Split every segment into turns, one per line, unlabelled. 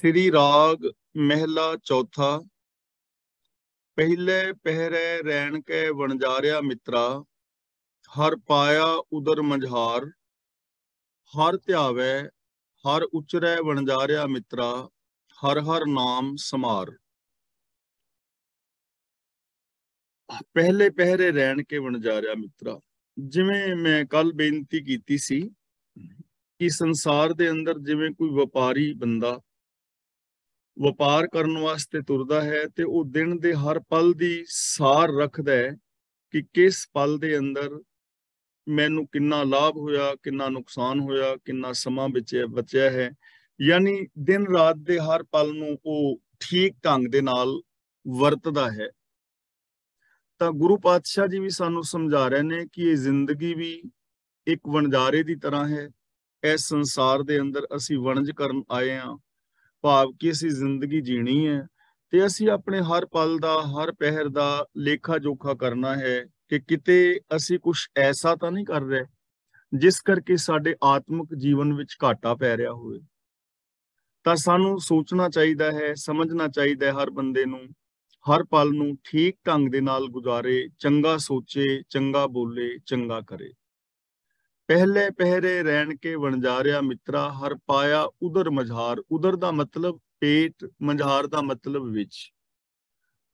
ਸ੍ਰੀ ਰਾਗ ਮਹਿਲਾ ਚੌਥਾ ਪਹਿਲੇ ਪਹਿਰੇ ਰਹਿਣ ਕੇ ਵਣਜਾਰਿਆ ਮਿੱਤਰਾ ਹਰ ਪਾਇਆ ਉਦਰ ਮੰਝਾਰ ਹਰ ਧਿਆਵੇ ਹਰ ਉਚਰੈ ਵਣਜਾਰਿਆ ਮਿੱਤਰਾ ਹਰ ਹਰ ਨਾਮ ਸਮਾਰ ਪਹਿਲੇ ਪਹਿਰੇ ਰਹਿਣ ਕੇ ਵਣਜਾਰਿਆ ਮਿੱਤਰਾ ਜਿਵੇਂ ਮੈਂ ਕੱਲ ਬੇਨਤੀ ਕੀਤੀ ਸੀ ਕਿ ਸੰਸਾਰ ਦੇ ਅੰਦਰ ਜਿਵੇਂ ਕੋਈ ਵਪਾਰੀ ਬੰਦਾ ਵਪਾਰ ਕਰਨ ਵਾਸਤੇ ਤੁਰਦਾ ਹੈ ਤੇ ਉਹ ਦਿਨ ਦੇ ਹਰ ਪਲ ਦੀ ਸਾਰ ਰੱਖਦਾ ਹੈ ਕਿ ਕਿਸ ਪਲ ਦੇ ਅੰਦਰ ਮੈਨੂੰ ਕਿੰਨਾ ਲਾਭ ਹੋਇਆ ਕਿੰਨਾ ਨੁਕਸਾਨ ਹੋਇਆ ਕਿੰਨਾ ਸਮਾਂ ਬਚਿਆ ਬਚਿਆ ਹੈ ਯਾਨੀ ਦਿਨ ਰਾਤ ਦੇ ਹਰ ਪਲ ਨੂੰ ਉਹ ਠੀਕ ਢੰਗ ਦੇ ਨਾਲ ਵਰਤਦਾ ਹੈ ਤਾਂ ਗੁਰੂ ਪਾਤਸ਼ਾਹ ਜੀ ਵੀ ਸਾਨੂੰ ਸਮਝਾ ਰਹੇ ਨੇ ਕਿ ਇਹ ਜ਼ਿੰਦਗੀ ਵੀ ਇੱਕ ਵਣਜਾਰੇ ਦੀ ਤਰ੍ਹਾਂ ਹੈ ਇਸ ਸੰਸਾਰ ਦੇ ਅੰਦਰ ਅਸੀਂ ਵਣਜ ਕਰਨ ਆਏ ਆਂ ਭਾਵ ਕਿ ਅਸੀਂ ਜ਼ਿੰਦਗੀ ਜੀਣੀ ਹੈ ਤੇ ਅਸੀਂ ਆਪਣੇ ਹਰ ਪਲ ਦਾ ਹਰ ਪਹਿਰ ਦਾ ਲੇਖਾ ਜੋਖਾ ਕਰਨਾ ਹੈ ਕਿ ਕਿਤੇ ਅਸੀਂ ਕੁਝ ਐਸਾ ਤਾਂ ਨਹੀਂ ਕਰ ਰਹੇ ਜਿਸ ਕਰਕੇ ਸਾਡੇ ਆਤਮਿਕ ਜੀਵਨ ਵਿੱਚ ਘਾਟਾ ਪੈ ਰਿਹਾ ਹੋਵੇ ਤਾਂ ਸਾਨੂੰ ਸੋਚਣਾ ਚਾਹੀਦਾ ਹੈ ਸਮਝਣਾ ਚਾਹੀਦਾ ਹੈ ਹਰ ਬੰਦੇ ਨੂੰ ਹਰ ਪਲ ਨੂੰ ਠੀਕ ਢੰਗ ਦੇ ਨਾਲ ਗੁਜ਼ਾਰੇ ਚੰਗਾ ਸੋਚੇ ਚੰਗਾ ਬੋਲੇ ਚੰਗਾ ਕਰੇ ਪਹਿਲੇ ਪਹਿਰੇ ਰਹਿਣ ਕੇ ਵਣਜਾਰਿਆ ਮਿੱਤਰਾ ਹਰ ਪਾਇਆ ਉਦਰ ਮਝਾਰ ਉਦਰ ਦਾ ਮਤਲਬ ਪੇਟ ਮਝਾਰ ਦਾ ਮਤਲਬ ਵਿੱਚ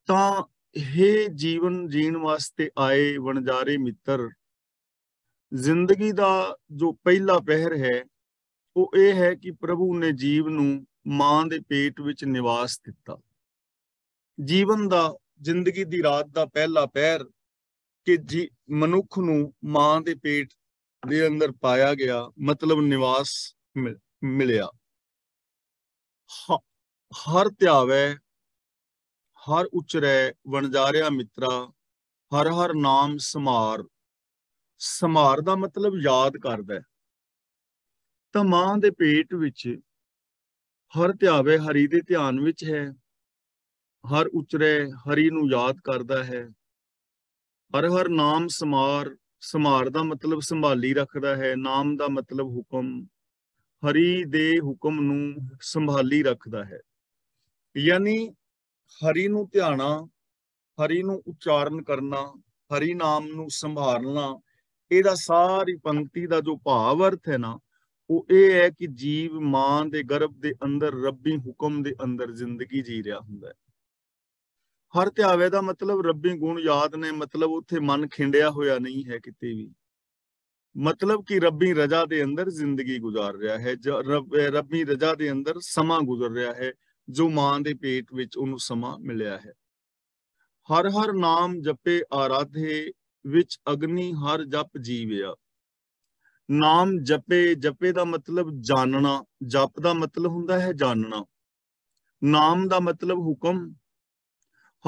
ਤਾਂ ਹੇ ਜੀਵਨ ਜੀਣ ਵਾਸਤੇ ਆਏ ਵਣਜਾਰੇ ਮਿੱਤਰ ਜ਼ਿੰਦਗੀ ਦਾ ਜੋ ਪਹਿਲਾ ਪਹਿਰ ਹੈ ਉਹ ਇਹ ਹੈ ਕਿ ਪ੍ਰਭੂ ਨੇ ਜੀਵ ਨੂੰ ਮਾਂ ਦੇ ਪੇਟ ਵਿੱਚ ਨਿਵਾਸ ਦਿੱਤਾ ਜੀਵਨ ਦਾ ਜ਼ਿੰਦਗੀ ਦੀ ਰਾਤ ਦਾ ਪਹਿਲਾ ਪਹਿਰ ਕਿ ਜੀ ਮਨੁੱਖ ਨੂੰ ਮਾਂ ਦੇ ਪੇਟ ਦੇ ਅੰਦਰ ਪਾਇਆ ਗਿਆ ਮਤਲਬ ਨਿਵਾਸ ਮਿਲਿਆ ਹਰ ਧਿਆਵੇ ਹਰ ਉਚਰੇ ਵਣਜਾਰਿਆ ਮਿੱਤਰਾ ਹਰ ਹਰ ਨਾਮ ਸਮਾਰ ਸਮਾਰ ਦਾ ਮਤਲਬ ਯਾਦ ਕਰਦਾ ਤਾਂ ਮਾਂ ਦੇ ਪੇਟ ਵਿੱਚ ਹਰ ਧਿਆਵੇ ਹਰੀ ਦੇ ਧਿਆਨ ਵਿੱਚ ਹੈ ਹਰ ਉਚਰੇ ਹਰੀ ਨੂੰ ਯਾਦ ਕਰਦਾ ਹੈ ਹਰ ਹਰ ਨਾਮ ਸਮਾਰ ਸਮਾਰ ਦਾ ਮਤਲਬ ਸੰਭਾਲੀ ਰੱਖਦਾ ਹੈ ਨਾਮ ਦਾ ਮਤਲਬ ਹੁਕਮ ਹਰੀ ਦੇ ਹੁਕਮ ਨੂੰ ਸੰਭਾਲੀ ਰੱਖਦਾ ਹੈ ਯਾਨੀ ਹਰੀ ਨੂੰ ਧਿਆਣਾ ਹਰੀ ਨੂੰ ਉਚਾਰਨ ਕਰਨਾ ਹਰੀ ਨਾਮ ਨੂੰ ਸੰਭਾਲਣਾ ਇਹਦਾ ਸਾਰੀ ਪੰਕਤੀ ਦਾ ਜੋ ਭਾਵ ਅਰਥ ਹੈ ਨਾ ਉਹ ਇਹ ਹੈ ਕਿ ਜੀਵ ਮਾਂ ਦੇ ਗਰਭ ਦੇ ਅੰਦਰ ਰੱਬੀ ਹੁਕਮ ਦੇ ਅੰਦਰ ਜ਼ਿੰਦਗੀ ਜੀ ਰਿਹਾ ਹੁੰਦਾ ਹੈ ਹਰ ਧਿਆਵੇ ਦਾ ਮਤਲਬ ਰੱਬੀ ਗੁਣ ਯਾਦ ਨੇ ਮਤਲਬ ਉੱਥੇ ਮਨ ਖਿੰਡਿਆ ਹੋਇਆ ਨਹੀਂ ਹੈ ਕਿਤੇ ਵੀ ਮਤਲਬ ਕਿ ਰੱਬੀ ਰਜਾ ਦੇ ਅੰਦਰ ਜ਼ਿੰਦਗੀ ਗੁਜ਼ਾਰ ਰਿਹਾ ਹੈ ਰੱਬੀ ਰਜਾ ਦੇ ਅੰਦਰ ਸਮਾਂ ਗੁਜ਼ਰ ਰਿਹਾ ਹੈ ਜੋ ਮਾਂ ਦੇ ਪੇਟ ਵਿੱਚ ਉਹਨੂੰ ਸਮਾਂ ਮਿਲਿਆ ਹੈ ਹਰ ਹਰ ਨਾਮ ਜਪੇ ਆਰਾਧੇ ਵਿੱਚ ਅਗਨੀ ਹਰ ਜਪ ਜੀਵਿਆ ਨਾਮ ਜਪੇ ਜਪੇ ਦਾ ਮਤਲਬ ਜਾਣਨਾ ਜਪ ਦਾ ਮਤਲਬ ਹੁੰਦਾ ਹੈ ਜਾਣਨਾ ਨਾਮ ਦਾ ਮਤਲਬ ਹੁਕਮ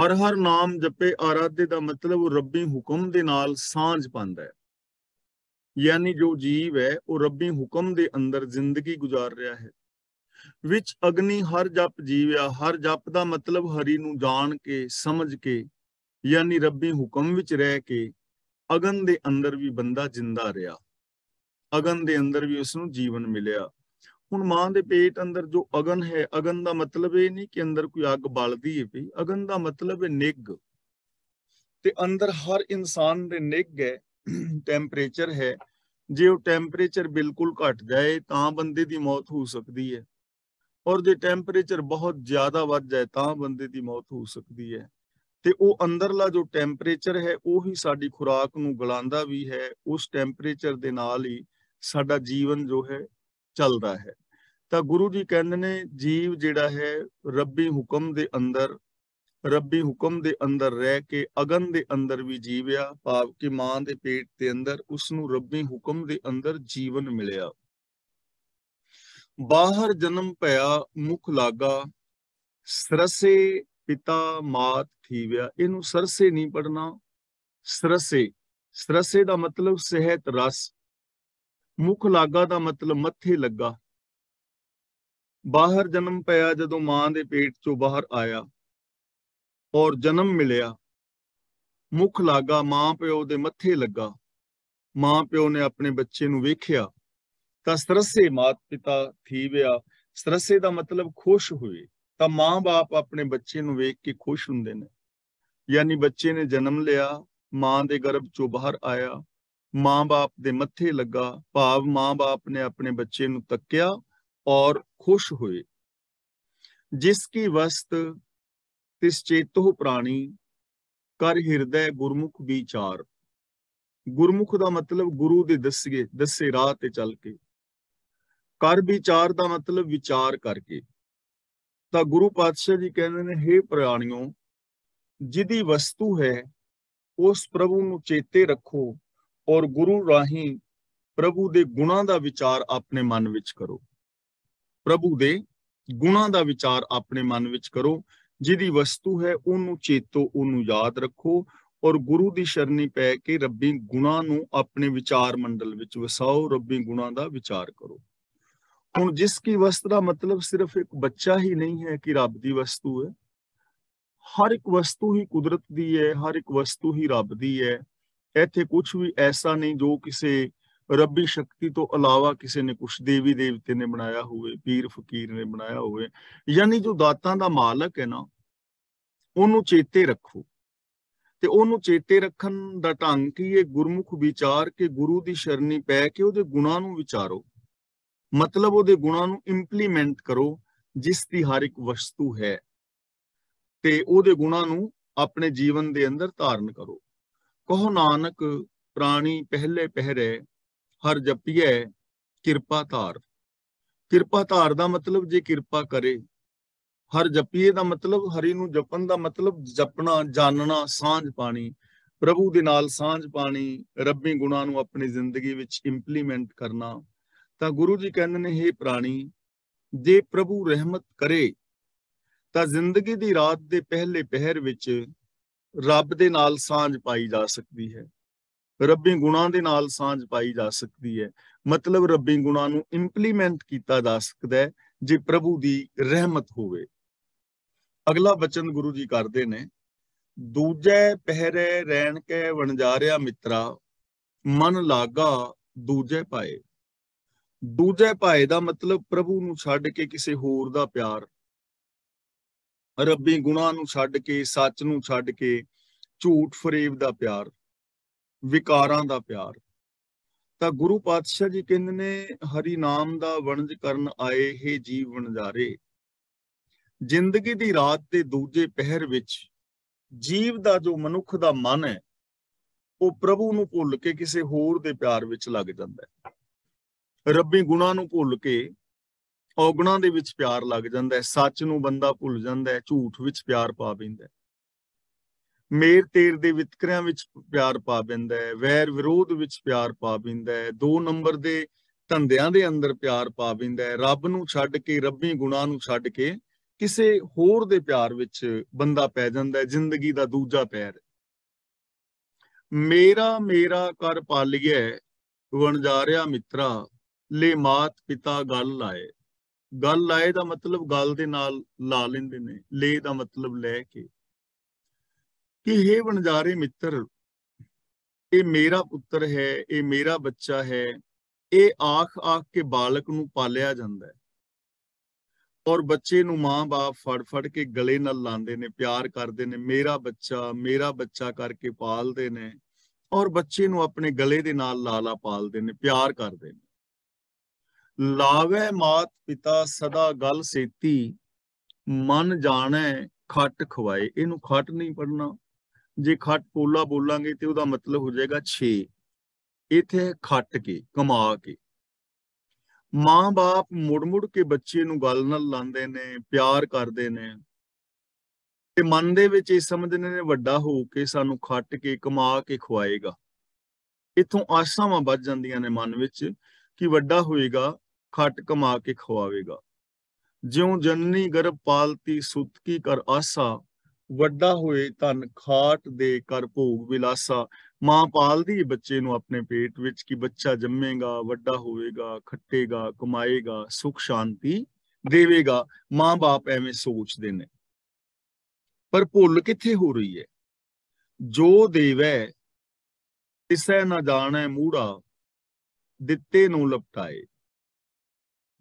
ਹਰ ਹਰ ਨਾਮ ਜਪੇ ਆਰਾਧੇ ਦਾ ਮਤਲਬ ਉਹ ਰੱਬੀ ਹੁਕਮ ਦੇ ਨਾਲ ਸਾਂਝ ਪਾਉਂਦਾ ਹੈ ਯਾਨੀ ਜੋ ਜੀਵ ਹੈ ਉਹ ਰੱਬੀ ਹੁਕਮ ਦੇ ਅੰਦਰ ਜ਼ਿੰਦਗੀ ਗੁਜ਼ਾਰ ਰਿਹਾ ਹੈ ਵਿੱਚ ਅਗਨੀ ਹਰ ਜਪ ਜੀਵਿਆ ਹਰ ਜਪ ਦਾ ਮਤਲਬ ਹਰੀ ਨੂੰ ਜਾਣ ਕੇ ਸਮਝ ਕੇ ਯਾਨੀ ਰੱਬੀ ਹੁਕਮ ਵਿੱਚ ਰਹਿ ਕੇ ਅਗਨ ਦੇ ਅੰਦਰ ਵੀ ਬੰਦਾ ਜਿੰਦਾ ਰਿਹਾ ਅਗਨ ਦੇ ਅੰਦਰ ਵੀ ਉਸ ਨੂੰ ਜੀਵਨ ਮਿਲਿਆ ਹੁਣ ਮਾਂ ਦੇ ਪੇਟ ਅੰਦਰ ਜੋ ਅਗਨ ਹੈ ਅਗਨ ਦਾ ਮਤਲਬ ਇਹ ਨਹੀਂ ਕਿ ਅੰਦਰ ਕੋਈ ਅੱਗ ਬਲਦੀ ਹੈ ਵੀ ਅਗਨ ਦਾ ਮਤਲਬ ਹੈ ਨਿੱਗ ਤੇ ਅੰਦਰ ਹਰ ਇਨਸਾਨ ਦੇ ਨਿੱਗ ਹੈ ਟੈਂਪਰੇਚਰ ਹੈ ਜੇ ਉਹ ਟੈਂਪਰੇਚਰ ਬਿਲਕੁਲ ਘਟ ਜਾਏ ਤਾਂ ਬੰਦੇ ਦੀ ਮੌਤ ਹੋ ਸਕਦੀ ਹੈ ਔਰ ਜੇ ਟੈਂਪਰੇਚਰ ਬਹੁਤ ਜ਼ਿਆਦਾ ਵੱਧ ਜਾਏ ਤਾਂ ਬੰਦੇ ਦੀ ਮੌਤ ਹੋ ਸਕਦੀ ਹੈ ਤੇ ਉਹ ਅੰਦਰਲਾ ਜੋ ਟੈਂਪਰੇਚਰ ਹੈ ਉਹ ਹੀ ਸਾਡੀ ਖੁਰਾਕ ਨੂੰ ਗਲਾਉਂਦਾ ਵੀ ਹੈ ਉਸ ਟੈਂਪਰੇਚਰ ਦੇ ਨਾਲ ਹੀ ਸਾਡਾ ਜੀਵਨ ਜੋ ਹੈ ਚੱਲਦਾ ਹੈ ਤਾਂ ਗੁਰੂ ਜੀ ਕਹਿੰਦੇ ਨੇ ਜੀਵ ਜਿਹੜਾ ਹੈ ਰੱਬੀ ਹੁਕਮ ਦੇ ਅੰਦਰ ਰੱਬੀ ਹੁਕਮ ਦੇ ਅੰਦਰ ਰਹਿ ਕੇ ਅਗਨ ਦੇ ਅੰਦਰ ਵੀ ਜੀਵਿਆ ਭਾਵ ਕਿ ਮਾਂ ਦੇ ਪੇਟ ਦੇ ਅੰਦਰ ਉਸ ਨੂੰ ਰੱਬੀ ਹੁਕਮ ਦੇ ਅੰਦਰ ਜੀਵਨ ਮਿਲਿਆ ਬਾਹਰ ਜਨਮ ਭਇਆ ਮੁਖ ਲਾਗਾ ਸਰਸੇ ਪਿਤਾ ਮਾਤ ਥੀਵਿਆ ਇਹਨੂੰ ਸਰਸੇ ਨਹੀਂ ਪੜਨਾ ਸਰਸੇ ਸਰਸੇ ਦਾ ਮਤਲਬ ਸਿਹਤ ਰਸ ਮੁਖ ਲਾਗਾ ਦਾ ਮਤਲਬ ਮੱਥੇ ਲੱਗਾ ਬਾਹਰ ਜਨਮ ਪਿਆ ਜਦੋਂ ਮਾਂ ਦੇ ਪੇਟ ਚੋਂ ਬਾਹਰ ਆਇਆ ਔਰ ਜਨਮ ਮਿਲਿਆ ਮੁਖ ਲਾਗਾ ਮਾਂ ਪਿਓ ਦੇ ਮੱਥੇ ਲੱਗਾ ਮਾਂ ਪਿਓ ਨੇ ਆਪਣੇ ਬੱਚੇ ਨੂੰ ਵੇਖਿਆ ਤਾਂ ਸਰਸੇ ਮਾਤ ਪਿਤਾ ਥੀਵਿਆ ਸਰਸੇ ਦਾ ਮਤਲਬ ਖੁਸ਼ ਹੋਏ ਤਾਂ ਮਾਂ-ਬਾਪ ਆਪਣੇ ਬੱਚੇ ਨੂੰ ਵੇਖ ਕੇ ਖੁਸ਼ ਹੁੰਦੇ ਨੇ ਯਾਨੀ ਬੱਚੇ ਨੇ ਜਨਮ ਲਿਆ ਮਾਂ ਦੇ ਗਰਭ ਚੋਂ ਬਾਹਰ ਆਇਆ ਮਾਂ-ਬਾਪ ਦੇ ਮੱਥੇ ਲੱਗਾ ਭਾਵ ਮਾਂ-ਬਾਪ ਨੇ ਆਪਣੇ ਬੱਚੇ ਨੂੰ ਤੱਕਿਆ ਔਰ ਖੁਸ਼ ਹੋਏ ਜਿਸ ਕੀ ਵਸਤ ਤਿਸ ਚੇਤੋ ਪ੍ਰਾਣੀ ਕਰ ਹਿਰਦੈ ਗੁਰਮੁਖ ਵਿਚਾਰ ਗੁਰਮੁਖ ਦਾ ਮਤਲਬ ਗੁਰੂ ਦੇ ਦੱਸੀਏ ਦੱਸੇ ਰਾਹ ਤੇ ਚੱਲ ਕੇ ਕਰ ਵਿਚਾਰ ਦਾ ਮਤਲਬ ਵਿਚਾਰ ਕਰਕੇ ਤਾਂ ਗੁਰੂ ਪਾਤਸ਼ਾਹ ਜੀ ਕਹਿੰਦੇ ਨੇ हे ਪ੍ਰਾਣੀਆਂ ਜਿਹਦੀ ਵਸਤੂ ਹੈ ਉਸ ਪ੍ਰਭੂ ਨੂੰ ਚੇਤੇ ਰੱਖੋ ਔਰ ਗੁਰੂ ਰਾਹੀਂ ਪ੍ਰਭੂ ਦੇ ਗੁਣਾਂ ਦਾ ਵਿਚਾਰ ਆਪਣੇ ਮਨ ਵਿੱਚ ਕਰੋ ਪ੍ਰਭੂ ਦੇ ਗੁਣਾਂ ਦਾ ਵਿਚਾਰ ਆਪਣੇ ਮਨ ਵਿੱਚ ਕਰੋ ਜਿਹਦੀ ਵਸਤੂ ਹੈ ਉਹਨੂੰ ਚੇਤੋ ਉਹਨੂੰ ਯਾਦ ਰੱਖੋ ਔਰ ਗੁਰੂ ਦੀ ਸ਼ਰਨੀ ਪੈ ਕੇ ਰੱਬੀ ਗੁਣਾਂ ਨੂੰ ਆਪਣੇ ਵਿਚਾਰ ਮੰਡਲ ਵਿੱਚ ਵਸਾਓ ਰੱਬੀ ਗੁਣਾਂ ਦਾ ਵਿਚਾਰ ਕਰੋ ਹੁਣ ਜਿਸ ਕੀ ਵਸਤੂ ਦਾ ਮਤਲਬ ਸਿਰਫ ਇੱਕ ਬੱਚਾ ਹੀ ਨਹੀਂ ਹੈ ਕਿ ਰੱਬ ਦੀ ਵਸਤੂ ਹੈ ਹਰ ਇੱਕ ਵਸਤੂ ਹੀ ਕੁਦਰਤ ਦੀ ਹੈ ਹਰ ਇੱਕ ਵਸਤੂ ਹੀ ਰੱਬ ਦੀ ਹੈ ਇੱਥੇ ਕੁਝ ਵੀ ਐਸਾ ਨਹੀਂ ਜੋ ਕਿਸੇ ਰੱਬੀ ਸ਼ਕਤੀ ਤੋਂ ਇਲਾਵਾ ਕਿਸੇ ਨੇ ਕੁਛ ਦੇਵੀ ਦੇਵਤੇ ਨੇ ਬਣਾਇਆ ਹੋਵੇ ਪੀਰ ਫਕੀਰ ਨੇ ਬਣਾਇਆ ਹੋਵੇ ਯਾਨੀ ਜੋ ਦਾਤਾਂ ਦਾ ਮਾਲਕ ਹੈ ਨਾ ਉਹਨੂੰ ਚੇਤੇ ਰੱਖੋ ਤੇ ਉਹਨੂੰ ਚੇਤੇ ਰੱਖਣ ਦਾ ਢੰਗ ਕੀ ਹੈ ਗੁਰਮੁਖ ਵਿਚਾਰ ਕੇ ਗੁਰੂ ਦੀ ਸ਼ਰਣੀ ਪੈ ਕੇ ਉਹਦੇ ਗੁਣਾਂ ਨੂੰ ਵਿਚਾਰੋ ਮਤਲਬ ਉਹਦੇ ਗੁਣਾਂ ਨੂੰ ਇੰਪਲੀਮੈਂਟ ਕਰੋ ਜਿਸ ਦੀ ਹਰ ਇੱਕ ਵਸਤੂ ਹੈ ਤੇ ਉਹਦੇ ਗੁਣਾਂ ਨੂੰ ਆਪਣੇ ਜੀਵਨ ਦੇ ਅੰਦਰ ਧਾਰਨ ਕਰੋ ਕਹੋ ਨਾਨਕ ਪ੍ਰਾਣੀ ਪਹਿਲੇ ਪਹਿਰੇ ਹਰ ਜਪੀਏ ਕਿਰਪਾ ਧਾਰ ਕਿਰਪਾ ਧਾਰ ਦਾ ਮਤਲਬ ਜੇ ਕਿਰਪਾ ਕਰੇ ਹਰ ਜਪੀਏ ਦਾ ਮਤਲਬ ਹਰੀ ਨੂੰ ਜਪਣ ਦਾ ਮਤਲਬ ਜਪਣਾ ਜਾਣਨਾ ਸਾਂਝ ਪਾਣੀ ਪ੍ਰਭੂ ਦੇ ਨਾਲ ਸਾਂਝ ਪਾਣੀ ਰੱਬੀ ਗੁਣਾ ਨੂੰ ਆਪਣੀ ਜ਼ਿੰਦਗੀ ਵਿੱਚ ਇੰਪਲੀਮੈਂਟ ਕਰਨਾ ਤਾਂ ਗੁਰੂ ਜੀ ਕਹਿੰਦੇ ਨੇ ਇਹ ਪ੍ਰਾਣੀ ਜੇ ਪ੍ਰਭੂ ਰਹਿਮਤ ਕਰੇ ਤਾਂ ਜ਼ਿੰਦਗੀ ਦੀ ਰਾਤ ਦੇ ਪਹਿਲੇ ਪਹਿਰ ਵਿੱਚ ਰੱਬ ਦੇ ਨਾਲ ਸਾਂਝ ਪਾਈ ਜਾ ਸਕਦੀ ਹੈ ਰੱਬੀ ਗੁਣਾਂ ਦੇ ਨਾਲ ਸਾਂਝ ਪਾਈ ਜਾ ਸਕਦੀ ਹੈ ਮਤਲਬ ਰੱਬੀ ਗੁਣਾਂ ਨੂੰ ਇੰਪਲੀਮੈਂਟ ਕੀਤਾ ਜਾ ਸਕਦਾ ਹੈ ਜੇ ਪ੍ਰਭੂ ਦੀ ਰਹਿਮਤ ਹੋਵੇ ਅਗਲਾ ਬਚਨ ਗੁਰੂ ਜੀ ਕਰਦੇ ਨੇ ਦੂਜੇ ਪਹਿਰੇ ਰਹਿਣ ਕੇ ਵਣਜਾਰਿਆ ਮਿੱਤਰਾ ਮਨ ਲਾਗਾ ਦੂਜੇ ਪਾਏ ਦੂਜੇ ਪਾਏ ਦਾ ਮਤਲਬ ਪ੍ਰਭੂ ਨੂੰ ਛੱਡ ਕੇ ਕਿਸੇ ਹੋਰ ਦਾ ਪਿਆਰ ਰੱਬੀ ਗੁਨਾਹ ਨੂੰ ਛੱਡ ਕੇ ਸੱਚ ਨੂੰ ਛੱਡ ਕੇ ਝੂਠ ਫਰੇਬ ਦਾ ਪਿਆਰ ਵਿਕਾਰਾਂ ਦਾ ਪਿਆਰ ਤਾਂ ਗੁਰੂ ਪਾਤਸ਼ਾਹ ਜੀ ਕਹਿੰਦੇ ਨੇ ਹਰੀ ਨਾਮ ਦਾ ਵਣਜ ਕਰਨ ਆਏ ਹੈ ਜੀਵ ਵਣਜਾਰੇ ਜ਼ਿੰਦਗੀ ਦੀ ਰਾਤ ਤੇ ਦੂਜੇ ਪਹਿਰ ਵਿੱਚ ਜੀਵ ਦਾ ਜੋ ਮਨੁੱਖ ਦਾ ਮਨ ਹੈ ਉਹ ਪ੍ਰਭੂ ਨੂੰ ਭੁੱਲ ਕੇ ਕਿਸੇ ਹੋਰ ਦੇ ਪਿਆਰ ਵਿੱਚ ਲੱਗ ਜਾਂਦਾ ਹੈ ਰੱਬੀ ਗੁਣਾ ਨੂੰ ਭੁੱਲ ਕੇ ਔਗਣਾਂ ਦੇ ਵਿੱਚ ਪਿਆਰ ਲੱਗ ਜਾਂਦਾ ਹੈ ਸੱਚ ਨੂੰ ਬੰਦਾ ਭੁੱਲ ਜਾਂਦਾ ਹੈ ਝੂਠ ਵਿੱਚ ਪਿਆਰ ਪਾ ਬਿੰਦਾ ਹੈ ਮੇਰ ਤੇਰ ਦੇ ਵਿਤਕਰਿਆਂ ਵਿੱਚ ਪਿਆਰ ਪਾ ਬਿੰਦਾ ਹੈ ਵੈਰ ਵਿਰੋਧ ਵਿੱਚ ਪਿਆਰ ਪਾ ਬਿੰਦਾ ਹੈ ਦੋ ਨੰਬਰ ਦੇ ਧੰਦਿਆਂ ਦੇ ਅੰਦਰ ਪਿਆਰ ਪਾ ਬਿੰਦਾ ਹੈ ਰੱਬ ਨੂੰ ਛੱਡ ਕੇ ਰੱਬੀ ਗੁਨਾਹ ਨੂੰ ਛੱਡ ਕੇ ਕਿਸੇ ਹੋਰ ਦੇ ਪਿਆਰ ਵਿੱਚ ਬੰਦਾ ਪੈ ਜਾਂਦਾ ਹੈ ਜ਼ਿੰਦਗੀ ਦਾ ਦੂਜਾ ਪੈਰ ਮੇਰਾ ਮੇਰਾ ਕਰ ਜਾ ਰਿਹਾ ਮਿੱਤਰਾ ਲੇ ਮਾਤ ਪਿਤਾ ਗੱਲ ਲਾਏ ਗੱਲ ਲਾਏ ਦਾ ਮਤਲਬ ਗੱਲ ਦੇ ਨਾਲ ਲਾ ਲੈਂਦੇ ਨੇ ਲੈ ਦਾ ਮਤਲਬ ਲੈ ਕੇ ਕਿ हे ਵਣਜਾਰੇ ਮਿੱਤਰ ਇਹ ਮੇਰਾ ਪੁੱਤਰ ਹੈ ਇਹ ਮੇਰਾ ਬੱਚਾ ਹੈ ਇਹ ਆਖ ਆਖ ਕੇ ਬਾਲਕ ਨੂੰ ਪਾਲਿਆ ਜਾਂਦਾ ਹੈ ਔਰ ਬੱਚੇ ਨੂੰ ਮਾਂ-ਬਾਪ ਫੜ-ਫੜ ਕੇ ਗਲੇ ਨਾਲ ਲਾਉਂਦੇ ਨੇ ਪਿਆਰ ਕਰਦੇ ਨੇ ਮੇਰਾ ਬੱਚਾ ਮੇਰਾ ਬੱਚਾ ਕਰਕੇ ਪਾਲਦੇ ਨੇ ਔਰ ਬੱਚੇ ਨੂੰ ਆਪਣੇ ਗਲੇ ਦੇ ਨਾਲ ਲਾਲਾ ਪਾਲਦੇ ਨੇ ਪਿਆਰ ਕਰਦੇ ਨੇ ਲਾਵੇ ਮਾਤ ਪਿਤਾ ਸਦਾ ਗੱਲ ਸੇਤੀ ਮਨ ਜਾਣੈ ਖੱਟ ਖਵਾਏ ਇਹਨੂੰ ਖੱਟ ਨਹੀਂ ਪੜਨਾ ਜੇ ਖੱਟ ਪੋਲਾ ਬੋਲਾਂਗੇ ਤੇ ਉਹਦਾ ਮਤਲਬ ਹੋ ਜਾਏਗਾ 6 ਇਥੇ ਖੱਟ ਕੇ ਕਮਾ ਕੇ ਮਾਂ-ਬਾਪ ਮੁੜ-ਮੁੜ ਕੇ ਬੱਚੇ ਨੂੰ ਗੱਲ ਨਾਲ ਲਾਉਂਦੇ ਨੇ ਪਿਆਰ ਕਰਦੇ ਨੇ ਤੇ ਮਨ ਦੇ ਵਿੱਚ ਇਹ ਸਮਝਦੇ ਨੇ ਵੱਡਾ ਹੋ ਕੇ ਸਾਨੂੰ ਖੱਟ ਕੇ ਕਮਾ ਕੇ ਖਵਾਏਗਾ ਇਥੋਂ ਆਸਾਵਾਂ ਵੱਜ ਜਾਂਦੀਆਂ ਨੇ ਮਨ ਵਿੱਚ ਕਿ ਵੱਡਾ ਹੋਏਗਾ ਖੱਟ ਕਮਾ ਕੇ ਖਵਾਵੇਗਾ ਜਿਉ ਜਨਨੀ ਗਰਭ ਪਾਲਤੀ ਸੁਤ ਕੀ ਕਰ ਆਸਾ ਵੱਡਾ ਹੋਏ ਤਨ ਖਾਟ ਦੇ ਕਰ ਭੋਗ ਵਿਲਾਸਾ ਮਾਂ ਪਾਲਦੀ ਬੱਚੇ ਨੂੰ ਆਪਣੇ ਪੇਟ ਵਿੱਚ ਕੀ ਬੱਚਾ ਜੰਮੇਗਾ ਵੱਡਾ ਹੋਵੇਗਾ ਖੱਟੇਗਾ ਕਮਾਏਗਾ ਸੁਖ ਸ਼ਾਂਤੀ ਦੇਵੇਗਾ ਮਾਂ-ਬਾਪ ਐਵੇਂ ਸੋਚਦੇ ਨੇ ਪਰ ਭੁੱਲ ਕਿੱਥੇ ਹੋ ਰਹੀ ਹੈ ਜੋ ਦੇਵੈ ਇਸੈ ਨਾ ਜਾਣੈ ਮੂੜਾ ਦਿੱਤੇ ਨੂੰ ਲਪਟਾਏ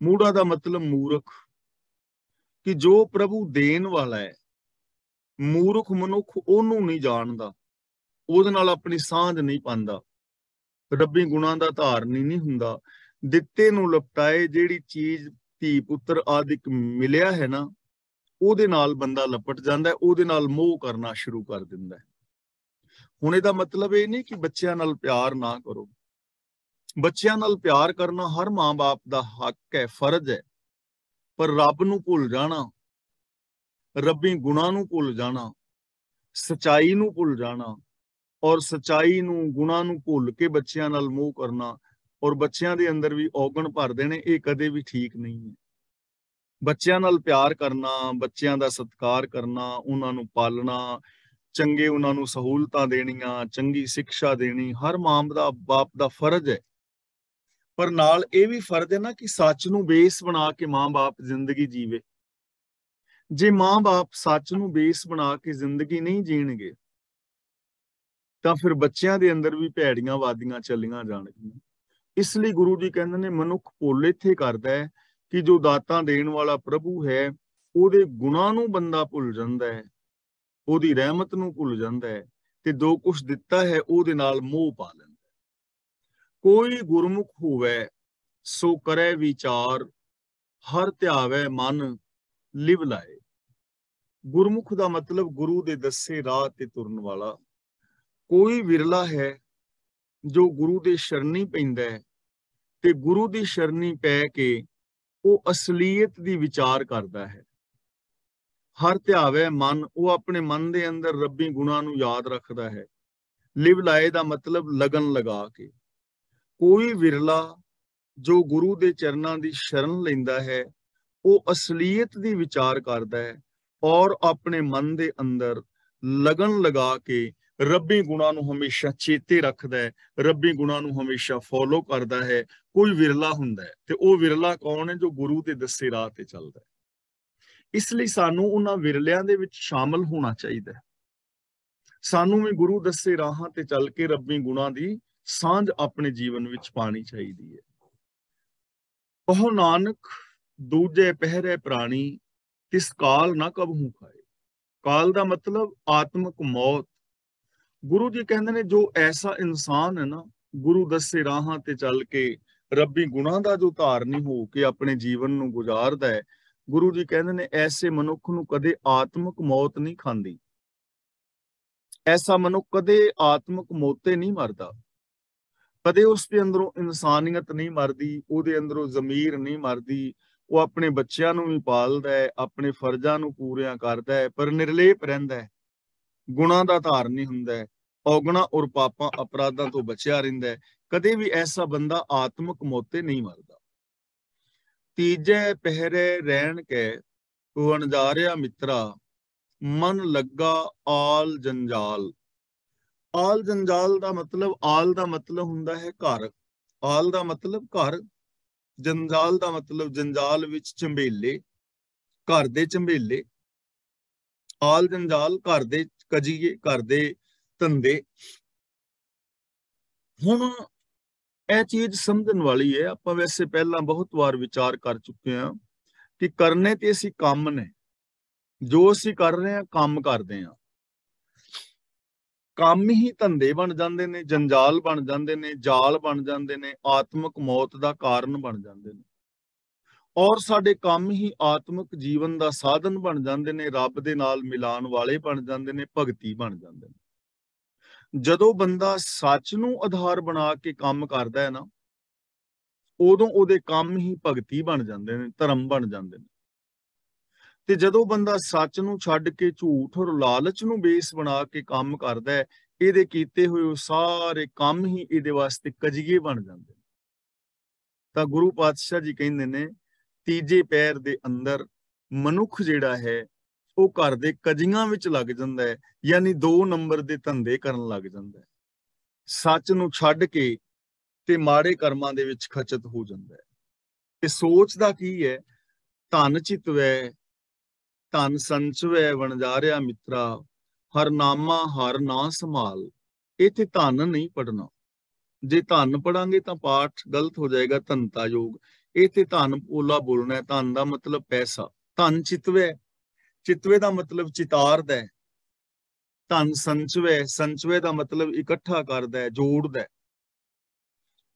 ਮੂੜਾ ਦਾ ਮਤਲਬ ਮੂਰਖ ਕਿ ਜੋ ਪ੍ਰਭੂ ਦੇਣ ਵਾਲਾ ਹੈ ਮੂਰਖ ਮਨੁੱਖ ਉਹਨੂੰ ਨਹੀਂ ਜਾਣਦਾ ਉਹਦੇ ਨਾਲ ਆਪਣੀ ਸਾਂਝ ਨਹੀਂ ਪਾਉਂਦਾ ਰੱਬੀ ਗੁਣਾ ਦਾ ਧਾਰਨੀ ਨਹੀਂ ਹੁੰਦਾ ਦਿੱਤੇ ਨੂੰ ਲਪਟਾਏ ਜਿਹੜੀ ਚੀਜ਼ ਧੀ ਪੁੱਤਰ ਆਦਿਕ ਮਿਲਿਆ ਹੈ ਨਾ ਉਹਦੇ ਨਾਲ ਬੰਦਾ ਲਪਟ ਜਾਂਦਾ ਹੈ ਉਹਦੇ ਨਾਲ ਮੋਹ ਕਰਨਾ ਸ਼ੁਰੂ ਕਰ ਦਿੰਦਾ ਹੁਣ ਇਹਦਾ ਮਤਲਬ ਇਹ ਨਹੀਂ ਕਿ ਬੱਚਿਆਂ ਨਾਲ ਪਿਆਰ ਨਾ ਕਰੋ ਬੱਚਿਆਂ ਨਾਲ ਪਿਆਰ ਕਰਨਾ ਹਰ ਮਾਂ-ਬਾਪ ਦਾ ਹੱਕ ਹੈ ਫਰਜ਼ ਹੈ ਪਰ ਰੱਬ ਨੂੰ ਭੁੱਲ ਜਾਣਾ ਰੱਬੀ ਗੁਨਾ ਨੂੰ ਭੁੱਲ ਜਾਣਾ ਸਚਾਈ ਨੂੰ ਭੁੱਲ ਜਾਣਾ ਔਰ ਸਚਾਈ ਨੂੰ ਗੁਨਾ ਨੂੰ ਭੁੱਲ ਕੇ ਬੱਚਿਆਂ ਨਾਲ ਮੋਹ ਕਰਨਾ ਔਰ ਬੱਚਿਆਂ ਦੇ ਅੰਦਰ ਵੀ ਔਗਣ ਭਰ ਦੇਣੇ ਇਹ ਕਦੇ ਵੀ ਠੀਕ ਨਹੀਂ ਹੈ ਬੱਚਿਆਂ ਨਾਲ ਪਿਆਰ ਕਰਨਾ ਬੱਚਿਆਂ ਦਾ ਸਤਿਕਾਰ ਕਰਨਾ ਉਹਨਾਂ ਨੂੰ ਪਾਲਣਾ ਚੰਗੇ ਉਹਨਾਂ ਨੂੰ ਸਹੂਲਤਾਂ ਦੇਣੀਆਂ ਚੰਗੀ ਸਿੱਖਿਆ ਦੇਣੀ ਹਰ ਮਾਂ ਦਾ ਬਾਪ ਦਾ ਫਰਜ਼ ਹੈ ਪਰ ਨਾਲ ਇਹ ਵੀ ਫਰਜ਼ ਹੈ ਨਾ ਕਿ ਸੱਚ ਨੂੰ ਬੇਸ ਬਣਾ ਕੇ ਮਾਂ-ਬਾਪ ਜ਼ਿੰਦਗੀ ਜੀਵੇ ਜੇ ਮਾਂ-ਬਾਪ ਸੱਚ ਨੂੰ ਬੇਸ ਬਣਾ ਕੇ ਜ਼ਿੰਦਗੀ ਨਹੀਂ ਜੀਣਗੇ ਤਾਂ ਫਿਰ ਬੱਚਿਆਂ ਦੇ ਅੰਦਰ ਵੀ ਭੈੜੀਆਂ ਵਾਦੀਆਂ ਚੱਲੀਆਂ ਜਾਣਗੀਆਂ ਇਸ ਲਈ ਗੁਰੂ ਜੀ ਕਹਿੰਦੇ ਨੇ ਮਨੁੱਖ ਭੁੱਲ ਇੱਥੇ ਕਰਦਾ ਹੈ ਕਿ ਜੋ ਦਾਤਾਂ ਦੇਣ ਵਾਲਾ ਪ੍ਰਭੂ ਹੈ ਉਹਦੇ ਗੁਨਾਹ ਨੂੰ ਬੰਦਾ ਭੁੱਲ ਜਾਂਦਾ ਹੈ ਉਹਦੀ ਰਹਿਮਤ ਨੂੰ ਭੁੱਲ ਜਾਂਦਾ ਹੈ ਤੇ ਦੋ ਕੁਛ ਦਿੱਤਾ ਹੈ ਉਹਦੇ ਨਾਲ ਮੋਹ ਪਾ ਲੈਂਦਾ ਕੋਈ ਗੁਰਮੁਖ ਹੋਵੇ ਸੋ ਕਰੇ ਵਿਚਾਰ ਹਰ ਧਿਆਵੇ ਮਨ ਲਿਵ ਲਾਏ ਗੁਰਮੁਖ ਦਾ ਮਤਲਬ ਗੁਰੂ ਦੇ ਦੱਸੇ ਰਾਹ ਤੇ ਤੁਰਨ ਵਾਲਾ ਕੋਈ ਵਿਰਲਾ ਹੈ ਜੋ ਗੁਰੂ ਦੇ ਸ਼ਰਣੀ ਪੈਂਦਾ ਹੈ ਤੇ ਗੁਰੂ ਦੀ ਸ਼ਰਣੀ ਪੈ ਕੇ ਉਹ ਅਸਲੀਅਤ ਦੀ ਵਿਚਾਰ ਕਰਦਾ ਹੈ ਹਰ ਧਿਆਵੇ ਮਨ ਉਹ ਆਪਣੇ ਮਨ ਦੇ ਅੰਦਰ ਰੱਬੀ ਗੁਣਾ ਨੂੰ ਯਾਦ ਰੱਖਦਾ ਹੈ ਲਿਵ ਲਾਏ ਦਾ ਮਤਲਬ ਲਗਨ ਲਗਾ ਕੇ ਕੋਈ ਵਿਰਲਾ ਜੋ ਗੁਰੂ ਦੇ ਚਰਨਾਂ ਦੀ ਸ਼ਰਨ ਲੈਂਦਾ ਹੈ ਉਹ ਅਸਲੀਅਤ ਦੀ ਵਿਚਾਰ ਕਰਦਾ ਹੈ ਔਰ ਆਪਣੇ ਮਨ ਦੇ ਅੰਦਰ ਲਗਨ ਲਗਾ ਕੇ ਰੱਬੀ ਗੁਣਾ ਨੂੰ ਹਮੇਸ਼ਾ ਚੇਤੇ ਰੱਖਦਾ ਹੈ ਰੱਬੀ ਗੁਣਾ ਨੂੰ ਹਮੇਸ਼ਾ ਫੋਲੋ ਕਰਦਾ ਹੈ ਕੋਈ ਵਿਰਲਾ ਹੁੰਦਾ ਹੈ ਤੇ ਉਹ ਵਿਰਲਾ ਕੌਣ ਹੈ ਜੋ ਗੁਰੂ ਦੇ ਦੱਸੇ ਰਾਹ ਤੇ ਚੱਲਦਾ ਹੈ ਇਸ ਲਈ ਸਾਨੂੰ ਉਹਨਾਂ ਵਿਰਲਿਆਂ ਦੇ ਵਿੱਚ ਸ਼ਾਮਲ ਹੋਣਾ ਚਾਹੀਦਾ ਹੈ ਸਾਨੂੰ ਵੀ ਗੁਰੂ ਦੱਸੇ ਰਾਹਾਂ ਤੇ ਚੱਲ ਕੇ ਰੱਬੀ ਗੁਣਾ ਦੀ ਸਾਂਝ ਆਪਣੇ ਜੀਵਨ ਵਿੱਚ ਪਾਣੀ ਚਾਹੀਦੀ ਹੈ ਉਹ ਨਾਨਕ ਦੂਜੇ ਪਹਿਰੇ ਪ੍ਰਾਣੀ ਤਿਸ ਕਾਲ ਨਾ ਕਬਹੂ ਖਾਏ ਕਾਲ ਦਾ ਮਤਲਬ ਆਤਮਿਕ ਮੌਤ ਗੁਰੂ ਜੀ ਕਹਿੰਦੇ ਨੇ ਜੋ ਐਸਾ ਇਨਸਾਨ ਹੈ ਨਾ ਗੁਰੂ ਦੱਸੇ ਰਾਹਾਂ ਤੇ ਚੱਲ ਕੇ ਰੱਬੀ ਗੁਣਾ ਦਾ ਜੋ ਧਾਰਨੀ ਹੋ ਕੇ ਆਪਣੇ ਜੀਵਨ ਨੂੰ ਗੁਜ਼ਾਰਦਾ ਹੈ ਗੁਰੂ ਜੀ ਕਹਿੰਦੇ ਨੇ ਐਸੇ ਮਨੁੱਖ ਨੂੰ ਕਦੇ ਆਤਮਿਕ ਮੌਤ ਨਹੀਂ ਖਾਂਦੀ ਐਸਾ ਮਨੁੱਖ ਕਦੇ ਆਤਮਿਕ ਮੌਤੇ ਨਹੀਂ ਮਰਦਾ ਕਦੇ ਉਸ ਦੇ ਅੰਦਰੋਂ ਇਨਸਾਨੀਅਤ ਨਹੀਂ ਮਰਦੀ ਉਹਦੇ ਅੰਦਰੋਂ ਜ਼ਮੀਰ ਨਹੀਂ ਮਰਦੀ ਉਹ ਆਪਣੇ ਬੱਚਿਆਂ ਨੂੰ ਵੀ ਪਾਲਦਾ ਹੈ ਆਪਣੇ ਫਰਜ਼ਾਂ ਨੂੰ ਪੂਰਿਆਂ ਕਰਦਾ ਹੈ ਪਰ ਨਿਰਲੇਪ ਰਹਿੰਦਾ ਹੈ ਗੁਨਾਹ ਦਾ ਧਾਰ ਨਹੀਂ ਹੁੰਦਾ ਔਗਣਾ ਔਰ ਪਾਪਾਂ ਅਪਰਾਧਾਂ ਤੋਂ ਬਚਿਆ ਰਹਿੰਦਾ ਹੈ ਕਦੇ ਵੀ ਐਸਾ ਬੰਦਾ ਆਤਮਿਕ ਮੋਤੇ ਨਹੀਂ ਮਰਦਾ ਤੀਜੇ ਪਹਿਰੇ ਰਹਿਣ ਕੇ ਅਨਜਾਰਿਆ ਮਿੱਤਰਾ ਮਨ ਲੱਗਾ ਆਲ ਜੰਜਾਲ ਆਲ ਜੰਜਾਲ ਦਾ ਮਤਲਬ ਆਲ ਦਾ ਮਤਲਬ ਹੁੰਦਾ ਹੈ ਘਰ ਆਲ ਦਾ ਮਤਲਬ ਘਰ ਜੰਜਾਲ ਦਾ ਮਤਲਬ ਜੰਜਾਲ ਵਿੱਚ ਝੰਬੇਲੇ ਘਰ ਦੇ ਝੰਬੇਲੇ ਆਲ ਜੰਜਾਲ ਘਰ ਦੇ ਕਜੀਏ ਘਰ ਦੇ ਧੰਦੇ ਹੁਣ ਇਹ ਚੀਜ਼ ਸਮਝਣ ਵਾਲੀ ਹੈ ਆਪਾਂ ਵੈਸੇ ਪਹਿਲਾਂ ਬਹੁਤ ਵਾਰ ਵਿਚਾਰ ਕਰ ਚੁੱਕੇ ਹਾਂ ਕਿ ਕਰਨੇ ਤੇ ਅਸੀਂ ਕੰਮ ਨੇ ਜੋ ਅਸੀਂ ਕਰ ਰਹੇ ਹਾਂ ਕੰਮ ਕਰਦੇ ਹਾਂ ਕੰਮ ਹੀ ਧੰਦੇ ਬਣ ਜਾਂਦੇ ਨੇ ਜੰਜਾਲ ਬਣ ਜਾਂਦੇ ਨੇ ਜਾਲ ਬਣ ਜਾਂਦੇ ਨੇ ਆਤਮਿਕ ਮੌਤ ਦਾ ਕਾਰਨ ਬਣ ਜਾਂਦੇ ਨੇ ਔਰ ਸਾਡੇ ਕੰਮ ਹੀ ਆਤਮਿਕ ਜੀਵਨ ਦਾ ਸਾਧਨ ਬਣ ਜਾਂਦੇ ਨੇ ਰੱਬ ਦੇ ਨਾਲ ਮਿਲਾਨ ਵਾਲੇ ਬਣ ਜਾਂਦੇ ਨੇ ਭਗਤੀ ਬਣ ਜਾਂਦੇ ਨੇ ਜਦੋਂ ਬੰਦਾ ਸੱਚ ਨੂੰ ਆਧਾਰ ਬਣਾ ਕੇ ਕੰਮ ਕਰਦਾ ਹੈ ਨਾ ਉਦੋਂ ਉਹਦੇ ਕੰਮ ਹੀ ਭਗਤੀ ਬਣ ਜਾਂਦੇ ਨੇ ਧਰਮ ਬਣ ਜਾਂਦੇ ਨੇ ਤੇ ਜਦੋਂ ਬੰਦਾ ਸੱਚ ਨੂੰ ਛੱਡ ਕੇ ਝੂਠ ਔਰ ਲਾਲਚ ਨੂੰ ਬੇਸ ਬਣਾ ਕੇ ਕੰਮ ਕਰਦਾ ਹੈ ਇਹਦੇ ਕੀਤੇ ਹੋਏ ਸਾਰੇ ਕੰਮ ਹੀ ਇਹਦੇ ਵਾਸਤੇ ਕਜੀਏ ਬਣ ਜਾਂਦੇ ਤਾਂ ਗੁਰੂ ਪਾਤਸ਼ਾਹ ਜੀ ਕਹਿੰਦੇ ਨੇ ਤੀਜੇ ਪੈਰ ਦੇ ਅੰਦਰ ਮਨੁੱਖ ਜਿਹੜਾ ਹੈ ਉਹ ਘਰ ਦੇ ਕਜੀਆਂ ਵਿੱਚ ਲੱਗ ਜਾਂਦਾ ਹੈ ਯਾਨੀ 2 ਨੰਬਰ ਦੇ ਧੰਦੇ ਕਰਨ ਲੱਗ ਜਾਂਦਾ ਹੈ ਸੱਚ ਨੂੰ ਛੱਡ ਕੇ ਤੇ ਮਾੜੇ ਕਰਮਾਂ ਦੇ ਵਿੱਚ ਖਚਤ ਹੋ ਜਾਂਦਾ ਹੈ ਤੇ ਸੋਚਦਾ ਕੀ ਹੈ ਧਨ ਚਿਤਵੈ ਧਨ ਸੰਚਵੇ ਵਣਜਾਰਿਆ ਮਿੱਤਰਾ ਹਰ ਨਾਮਾ ਹਰ ਨਾ ਸੰਭਾਲ ਇਥੇ ਧਨ ਨਹੀਂ ਪੜਨਾ ਜੇ ਧਨ ਪੜਾਂਗੇ ਤਾਂ ਪਾਠ ਗਲਤ ਹੋ ਜਾਏਗਾ ਧਨਤਾ ਯੋਗ ਇਥੇ ਧਨ ਪੋਲਾ ਬੋਲਣਾ ਧਨ ਦਾ ਮਤਲਬ ਪੈਸਾ ਧਨ ਚਿਤਵੇ ਚਿਤਵੇ ਦਾ ਮਤਲਬ ਚਿਤਾਰਦਾ ਧਨ ਸੰਚਵੇ ਸੰਚਵੇ ਦਾ ਮਤਲਬ ਇਕੱਠਾ ਕਰਦਾ ਜੋੜਦਾ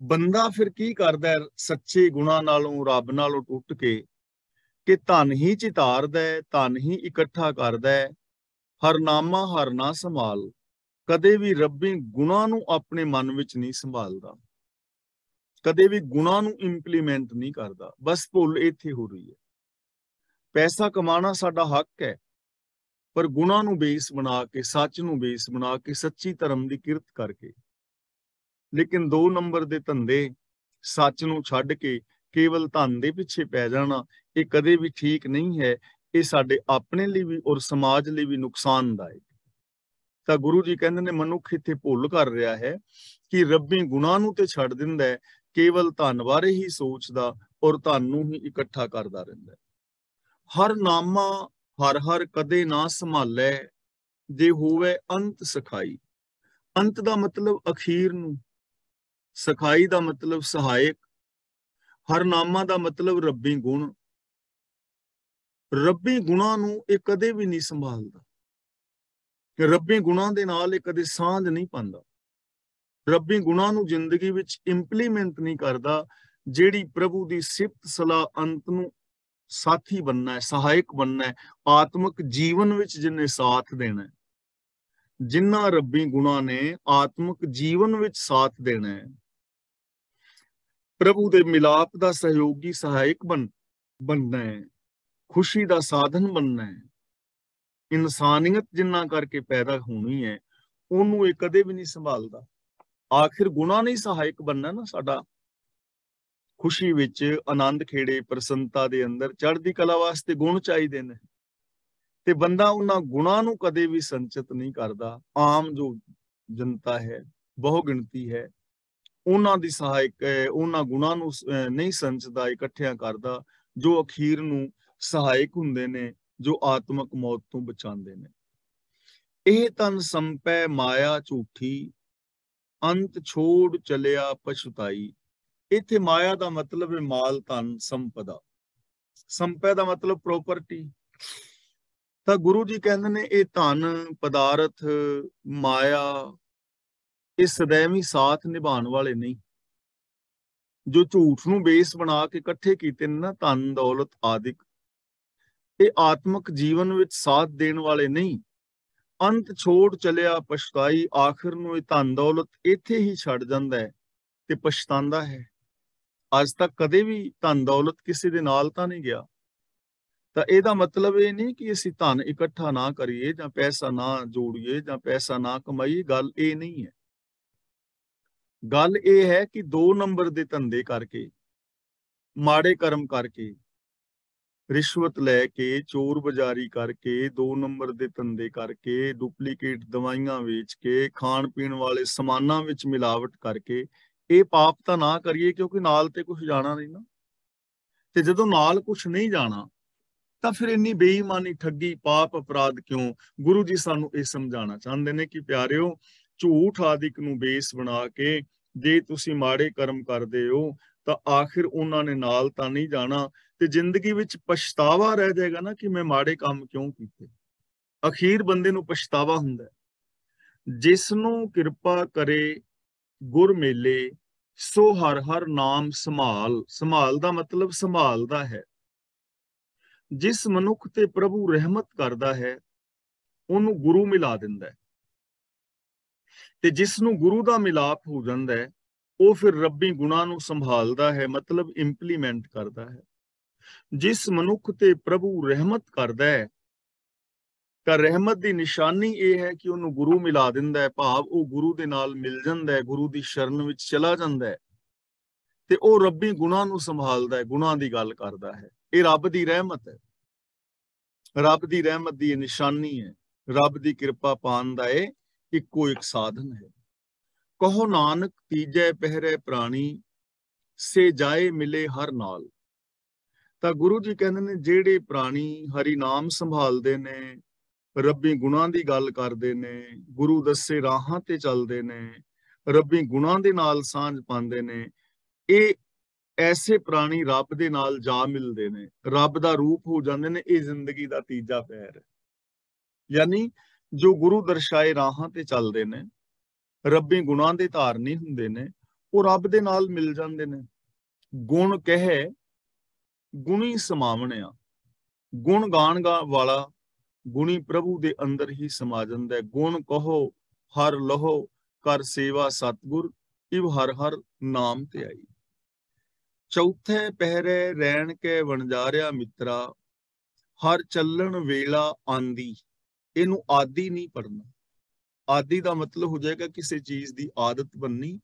ਬੰਦਾ ਫਿਰ ਕੀ ਕਰਦਾ ਸੱਚੇ ਗੁਣਾ ਨਾਲੋਂ ਰੱਬ ਨਾਲੋਂ ਟੁੱਟ ਕੇ ਕਿ ਧਨ ਹੀ ਚਿਤਾਰਦਾ ਹੈ ਧਨ ਹੀ ਇਕੱਠਾ ਕਰਦਾ ਹੈ ਹਰ ਨਾ ਸੰਭਾਲ ਕਦੇ ਵੀ ਰੱਬੀ ਗੁਨਾ ਨੂੰ ਆਪਣੇ ਮਨ ਵਿੱਚ ਨਹੀਂ ਸੰਭਾਲਦਾ ਕਦੇ ਵੀ ਗੁਨਾ ਨੂੰ ਇੰਪਲੀਮੈਂਟ ਨਹੀਂ ਕਰਦਾ ਬਸ ਭੁੱਲ ਇੱਥੇ ਹੋ ਰਹੀ ਹੈ ਪੈਸਾ ਕਮਾਣਾ ਸਾਡਾ ਹੱਕ ਹੈ ਪਰ ਗੁਨਾ ਨੂੰ ਬੇਸ ਬਣਾ ਕੇ ਸੱਚ ਨੂੰ ਬੇਸ ਬਣਾ ਕੇ ਸੱਚੀ ਧਰਮ ਦੀ ਕਿਰਤ ਕਰਕੇ ਲੇਕਿਨ ਦੋ ਨੰਬਰ ਦੇ ਧੰਦੇ ਸੱਚ ਨੂੰ ਛੱਡ ਕੇ ਕੇਵਲ ਧਨ ਦੇ ਪਿੱਛੇ ਪੈ ਜਾਣਾ ਇਹ ਕਦੇ ਵੀ ਠੀਕ ਨਹੀਂ ਹੈ ਇਹ ਸਾਡੇ ਆਪਣੇ ਲਈ ਵੀ ਔਰ ਸਮਾਜ ਲਈ ਵੀ ਨੁਕਸਾਨਦਾਇਕ ਤਾਂ ਗੁਰੂ ਜੀ ਕਹਿੰਦੇ ਨੇ ਮਨੁੱਖ ਇੱਥੇ ਭੁੱਲ ਕਰ ਰਿਹਾ ਹੈ ਕਿ ਰੱਬੀ ਗੁਨਾਹ ਨੂੰ ਤੇ ਛੱਡ ਦਿੰਦਾ ਹੈ ਕੇਵਲ ਧਨ ਬਾਰੇ ਹੀ ਸੋਚਦਾ ਔਰ ਧਨ ਨੂੰ ਹੀ ਇਕੱਠਾ ਕਰਦਾ ਰਹਿੰਦਾ ਹੈ ਹਰ ਨਾਮਾ ਹਰ ਹਰ ਕਦੇ ਨਾ ਸੰਭਾਲੇ ਜੇ ਹੋਵੇ ਅੰਤ ਸਖਾਈ ਅੰਤ ਦਾ ਮਤਲਬ ਅਖੀਰ ਨੂੰ ਸਖਾਈ ਦਾ ਮਤਲਬ ਸਹਾਇਕ ਹਰਨਾਮਾ ਦਾ ਮਤਲਬ ਰੱਬੀ ਗੁਣ ਰੱਬੀ ਗੁਣਾ ਨੂੰ ਇਹ ਕਦੇ ਵੀ ਨਹੀਂ ਸੰਭਾਲਦਾ ਕਿ ਰੱਬੀ ਗੁਣਾ ਦੇ ਨਾਲ ਇਹ ਕਦੇ ਸਾਂਝ ਨਹੀਂ ਪਾਉਂਦਾ ਰੱਬੀ ਗੁਣਾ ਨੂੰ ਜ਼ਿੰਦਗੀ ਵਿੱਚ ਇੰਪਲੀਮੈਂਟ ਨਹੀਂ ਕਰਦਾ ਜਿਹੜੀ ਪ੍ਰਭੂ ਦੀ ਸਿਫਤ ਸਲਾਹ ਅੰਤ ਨੂੰ ਸਾਥੀ ਬੰਨਣਾ ਹੈ ਸਹਾਇਕ ਬੰਨਣਾ ਹੈ ਆਤਮਿਕ ਜੀਵਨ ਵਿੱਚ ਜਿੰਨੇ ਸਾਥ ਦੇਣਾ ਹੈ ਜਿੰਨਾ ਰੱਬੀ ਗੁਣਾ ਨੇ ਆਤਮਿਕ ਜੀਵਨ ਵਿੱਚ ਸਾਥ ਦੇਣਾ ਹੈ ਪ੍ਰਭੂ ਦੇ ਮਿਲਾਪ ਦਾ ਸਹਿਯੋਗੀ ਸਹਾਇਕ ਬਣ ਬਣਨਾ ਹੈ ਖੁਸ਼ੀ ਦਾ ਸਾਧਨ ਬਣਨਾ ਹੈ ਇਨਸਾਨੀਅਤ ਜਿੰਨਾ ਕਰਕੇ ਪੈਦਾ ਹੋਣੀ ਹੈ ਉਹਨੂੰ ਇਹ ਕਦੇ ਵੀ ਨਹੀਂ ਸੰਭਾਲਦਾ ਆਖਿਰ ਗੁਨਾ ਨਹੀਂ ਸਹਾਇਕ ਬਣਨਾ ਨਾ ਸਾਡਾ ਖੁਸ਼ੀ ਵਿੱਚ ਆਨੰਦ ਖੇੜੇ ਪ੍ਰਸੰਤਾ ਦੇ ਅੰਦਰ ਚੜ੍ਹਦੀ ਕਲਾ ਵਾਸਤੇ ਗੁਣ ਚਾਹੀਦੇ ਨੇ ਤੇ ਬੰਦਾ ਉਹਨਾਂ ਗੁਣਾਂ ਨੂੰ ਕਦੇ ਵੀ ਸੰਚਿਤ ਨਹੀਂ ਕਰਦਾ ਆਮ ਜੋ ਜਨਤਾ ਹੈ ਬਹੁ ਗਿਣਤੀ ਹੈ ਉਹਨਾਂ ਦੀ ਸਹਾਇਕ ਉਹਨਾਂ ਗੁਣਾਂ ਨੂੰ ਨਹੀਂ ਸੰਚਦਾ ਇਕੱਠਿਆਂ ਕਰਦਾ ਜੋ ਅਖੀਰ ਨੂੰ ਸਹਾਇਕ ਹੁੰਦੇ ਨੇ ਜੋ ਆਤਮਕ ਮੌਤ ਤੋਂ ਬਚਾਉਂਦੇ ਨੇ ਇਹ ਤਨ ਸੰਪੈ ਮਾਇਆ ਝੂਠੀ ਅੰਤ ਛੋੜ ਚਲਿਆ ਪਛਤਾਈ ਇੱਥੇ ਮਾਇਆ ਦਾ ਮਤਲਬ ਹੈ ਮਾਲ ਧਨ ਸੰਪਦਾ ਸੰਪੈ ਦਾ ਮਤਲਬ ਪ੍ਰੋਪਰਟੀ ਤਾਂ ਗੁਰੂ ਜੀ ਕਹਿੰਦੇ ਨੇ ਇਹ ਧਨ ਪਦਾਰਥ ਮਾਇਆ ਇਹ ਸदैव ਹੀ ਸਾਥ ਨਿਭਾਉਣ ਵਾਲੇ ਨਹੀਂ ਜੋ ਝੂਠ ਨੂੰ ਬੇਸ ਬਣਾ ਕੇ ਇਕੱਠੇ ਕੀਤੇ ਨੇ ਨਾ ਧਨ ਦੌਲਤ ਆਦਿਕ ਇਹ ਆਤਮਿਕ ਜੀਵਨ ਵਿੱਚ ਸਾਥ ਦੇਣ ਵਾਲੇ ਨਹੀਂ ਅੰਤ ਛੋੜ ਚਲਿਆ ਪਛਤਾਈ ਆਖਰ ਨੂੰ ਇਹ ਧਨ ਦੌਲਤ ਇੱਥੇ ਹੀ ਛੱਡ ਜਾਂਦਾ ਹੈ ਤੇ ਪਛਤਾਉਂਦਾ ਹੈ ਅੱਜ ਤੱਕ ਕਦੇ ਵੀ ਧਨ ਦੌਲਤ ਕਿਸੇ ਦੇ ਨਾਲ ਤਾਂ ਨਹੀਂ ਗਿਆ ਤਾਂ ਇਹਦਾ ਮਤਲਬ ਇਹ ਨਹੀਂ ਕਿ ਅਸੀਂ ਧਨ ਇਕੱਠਾ ਨਾ ਕਰੀਏ ਜਾਂ ਪੈਸਾ ਨਾ ਜੋੜੀਏ ਜਾਂ ਪੈਸਾ ਨਾ ਕਮਾਈਏ ਗੱਲ ਇਹ ਨਹੀਂ ਹੈ ਗੱਲ ਇਹ ਹੈ ਕਿ 2 ਨੰਬਰ ਦੇ ਧੰਦੇ ਕਰਕੇ ਮਾੜੇ ਕਰਮ ਕਰਕੇ ਰਿਸ਼ਵਤ ਲੈ ਕੇ ਚੋਰ ਬਜ਼ਾਰੀ ਕਰਕੇ 2 ਨੰਬਰ ਦੇ ਧੰਦੇ ਕਰਕੇ ਡੁਪਲੀਕੇਟ ਦਵਾਈਆਂ ਵੇਚ ਕੇ ਖਾਣ ਪੀਣ ਵਾਲੇ ਸਮਾਨਾਂ ਵਿੱਚ ਮਿਲਾਵਟ ਕਰਕੇ ਇਹ ਪਾਪ ਤਾਂ ਨਾ ਕਰੀਏ ਕਿਉਂਕਿ ਨਾਲ ਤੇ ਕੁਝ ਜਾਣਾ ਨਹੀਂ ਨਾ ਤੇ ਜਦੋਂ ਨਾਲ ਕੁਝ ਨਹੀਂ ਜਾਣਾ ਤਾਂ ਫਿਰ ਇੰਨੀ ਬੇਈਮਾਨੀ ਠੱਗੀ ਪਾਪ ਅਪਰਾਧ ਕਿਉਂ ਗੁਰੂ ਜੀ ਸਾਨੂੰ ਇਹ ਸਮਝਾਉਣਾ ਚਾਹੁੰਦੇ ਨੇ ਕਿ ਪਿਆਰਿਓ ਝੂਠ ਆਦਿਕ ਨੂੰ ਬੇਸ ਬਣਾ ਕੇ ਜੇ ਤੁਸੀਂ ਮਾੜੇ ਕਰਮ ਕਰਦੇ ਹੋ ਤਾਂ ਆਖਿਰ ਉਹਨਾਂ ਨੇ ਨਾਲ ਤਾਂ ਨਹੀਂ ਜਾਣਾ ਤੇ ਜ਼ਿੰਦਗੀ ਵਿੱਚ ਪਛਤਾਵਾ ਰਹਿ ਜਾਏਗਾ ਨਾ ਕਿ ਮੈਂ ਮਾੜੇ ਕੰਮ ਕਿਉਂ ਕੀਤੇ ਅਖੀਰ ਬੰਦੇ ਨੂੰ ਪਛਤਾਵਾ ਹੁੰਦਾ ਹੈ ਜਿਸ ਨੂੰ ਕਿਰਪਾ ਕਰੇ ਗੁਰ ਮੇਲੇ ਸੋ ਹਰ ਹਰ ਨਾਮ ਸੰਭਾਲ ਸੰਭਾਲ ਦਾ ਮਤਲਬ ਸੰਭਾਲਦਾ ਹੈ ਜਿਸ ਮਨੁੱਖ ਤੇ ਪ੍ਰਭੂ ਰਹਿਮਤ ਕਰਦਾ ਹੈ ਉਹਨੂੰ ਗੁਰੂ ਮਿਲਾ ਦਿੰਦਾ ਹੈ ਤੇ ਜਿਸ ਨੂੰ ਗੁਰੂ ਦਾ ਮਿਲਾਪ ਹੋ ਜਾਂਦਾ ਹੈ ਉਹ ਫਿਰ ਰੱਬੀ ਗੁਣਾ ਨੂੰ ਸੰਭਾਲਦਾ ਹੈ ਮਤਲਬ ਇੰਪਲੀਮੈਂਟ ਕਰਦਾ ਹੈ ਜਿਸ ਮਨੁੱਖ ਤੇ ਪ੍ਰਭੂ ਰਹਿਮਤ ਕਰਦਾ ਹੈ ਤਾਂ ਰਹਿਮਤ ਦੀ ਨਿਸ਼ਾਨੀ ਇਹ ਹੈ ਕਿ ਉਹਨੂੰ ਗੁਰੂ ਮਿਲਾ ਦਿੰਦਾ ਹੈ ਭਾਵ ਉਹ ਗੁਰੂ ਦੇ ਨਾਲ ਮਿਲ ਜਾਂਦਾ ਹੈ ਗੁਰੂ ਦੀ ਸ਼ਰਨ ਵਿੱਚ ਚਲਾ ਜਾਂਦਾ ਹੈ ਤੇ ਉਹ ਰੱਬੀ ਗੁਣਾ ਨੂੰ ਸੰਭਾਲਦਾ ਹੈ ਗੁਣਾ ਦੀ ਗੱਲ ਕਰਦਾ ਹੈ ਇਹ ਰੱਬ ਦੀ ਰਹਿਮਤ ਹੈ ਰੱਬ ਦੀ ਰਹਿਮਤ ਦੀ ਨਿਸ਼ਾਨੀ ਹੈ ਰੱਬ ਦੀ ਕਿਰਪਾ ਪਾਣ ਦਾ ਇਹ ਇੱਕੋ ਇੱਕ ਸਾਧਨ ਹੈ ਕਹੋ ਨਾਨਕ ਤੀਜੇ ਪਹਿਰੇ ਪ੍ਰਾਣੀ ਸੇ ਜਾਏ ਮਿਲੇ ਹਰ ਨਾਲ ਤਾਂ ਗੁਰੂ ਜੀ ਕਹਿੰਦੇ ਨੇ ਜਿਹੜੇ ਪ੍ਰਾਣੀ ਹਰੀ ਨਾਮ ਸੰਭਾਲਦੇ ਨੇ ਰੱਬੀ ਗੁਣਾਂ ਦੀ ਗੱਲ ਕਰਦੇ ਨੇ ਗੁਰੂ ਦੱਸੇ ਰਾਹਾਂ ਤੇ ਚੱਲਦੇ ਨੇ ਰੱਬੀ ਗੁਣਾਂ ਦੇ ਨਾਲ ਸਾਂਝ ਪਾਉਂਦੇ ਨੇ ਇਹ ਐਸੇ ਪ੍ਰਾਣੀ ਰੱਬ ਦੇ ਨਾਲ ਜਾ ਮਿਲਦੇ ਨੇ ਰੱਬ ਦਾ ਰੂਪ ਹੋ ਜਾਂਦੇ ਨੇ ਇਹ ਜ਼ਿੰਦਗੀ ਦਾ ਤੀਜਾ ਪੈਰ ਯਾਨੀ ਜੋ ਗੁਰੂ ਦਰਸ਼ਾਏ ਰਾਹਾਂ ਤੇ ਚੱਲਦੇ ਨੇ ਰੱਬੀ ਗੁਣਾਂ ਦੇ ਧਾਰਨੀ ਹੁੰਦੇ ਨੇ ਉਹ ਰੱਬ ਦੇ ਨਾਲ ਮਿਲ ਜਾਂਦੇ ਨੇ ਗੁਣ ਕਹੇ ਗੁਣੀ ਸਮਾਵਣਿਆ ਗੁਣ ਗਾਣ ਗਾ ਵਾਲਾ ਗੁਣੀ ਪ੍ਰਭੂ ਦੇ ਅੰਦਰ ਹੀ ਸਮਾ ਜਾਂਦਾ ਹੈ ਗੁਣ ਕਹੋ ਹਰ ਲਹੋ ਕਰ ਸੇਵਾ ਸਤਗੁਰ ਇਹ ਹਰ ਹਰ ਨਾਮ ਤੇ ਆਈ ਚੌਥੇ ਪਹਿਰੇ ਰਹਿਣ ਕੇ ਵਣਜਾਰਿਆ ਮਿੱਤਰਾ ਹਰ ਚੱਲਣ ਵੇਲਾ ਆਂਦੀ ਇਹਨੂੰ ਆਦੀ ਨਹੀਂ ਪੜਨਾ ਆਦੀ ਦਾ ਮਤਲਬ ਹੋ ਜਾਏਗਾ ਕਿਸੇ ਚੀਜ਼ ਦੀ ਆਦਤ ਬੰਨੀ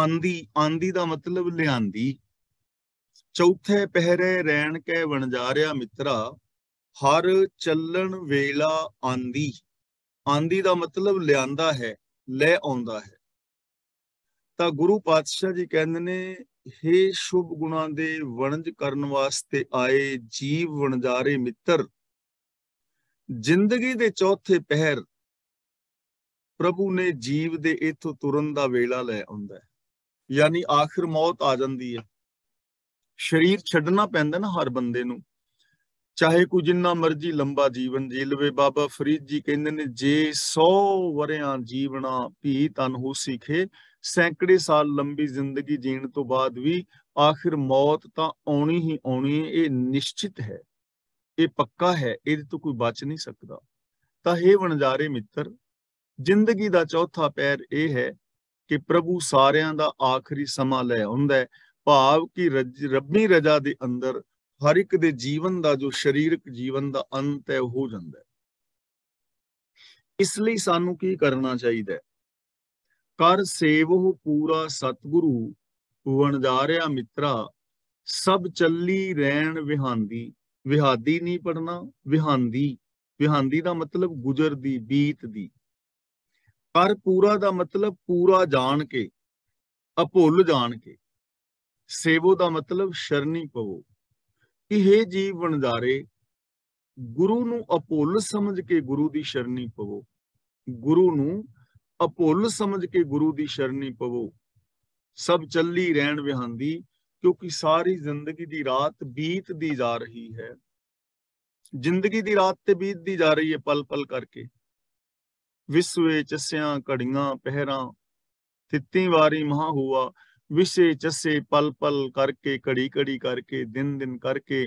ਆਂਦੀ ਆਂਦੀ ਦਾ ਮਤਲਬ ਲਿਆਂਦੀ ਚੌਥੇ ਪਹਿਰੇ ਰਹਿਣ ਕੇ ਜਾ ਰਿਆ ਮਿੱਤਰਾ ਹਰ ਚੱਲਣ ਵੇਲਾ ਆਂਦੀ ਆਂਦੀ ਦਾ ਮਤਲਬ ਲਿਆਂਦਾ ਹੈ ਲੈ ਆਉਂਦਾ ਹੈ ਤਾਂ ਗੁਰੂ ਪਾਤਸ਼ਾਹ ਜੀ ਕਹਿੰਦੇ ਨੇ ਹੇ ਸ਼ੁਭ ਗੁਣਾਂ ਦੇ ਵਣਜ ਕਰਨ ਵਾਸਤੇ ਆਏ ਜੀਵ ਵਣਜਾਰੇ ਮਿੱਤਰ ਜ਼ਿੰਦਗੀ ਦੇ ਚੌਥੇ ਪਹਿਰ ਪ੍ਰਭੂ ਨੇ ਜੀਵ ਦੇ ਇਥੋਂ ਤੁਰਨ ਦਾ ਵੇਲਾ ਲੈ ਆਉਂਦਾ ਹੈ ਯਾਨੀ ਆਖਰ ਮੌਤ ਆ ਜਾਂਦੀ ਹੈ ਸਰੀਰ ਛੱਡਣਾ ਪੈਂਦਾ ਨਾ ਹਰ ਬੰਦੇ ਨੂੰ ਚਾਹੇ ਕੋ ਜਿੰਨਾ ਮਰਜ਼ੀ ਲੰਬਾ ਜੀਵਨ ਜੀ ਲਵੇ ਬਾਬਾ ਫਰੀਦ ਜੀ ਕਹਿੰਦੇ ਨੇ ਜੇ 100 ਵਰਿਆਂ ਜੀਵਣਾ ਭੀ ਤਨ ਹੋ ਸਿਖੇ ਸੈਂਕੜੇ ਸਾਲ ਲੰਬੀ ਜ਼ਿੰਦਗੀ ਜੀਣ ਤੋਂ ਬਾਅਦ ਵੀ ਆਖਿਰ ਮੌਤ ਤਾਂ ਆਉਣੀ ਹੀ ਆਉਣੀ ਹੈ ਇਹ ਨਿਸ਼ਚਿਤ ਹੈ ਇਹ ਪੱਕਾ ਹੈ ਇਹਦੇ ਤੋਂ ਕੋਈ ਬਚ ਨਹੀਂ ਸਕਦਾ ਤਾਂ हे ਵਣਜਾਰੇ ਮਿੱਤਰ ਜ਼ਿੰਦਗੀ ਦਾ ਚੌਥਾ ਪੈਰ ਇਹ ਹੈ ਕਿ ਪ੍ਰਭੂ ਸਾਰਿਆਂ ਦਾ ਆਖਰੀ ਸਮਾਂ ਲੈ ਹੁੰਦਾ ਹੈ ਭਾਵ ਕਿ ਰੱਬੀ ਰਜਾ ਦੇ ਅੰਦਰ ਹਰ ਇੱਕ ਦੇ ਜੀਵਨ ਦਾ ਜੋ ਸਰੀਰਕ ਜੀਵਨ ਦਾ ਅੰਤ ਹੈ ਉਹ ਹੋ ਜਾਂਦਾ ਹੈ ਇਸ ਲਈ ਸਾਨੂੰ ਕੀ ਕਰਨਾ ਚਾਹੀਦਾ ਹੈ ਕਰ ਸੇਵਹੁ ਪੂਰਾ ਸਤਿਗੁਰੂ ਵਣਜਾਰਿਆ ਮਿੱਤਰਾ ਸਭ ਚੱਲੀ ਰਹਿਣ ਵਿਹਾਂਦੀ ਵਿਹਾਦੀ ਨਹੀਂ ਪੜਨਾ ਵਿਹਾਂਦੀ ਵਿਹਾਂਦੀ ਦਾ ਮਤਲਬ ਗੁਜਰਦੀ ਬੀਤਦੀ ਪਰ ਪੂਰਾ ਦਾ ਮਤਲਬ ਪੂਰਾ ਜਾਣ ਕੇ ਅਭੁੱਲ ਜਾਣ ਕੇ ਸੇਵੋ ਦਾ ਮਤਲਬ ਸ਼ਰਨੀ ਪਵੋ ਇਹ ਜੀਵ ਬਣਦਾਰੇ ਗੁਰੂ ਨੂੰ ਅਪੁੱਲ ਸਮਝ ਕੇ ਗੁਰੂ ਦੀ ਸ਼ਰਨੀ ਪਵੋ ਗੁਰੂ ਨੂੰ ਅਪੁੱਲ ਸਮਝ ਕੇ ਗੁਰੂ ਦੀ ਸ਼ਰਨੀ ਪਵੋ ਸਭ ਚੱਲੀ ਰਹਿਣ ਵਿਹਾਂਦੀ ਕਿਉਂਕਿ ਸਾਰੀ ਜ਼ਿੰਦਗੀ ਦੀ ਰਾਤ ਬੀਤਦੀ ਜਾ ਰਹੀ ਹੈ ਜ਼ਿੰਦਗੀ ਦੀ ਰਾਤ ਤੇ ਬੀਤਦੀ ਜਾ ਰਹੀ ਹੈ ਪਲ ਪਲ ਕਰਕੇ ਵਿਸਵੇ ਚਸਿਆਂ ਘੜੀਆਂ ਪਹਿਰਾਂ ਤਿੱਤੀ ਵਾਰੀ ਮਹਾ ਹੁਆ ਵਿਸੇ ਚਸੇ ਪਲ ਪਲ ਕਰਕੇ ਘੜੀ ਘੜੀ ਕਰਕੇ ਦਿਨ ਦਿਨ ਕਰਕੇ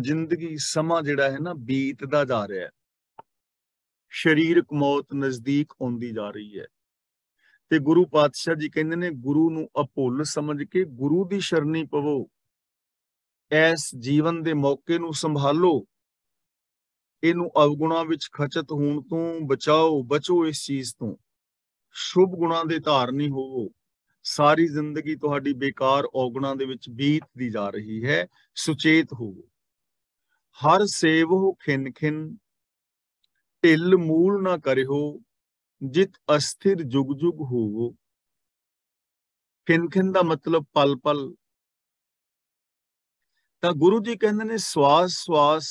ਜ਼ਿੰਦਗੀ ਸਮਾਂ ਜਿਹੜਾ ਹੈ ਨਾ ਬੀਤਦਾ ਜਾ ਰਿਹਾ ਹੈ ਸਰੀਰਕ ਮੌਤ ਨਜ਼ਦੀਕ ਆਉਂਦੀ ਜਾ ਰਹੀ ਹੈ ਤੇ ਗੁਰੂ ਪਾਤਸ਼ਾਹ ਜੀ ਕਹਿੰਦੇ ਨੇ ਗੁਰੂ ਨੂੰ ਅਪੁੱਲ ਸਮਝ ਕੇ ਗੁਰੂ ਦੀ ਸ਼ਰਣੀ ਪਵੋ ਐਸ ਜੀਵਨ ਦੇ ਮੌਕੇ ਨੂੰ ਸੰਭਾਲੋ ਇਹਨੂੰ ਅਵਗੁਣਾ ਵਿੱਚ ਖਚਤ ਹੋਣ ਤੋਂ ਬਚਾਓ ਬਚੋ ਇਸ ਚੀਜ਼ ਤੋਂ ਸ਼ੁਭ ਗੁਣਾ ਦੇ ਧਾਰਨੀ ਹੋਵੋ ਸਾਰੀ ਜ਼ਿੰਦਗੀ ਤੁਹਾਡੀ ਬੇਕਾਰ ਔਗਣਾ ਦੇ ਵਿੱਚ ਬੀਤਦੀ ਜਾ ਰਹੀ ਹੈ ਸੁਚੇਤ ਹੋਵੋ ਹਰ ਸੇਵ ਹੋ ਖਿੰਨ ਖਿੰਨ ਢਿੱਲ ਮੂਲ ਨਾ ਕਰਿਓ ਜਿਤ ਅਸਥਿਰ ਜੁਗ ਜੁਗ ਹੋਵੋ ਖਿੰਨ ਦਾ ਮਤਲਬ ਪਲ ਪਲ ਤਾਂ ਗੁਰੂ ਜੀ ਕਹਿੰਦੇ ਨੇ ਸਵਾਸ ਸਵਾਸ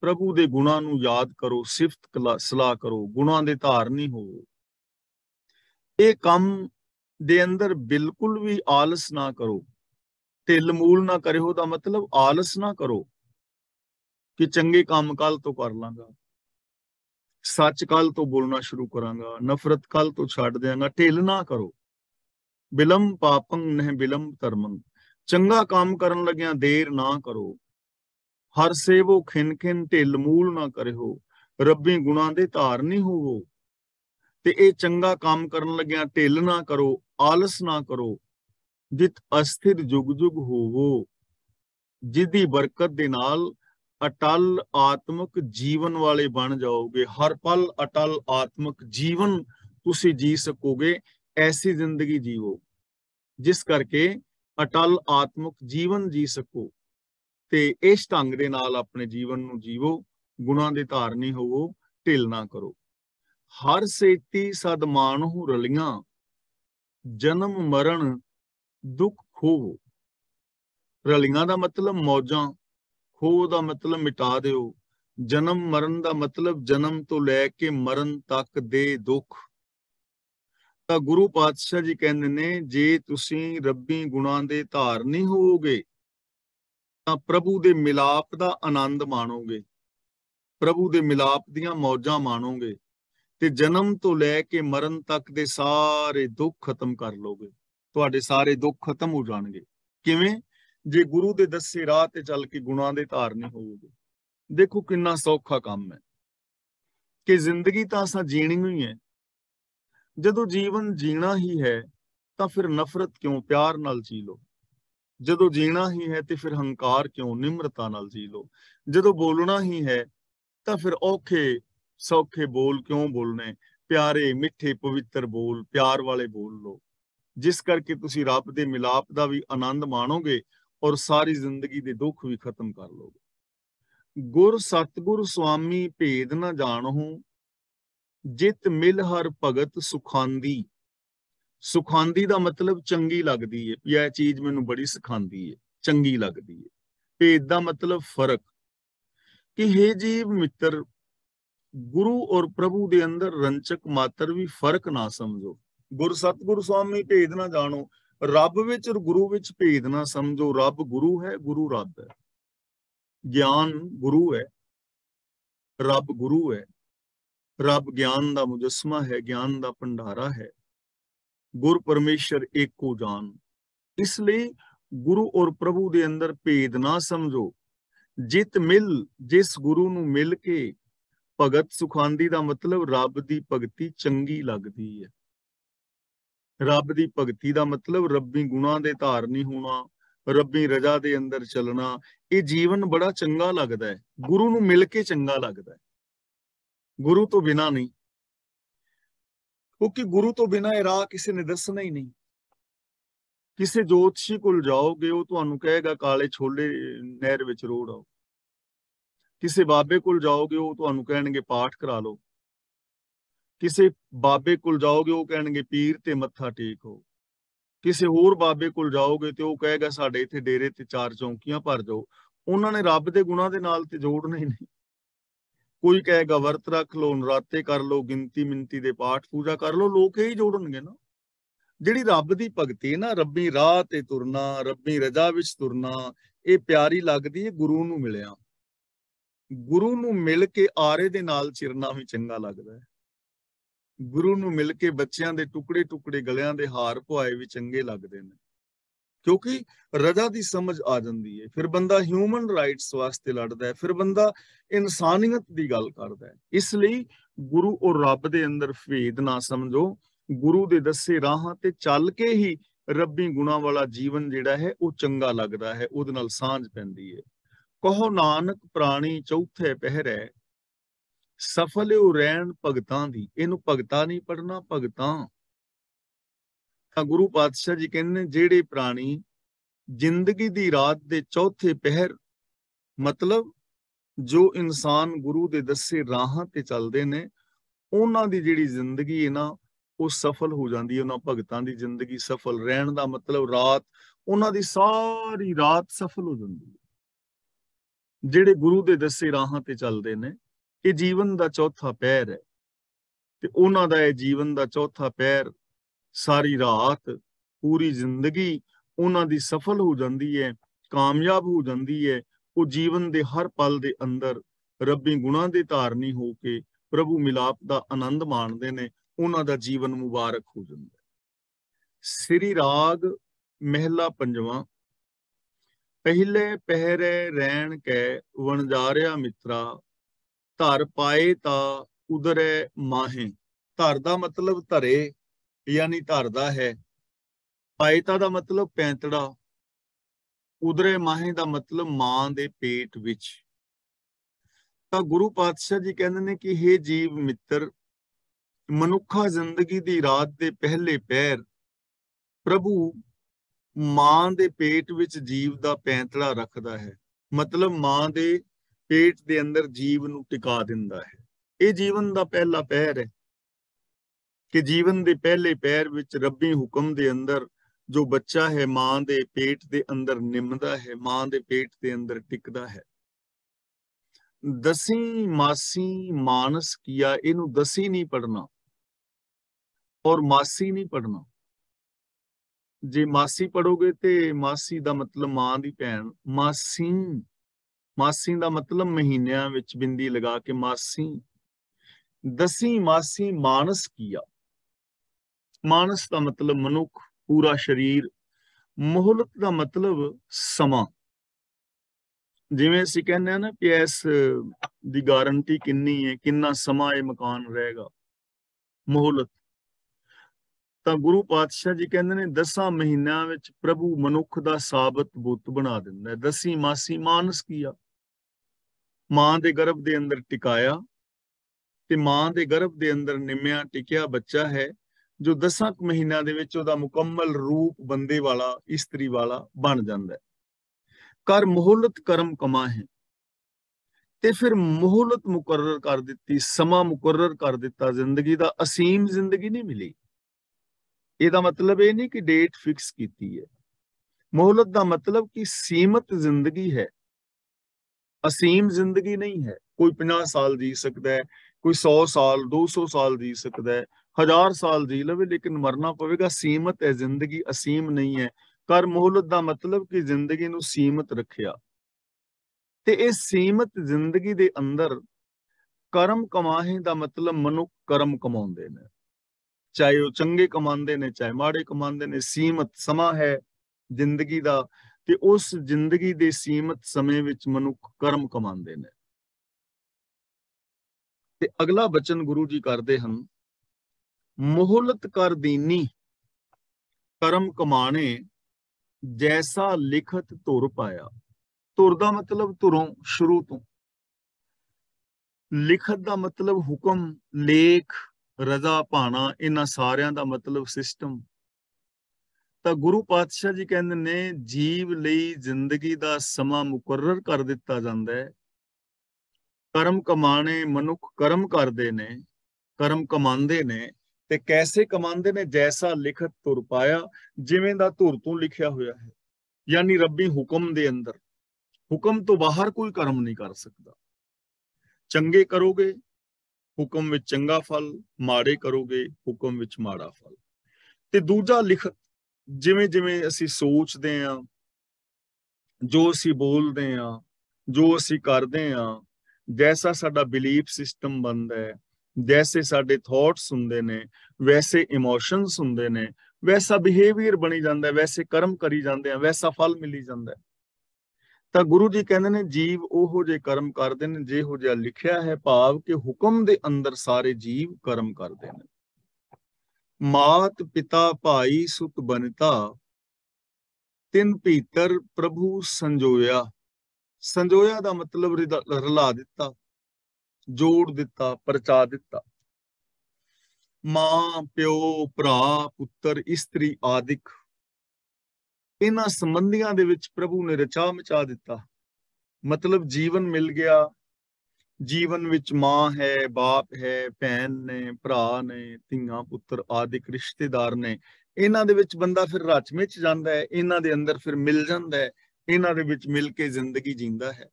ਪ੍ਰਭੂ ਦੇ ਗੁਣਾਂ ਨੂੰ ਯਾਦ ਕਰੋ ਸਿਫਤ ਸਲਾਹ ਕਰੋ ਗੁਣਾਂ ਦੇ ਧਾਰਨੀ ਹੋ ਇਹ ਕੰਮ ਦੇ ਅੰਦਰ ਬਿਲਕੁਲ ਵੀ ਆਲਸ ਨਾ ਕਰੋ ਤਿਲ ਮੂਲ ਨਾ ਕਰਿਓ ਦਾ ਮਤਲਬ ਆਲਸ ਨਾ ਕਰੋ ਕਿ ਚੰਗੇ ਕੰਮ ਕੱਲ ਤੋਂ ਕਰ ਲਾਂਗਾ ਸੱਚ ਕੱਲ ਤੋਂ ਬੋਲਣਾ ਸ਼ੁਰੂ ਕਰਾਂਗਾ ਨਫ਼ਰਤ ਕੱਲ ਤੋਂ ਛੱਡ ਦੇਵਾਂਗਾ ਢਿੱਲ ਨਾ ਕਰੋ ਬਿਲਮ ਪਾਪੰ ਨਹਿ ਬਿਲਮ ਧਰਮੰ ਚੰਗਾ ਕੰਮ ਕਰਨ ਲੱਗਿਆਂ ਦੇਰ ਨਾ ਕਰੋ ਹਰ ਸੇਵੋ ਖਿੰਨ ਖਿੰਨ ਢਿੱਲ ਮੂਲ ਨਾ ਕਰਿਓ ਰੱਬੀ ਗੁਣਾ ਦੇ ਧਾਰ ਨਹੀਂ ਹੋਵੋ ਤੇ ਇਹ ਚੰਗਾ ਕੰਮ ਕਰਨ ਲੱਗਿਆਂ ਢਿੱਲ ਨਾ ਕਰੋ ਆਲਸ ਨਾ ਕਰੋ ਜਿਤ ਅਸਥਿਰ ਜੁਗ ਜੁਗ ਹੋਵੋ ਜਿੱਦੀ ਬਰਕਤ ਦੇ ਨਾਲ ਅਟਲ ਆਤਮਿਕ ਜੀਵਨ ਵਾਲੇ ਬਣ ਜਾਓਗੇ ਹਰ ਪਲ ਅਟਲ ਆਤਮਿਕ ਜੀਵਨ ਤੁਸੀਂ ਜੀ ਸਕੋਗੇ ਐਸੀ ਜ਼ਿੰਦਗੀ ਜੀਵੋ ਜਿਸ ਕਰਕੇ ਅਟਲ ਆਤਮਿਕ ਜੀਵਨ ਜੀ ਸਕੋ ਤੇ ਇਸ ਢੰਗ ਦੇ ਨਾਲ ਆਪਣੇ ਜੀਵਨ ਨੂੰ ਜੀਵੋ ਗੁਨਾ ਦੇ ਧਾਰਨੀ ਹੋਵੋ ਢਿਲ ਨਾ ਕਰੋ ਹਰ ਸੇਤੀ ਸਦਮਾਨ ਹੂ ਰਲੀਆਂ ਜਨਮ ਮਰਨ ਦੁੱਖ ਖੋਵੋ ਰਲੀਆਂ ਦਾ ਮਤਲਬ ਮੌਜਾਂ ਹੋ ਦਾ ਮਤਲਬ ਮਿਟਾ ਦਿਓ ਜਨਮ ਮਰਨ ਦਾ ਮਤਲਬ ਜਨਮ ਤੋਂ ਲੈ ਕੇ ਮਰਨ ਤੱਕ ਦੇ ਦੁੱਖ ਤਾਂ ਗੁਰੂ ਪਾਤਸ਼ਾਹ ਜੀ ਕਹਿੰਦੇ ਨੇ ਜੇ ਤੁਸੀਂ ਰੱਬੀ ਗੁਣਾਂ ਦੇ ਧਾਰਨੀ ਹੋਵੋਗੇ ਤਾਂ ਪ੍ਰਭੂ ਦੇ ਮਿਲਾਪ ਦਾ ਆਨੰਦ ਮਾਣੋਗੇ ਪ੍ਰਭੂ ਦੇ ਮਿਲਾਪ ਦੀਆਂ ਮੌਜਾਂ ਮਾਣੋਗੇ ਤੇ ਜਨਮ ਤੋਂ ਲੈ ਕੇ ਮਰਨ ਤੱਕ ਦੇ ਸਾਰੇ ਦੁੱਖ ਖਤਮ ਕਰ ਲੋਗੇ ਤੁਹਾਡੇ ਸਾਰੇ ਦੁੱਖ ਖਤਮ ਹੋ ਜਾਣਗੇ ਕਿਵੇਂ ਜੇ ਗੁਰੂ ਦੇ ਦੱਸੇ ਰਾਹ ਤੇ ਚੱਲ ਕੇ ਗੁਨਾ ਦੇ ਧਾਰਨੇ ਹੋਵੋਗੇ ਦੇਖੋ ਕਿੰਨਾ ਸੌਖਾ ਕੰਮ ਹੈ ਕਿ ਜ਼ਿੰਦਗੀ ਤਾਂ ਅਸਾਂ ਜੀਣੀ ਹੀ ਹੈ ਜਦੋਂ ਜੀਵਨ ਜੀਣਾ ਹੀ ਹੈ ਤਾਂ ਫਿਰ ਨਫ਼ਰਤ ਕਿਉਂ ਪਿਆਰ ਨਾਲ ਜੀ ਲੋ ਜਦੋਂ ਜੀਣਾ ਹੀ ਹੈ ਤੇ ਫਿਰ ਹੰਕਾਰ ਕਿਉਂ ਨਿਮਰਤਾ ਨਾਲ ਜੀ ਲੋ ਜਦੋਂ ਬੋਲਣਾ ਹੀ ਹੈ ਤਾਂ ਫਿਰ ਔਖੇ ਸੌਖੇ ਬੋਲ ਕਿਉਂ ਬੋਲਨੇ ਪਿਆਰੇ ਮਿੱਠੇ ਪਵਿੱਤਰ ਬੋਲ ਪਿਆਰ ਵਾਲੇ ਬੋਲ ਲੋ ਜਿਸ ਕਰਕੇ ਤੁਸੀਂ ਰੱਬ ਦੇ ਮਿਲਾਪ ਦਾ ਵੀ ਆਨੰਦ ਮਾਣੋਗੇ ਔਰ ਸਾਰੀ ਜ਼ਿੰਦਗੀ ਦੇ ਦੁੱਖ ਵੀ ਖਤਮ ਕਰ ਲੋਗੇ ਗੁਰ ਸਤਗੁਰ ਸੁਆਮੀ ਭੇਦ ਨਾ ਜਾਣਹੁ ਜਿਤ ਮਿਲ ਹਰ ਭਗਤ ਸੁਖਾਂਦੀ ਸੁਖਾਂਦੀ ਦਾ ਮਤਲਬ ਚੰਗੀ ਲੱਗਦੀ ਏ ਪਿਆ ਇਹ ਚੀਜ਼ ਮੈਨੂੰ ਬੜੀ ਸਿਖਾਂਦੀ ਏ ਚੰਗੀ ਲੱਗਦੀ ਏ ਭੇਦ ਦਾ ਮਤਲਬ ਫਰਕ ਕਿ हे ਜੀਵ ਮਿੱਤਰ ਗੁਰੂ ਔਰ ਪ੍ਰਭੂ ਦੇ ਅੰਦਰ ਰੰਚਕ ਮਾਤਰ ਵੀ ਫਰਕ ਨਾ ਸਮਝੋ ਗੁਰ ਸਤਗੁਰ ਸੁਆਮੀ ਭੇਦ ਨਾ ਜਾਣੋ ਰੱਬ ਵਿੱਚ ਔਰ ਗੁਰੂ ਵਿੱਚ ਭੇਦ ਨਾ ਸਮਝੋ ਰੱਬ ਗੁਰੂ ਹੈ ਗੁਰੂ ਰੱਬ ਹੈ ਗਿਆਨ ਗੁਰੂ ਹੈ ਰੱਬ ਗੁਰੂ ਹੈ ਰੱਬ ਗਿਆਨ ਦਾ ਮੁਜਸਮਾ ਹੈ ਗਿਆਨ ਦਾ ਭੰਡਾਰਾ ਹੈ ਗੁਰ ਪਰਮੇਸ਼ਰ ਏਕੋ ਜਾਨ ਇਸ ਲਈ ਗੁਰੂ ਔਰ ਪ੍ਰਭੂ ਦੇ ਅੰਦਰ ਭੇਦ ਨਾ ਸਮਝੋ ਜਿਤ ਮਿਲ ਜਿਸ ਗੁਰੂ ਨੂੰ ਮਿਲ ਕੇ ਭਗਤ ਸੁਖਾਂਦੀ ਦਾ ਮਤਲਬ ਰੱਬ ਦੀ ਭਗਤੀ ਚੰਗੀ ਲੱਗਦੀ ਹੈ ਰੱਬ ਦੀ ਭਗਤੀ ਦਾ ਮਤਲਬ ਰੱਬੀ ਗੁਣਾ ਦੇ ਧਾਰਨੀ ਹੋਣਾ ਰੱਬੀ ਰਜਾ ਦੇ ਅੰਦਰ ਚੱਲਣਾ ਇਹ ਜੀਵਨ ਬੜਾ ਚੰਗਾ ਲੱਗਦਾ ਹੈ ਗੁਰੂ ਨੂੰ ਮਿਲ ਕੇ ਚੰਗਾ ਲੱਗਦਾ ਹੈ ਗੁਰੂ ਤੋਂ ਬਿਨਾ ਨਹੀਂ ਕਿਉਂਕਿ ਗੁਰੂ ਤੋਂ ਬਿਨਾ ਇਹ ਰਾਹ ਕਿਸੇ ਨੇ ਦੱਸਣਾ ਹੀ ਨਹੀਂ ਕਿਸੇ ਜੋਤਸ਼ੀ ਕੋਲ ਜਾਓਗੇ ਉਹ ਤੁਹਾਨੂੰ ਕਹੇਗਾ ਕਾਲੇ ਛੋਲੇ ਨਹਿਰ ਵਿੱਚ ਰੋੜ ਆਓ ਕਿਸੇ ਬਾਬੇ ਕੋਲ ਜਾਓਗੇ ਉਹ ਤੁਹਾਨੂੰ ਕਹਿਣਗੇ ਪਾਠ ਕਰਾ ਲਓ ਕਿਸੇ ਬਾਬੇ ਕੋਲ ਜਾਓਗੇ ਉਹ ਕਹਿਣਗੇ ਪੀਰ ਤੇ ਮੱਥਾ ਹੋ ਕਿਸੇ ਹੋਰ ਬਾਬੇ ਕੋਲ ਜਾਓਗੇ ਤੇ ਉਹ ਕਹੇਗਾ ਸਾਡੇ ਇੱਥੇ ਡੇਰੇ ਤੇ ਚਾਰ ਚੌਂਕੀਆਂ ਭਰ ਜਾਓ ਉਹਨਾਂ ਨੇ ਰੱਬ ਦੇ ਗੁਣਾ ਦੇ ਨਾਲ ਤੇ ਜੋੜਨੇ ਨਹੀਂ ਕੋਈ ਕਹੇਗਾ ਵਰਤ ਰੱਖ ਲੋ ਨਰਾਤੇ ਕਰ ਲੋ ਗਿਣਤੀ ਮਿੰਤੀ ਦੇ ਪਾਠ ਪੂਜਾ ਕਰ ਲੋ ਲੋਕ ਇਹ ਹੀ ਜੋੜਨਗੇ ਨਾ ਜਿਹੜੀ ਰੱਬ ਦੀ ਭਗਤੀ ਹੈ ਨਾ ਰੱਬੀ ਰਾਹ ਤੇ ਤੁਰਨਾ ਰੱਬੀ ਰਜ਼ਾ ਵਿੱਚ ਤੁਰਨਾ ਇਹ ਪਿਆਰੀ ਲੱਗਦੀ ਹੈ ਗੁਰੂ ਨੂੰ ਮਿਲਿਆ ਗੁਰੂ ਨੂੰ ਮਿਲ ਕੇ ਆਰੇ ਦੇ ਨਾਲ ਚਿਰਨਾ ਵੀ ਚੰਗਾ ਲੱਗਦਾ ਹੈ ਗੁਰੂ ਨੂੰ ਮਿਲ ਕੇ ਬੱਚਿਆਂ ਦੇ ਟੁਕੜੇ ਟੁਕੜੇ ਗਲਿਆਂ ਦੇ ਹਾਰ ਪੁਆਏ ਵੀ ਚੰਗੇ ਲੱਗਦੇ ਨੇ ਕਿਉਂਕਿ ਰਜਾ ਦੀ ਸਮਝ ਆ ਜਾਂਦੀ ਹੈ ਫਿਰ ਬੰਦਾ ਹਿਊਮਨ ਰਾਈਟਸ ਵਾਸਤੇ ਲੜਦਾ ਹੈ ਫਿਰ ਬੰਦਾ ਇਨਸਾਨੀਅਤ ਦੀ ਗੱਲ ਕਰਦਾ ਹੈ ਇਸ ਲਈ ਗੁਰੂ ਔਰ ਰੱਬ ਦੇ ਅੰਦਰ ਫੇਦ ਨਾ ਸਮਝੋ ਗੁਰੂ ਦੇ ਦੱਸੇ ਰਾਹਾਂ ਤੇ ਚੱਲ ਕੇ ਹੀ ਰੱਬੀ ਗੁਣਾ ਵਾਲਾ ਜੀਵਨ ਜਿਹੜਾ ਹੈ ਉਹ ਚੰਗਾ ਲੱਗਦਾ ਹੈ ਉਹਦੇ ਨਾਲ ਸਾਂਝ ਪੈਂਦੀ ਹੈ ਕਹੋ ਨਾਨਕ ਪ੍ਰਾਣੀ ਚੌਥੇ ਪਹਿਰੇ ਸਫਲ ਹੋ ਰਹਿਣ ਭਗਤਾਂ ਦੀ ਇਹਨੂੰ ਭਗਤਾ ਨਹੀਂ ਪੜਨਾ ਭਗਤਾਂ ਤਾਂ ਗੁਰੂ ਪਾਤਸ਼ਾਹ ਜੀ ਕਹਿੰਦੇ ਜਿਹੜੇ ਪ੍ਰਾਣੀ ਜ਼ਿੰਦਗੀ ਦੀ ਰਾਤ ਦੇ ਚੌਥੇ ਪਹਿਰ ਮਤਲਬ ਜੋ ਇਨਸਾਨ ਗੁਰੂ ਦੇ ਦੱਸੇ ਰਾਹਾਂ ਤੇ ਚੱਲਦੇ ਨੇ ਉਹਨਾਂ ਦੀ ਜਿਹੜੀ ਜ਼ਿੰਦਗੀ ਹੈ ਨਾ ਉਹ ਸਫਲ ਹੋ ਜਾਂਦੀ ਹੈ ਉਹਨਾਂ ਭਗਤਾਂ ਦੀ ਜ਼ਿੰਦਗੀ ਸਫਲ ਰਹਿਣ ਦਾ ਮਤਲਬ ਰਾਤ ਉਹਨਾਂ ਦੀ ਸਾਰੀ ਰਾਤ ਸਫਲ ਹੋ ਜਾਂਦੀ ਹੈ ਜਿਹੜੇ ਗੁਰੂ ਦੇ ਦੱਸੇ ਰਾਹਾਂ ਤੇ ਚੱਲਦੇ ਨੇ ਇਹ ਜੀਵਨ ਦਾ ਚੌਥਾ ਪੈਰ ਹੈ ਤੇ ਉਹਨਾਂ ਦਾ ਇਹ ਜੀਵਨ ਦਾ ਚੌਥਾ ਪੈਰ ਸਾਰੀ ਰਾਤ ਪੂਰੀ ਜ਼ਿੰਦਗੀ ਉਹਨਾਂ ਦੀ ਸਫਲ ਹੋ ਜਾਂਦੀ ਹੈ ਕਾਮਯਾਬ ਹੋ ਜਾਂਦੀ ਹੈ ਉਹ ਜੀਵਨ ਦੇ ਹਰ ਪਲ ਦੇ ਅੰਦਰ ਰੱਬੀ ਗੁਣਾਂ ਦੇ ਧਾਰਨੀ ਹੋ ਕੇ ਪ੍ਰਭੂ ਮਿਲਾਪ ਦਾ ਆਨੰਦ ਮਾਣਦੇ ਨੇ ਉਹਨਾਂ ਦਾ ਜੀਵਨ ਮੁਬਾਰਕ ਹੋ ਜਾਂਦਾ ਸ੍ਰੀ ਰਾਗ ਮਹਿਲਾ ਪੰਜਵਾਂ ਪਹਿਲੇ ਪਹਿਰੇ ਰਹਿਣ ਕੈ ਵਣਜਾਰਿਆ ਮਿੱਤਰਾ ਧਰ ਪਾਏ ਤਾਂ ਉਦਰੇ ਮਾਹੇ ਧਰ ਦਾ ਮਤਲਬ ਧਰੇ ਯਾਨੀ ਧਰਦਾ ਹੈ ਪਾਏ ਤਾਂ ਦਾ ਮਤਲਬ ਪੈਂਤੜਾ ਉਦਰੇ ਮਾਹੇ ਦਾ ਮਤਲਬ ਮਾਂ ਦੇ ਪੇਟ ਵਿੱਚ ਤਾਂ ਗੁਰੂ ਪਾਤਸ਼ਾਹ ਜੀ ਕਹਿੰਦੇ ਨੇ ਕਿ हे ਜੀਵ ਮਿੱਤਰ ਮਨੁੱਖਾ ਜ਼ਿੰਦਗੀ ਦੀ ਰਾਤ ਦੇ ਪਹਿਲੇ ਪੈਰ ਪ੍ਰਭੂ ਮਾਂ ਦੇ ਪੇਟ ਵਿੱਚ ਜੀਵ ਦਾ ਪੈਂਤੜਾ ਰੱਖਦਾ ਹੈ ਮਤਲਬ ਮਾਂ ਦੇ ਪੇਟ ਦੇ ਅੰਦਰ ਜੀਵ ਨੂੰ ਟਿਕਾ ਦਿੰਦਾ ਹੈ ਇਹ ਜੀਵਨ ਦਾ ਪਹਿਲਾ ਪੈਰ ਹੈ ਕਿ ਜੀਵਨ ਦੇ ਪਹਿਲੇ ਪੈਰ ਵਿੱਚ ਰੱਬੀ ਹੁਕਮ ਦੇ ਅੰਦਰ ਜੋ ਬੱਚਾ ਹੈ ਮਾਂ ਦੇ ਪੇਟ ਦੇ ਅੰਦਰ ਨਿੰਮਦਾ ਹੈ ਮਾਂ ਦੇ ਪੇਟ ਦੇ ਅੰਦਰ ਟਿਕਦਾ ਹੈ ਦਸੀ ਮਾਸੀ ਮਾਨਸ ਕੀਆ ਇਹਨੂੰ ਦਸੀ ਨਹੀਂ ਪੜਨਾ ਔਰ ਮਾਸੀ ਨਹੀਂ ਪੜਨਾ ਜੇ ਮਾਸੀ ਪੜੋਗੇ ਤੇ ਮਾਸੀ ਦਾ ਮਤਲਬ ਮਾਂ ਦੀ ਭੈਣ ਮਾਸੀ ਮਾਸੀ ਦਾ ਮਤਲਬ ਮਹੀਨਿਆਂ ਵਿੱਚ ਬਿੰਦੀ ਲਗਾ ਕੇ ਮਾਸੀ ਦਸੀ ਮਾਸੀ ਮਾਨਸ ਕੀਆ ਮਾਨਸ ਦਾ ਮਤਲਬ ਮਨੁੱਖ ਪੂਰਾ ਸਰੀਰ ਮੋਹਲਤ ਦਾ ਮਤਲਬ ਸਮਾਂ ਜਿਵੇਂ ਅਸੀਂ ਕਹਿੰਦੇ ਆ ਨਾ ਕਿ ਇਸ ਦੀ ਗਾਰੰਟੀ ਕਿੰਨੀ ਹੈ ਕਿੰਨਾ ਸਮਾਂ ਇਹ ਮਕਾਨ ਰਹੇਗਾ ਮੋਹਲਤ ਤਾਂ ਗੁਰੂ ਪਾਤਸ਼ਾਹ ਜੀ ਕਹਿੰਦੇ ਨੇ ਦਸਾਂ ਮਹੀਨਿਆਂ ਵਿੱਚ ਪ੍ਰਭੂ ਮਨੁੱਖ ਦਾ ਸਾਬਤ ਬੁੱਤ ਬਣਾ ਦਿੰਦਾ ਹੈ ਦਸੀ ਮਾਸੀ ਮਾਨਸ ਕੀਆ ਮਾਂ ਦੇ ਗਰਭ ਦੇ ਅੰਦਰ ਟਿਕਾਇਆ ਤੇ ਮਾਂ ਦੇ ਗਰਭ ਦੇ ਅੰਦਰ ਨਿੰਮਿਆ ਟਿਕਿਆ ਬੱਚਾ ਹੈ ਜੋ 10 ਮਹੀਨਾ ਦੇ ਵਿੱਚ ਉਹਦਾ ਮੁਕੰਮਲ ਰੂਪ ਬੰਦੇ ਵਾਲਾ ਇਸਤਰੀ ਵਾਲਾ ਬਣ ਜਾਂਦਾ ਹੈ ਕਰ ਮੋਹਲਤ ਕਰਮ ਕਮਾ ਹੈ ਤੇ ਫਿਰ ਮੋਹਲਤ ਮੁਕਰਰ ਕਰ ਦਿੱਤੀ ਸਮਾਂ ਮੁਕਰਰ ਕਰ ਦਿੱਤਾ ਜ਼ਿੰਦਗੀ ਦਾ ਅਸੀਮ ਜ਼ਿੰਦਗੀ ਨਹੀਂ ਮਿਲੀ ਇਹਦਾ ਮਤਲਬ ਇਹ ਨਹੀਂ ਕਿ ਡੇਟ ਫਿਕਸ ਕੀਤੀ ਹੈ ਮੋਹਲਤ ਦਾ ਮਤਲਬ ਕਿ ਸੀਮਤ ਜ਼ਿੰਦਗੀ ਹੈ ਅਸੀਮ ਜ਼ਿੰਦਗੀ ਨਹੀਂ ਹੈ ਕੋਈ 50 ਸਾਲ ਜੀ ਸਕਦਾ ਹੈ ਕੋਈ 100 ਸਾਲ 200 ਸਾਲ ਜੀ ਸਕਦਾ ਹੈ ਹਜ਼ਾਰ ਸਾਲ ਜੀ ਲਵੇ ਲੇਕਿਨ ਮਰਨਾ ਪਵੇਗਾ ਸੀਮਤ ਹੈ ਜ਼ਿੰਦਗੀ ਅਸੀਮ ਨਹੀਂ ਹੈ ਕਰ ਮੋਹਲਤ ਦਾ ਮਤਲਬ ਕਿ ਜ਼ਿੰਦਗੀ ਨੂੰ ਸੀਮਤ ਰੱਖਿਆ ਤੇ ਇਸ ਸੀਮਤ ਜ਼ਿੰਦਗੀ ਦੇ ਅੰਦਰ ਕਰਮ ਕਮਾਹੇ ਦਾ ਮਤਲਬ ਮਨੁੱਖ ਕਰਮ ਕਮਾਉਂਦੇ ਨੇ ਚਾਹੇ ਉਹ ਚੰਗੇ ਕਮਾਉਂਦੇ ਨੇ ਚਾਹੇ ਮਾੜੇ ਕਮਾਉਂਦੇ ਨੇ ਸੀਮਤ ਸਮਾਂ ਹੈ ਜ਼ਿੰਦਗੀ ਦਾ ਤੇ ਉਸ ਜ਼ਿੰਦਗੀ ਦੇ ਸੀਮਤ ਸਮੇਂ ਵਿੱਚ ਮਨੁੱਖ ਕਰਮ ਕਮਾਉਂਦੇ ਨੇ ਤੇ ਅਗਲਾ ਬਚਨ ਗੁਰੂ ਜੀ ਕਰਦੇ ਹਨ ਮੋਹਲਤ ਕਰ ਦੀਨੀ ਕਰਮ ਕਮਾਣੇ ਜੈਸਾ ਲਿਖਤ ਧੁਰ ਪਾਇਆ ਧੁਰ ਦਾ ਮਤਲਬ ਧੁਰੋਂ ਸ਼ੁਰੂ ਤੋਂ ਲਿਖਤ ਦਾ ਮਤਲਬ ਹੁਕਮ ਲੇਖ ਰਜ਼ਾ ਪਾਣਾ ਇਹਨਾਂ ਸਾਰਿਆਂ ਦਾ ਮਤਲਬ ਸਿਸਟਮ ਤਾਂ ਗੁਰੂ ਪਾਤਸ਼ਾਹ ਜੀ ਕਹਿੰਦੇ ਨੇ ਜੀਵ ਲਈ ਜ਼ਿੰਦਗੀ ਦਾ ਸਮਾਂ ਮੁਕਰਰ ਕਰ ਦਿੱਤਾ ਜਾਂਦਾ ਹੈ ਕਰਮ ਕਮਾਣੇ ਮਨੁੱਖ ਕਰਮ ਕਰਦੇ ਨੇ ਕਰਮ ਕਮਾਉਂਦੇ ਨੇ ਤੇ ਕੈਸੇ ਕਮਾਉਂਦੇ ਨੇ ਜੈਸਾ ਲਿਖਤ ਤੁਰ ਪਾਇਆ ਜਿਵੇਂ ਦਾ ਧੁਰ ਤੋਂ ਲਿਖਿਆ ਹੋਇਆ ਹੈ ਯਾਨੀ ਰੱਬੀ ਹੁਕਮ ਦੇ ਅੰਦਰ ਹੁਕਮ ਤੋਂ ਬਾਹਰ ਕੋਈ ਕਰਮ ਨਹੀਂ ਕਰ ਸਕਦਾ ਚੰਗੇ ਕਰੋਗੇ ਹੁਕਮ ਵਿੱਚ ਚੰਗਾ ਫਲ ਮਾੜੇ ਕਰੋਗੇ ਹੁਕਮ ਵਿੱਚ ਮਾੜਾ ਫਲ ਤੇ ਦੂਜਾ ਲਿਖਤ ਜਿਵੇਂ ਜਿਵੇਂ ਅਸੀਂ ਸੋਚਦੇ ਆ ਜੋ ਅਸੀਂ ਬੋਲਦੇ ਆ ਜੋ ਅਸੀਂ ਕਰਦੇ ਆ ਜੈਸਾ ਸਾਡਾ ਬਿਲੀਫ ਸਿਸਟਮ ਬਣਦਾ ਹੈ ਜੈਸੇ ਸਾਡੇ ਥਾਟਸ ਹੁੰਦੇ ਨੇ ਵੈਸੇ ਇਮੋਸ਼ਨਸ ਹੁੰਦੇ ਨੇ ਵੈਸਾ ਬਿਹੇਵੀਅਰ ਬਣੀ ਜਾਂਦਾ ਵੈਸੇ ਕਰਮ ਕਰੀ ਜਾਂਦੇ ਆ ਵੈਸਾ ਫਲ ਮਿਲੀ ਜਾਂਦਾ ਤਾਂ ਗੁਰੂ ਜੀ ਕਹਿੰਦੇ ਨੇ ਜੀਵ ਉਹੋ ਜੇ ਕਰਮ ਕਰਦੇ ਨੇ ਜਿਹੋ ਜਿਹਾ ਲਿਖਿਆ ਹੈ ਭਾਵ ਕਿ ਹੁਕਮ ਦੇ ਅੰਦਰ ਸਾਰੇ ਜੀਵ ਕਰਮ ਕਰਦੇ ਨੇ ਮਾਤ ਪਿਤਾ ਭਾਈ ਸੁਤ ਬਨਤਾ ਤਿੰਨ ਭੀਤਰ ਪ੍ਰਭੂ ਸੰਜੋਇਆ ਸੰਜੋਇਆ ਦਾ ਮਤਲਬ ਰਲਾ ਦਿੱਤਾ ਜੋੜ ਦਿੱਤਾ ਪਰਚਾ ਦਿੱਤਾ ਮਾਂ ਪਿਓ ਭਰਾ ਪੁੱਤਰ ਇਸਤਰੀ ਆਦਿਕ ਇਹਨਾਂ ਸੰਬੰਧੀਆਂ ਦੇ ਵਿੱਚ ਪ੍ਰਭੂ ਨੇ ਰਚਾ ਮਚਾ ਦਿੱਤਾ ਮਤਲਬ ਜੀਵਨ ਮਿਲ ਗਿਆ ਜੀਵਨ ਵਿੱਚ ਮਾਂ ਹੈ ਬਾਪ ਹੈ ਭੈਣ ਨੇ ਭਰਾ ਨੇ ਧੀਆਂ ਪੁੱਤਰ ਆਦਿਕ ਰਿਸ਼ਤੇਦਾਰ ਨੇ ਇਹਨਾਂ ਦੇ ਵਿੱਚ ਬੰਦਾ ਫਿਰ ਰਚਮੇ ਚ ਜਾਂਦਾ ਹੈ ਇਹਨਾਂ ਦੇ ਅੰਦਰ ਫਿਰ ਮਿਲ ਜਾਂਦਾ ਹੈ ਇਹਨਾਂ ਦੇ ਵਿੱਚ ਮਿਲ ਕੇ ਜ਼ਿੰਦਗੀ ਜੀਂਦਾ ਹੈ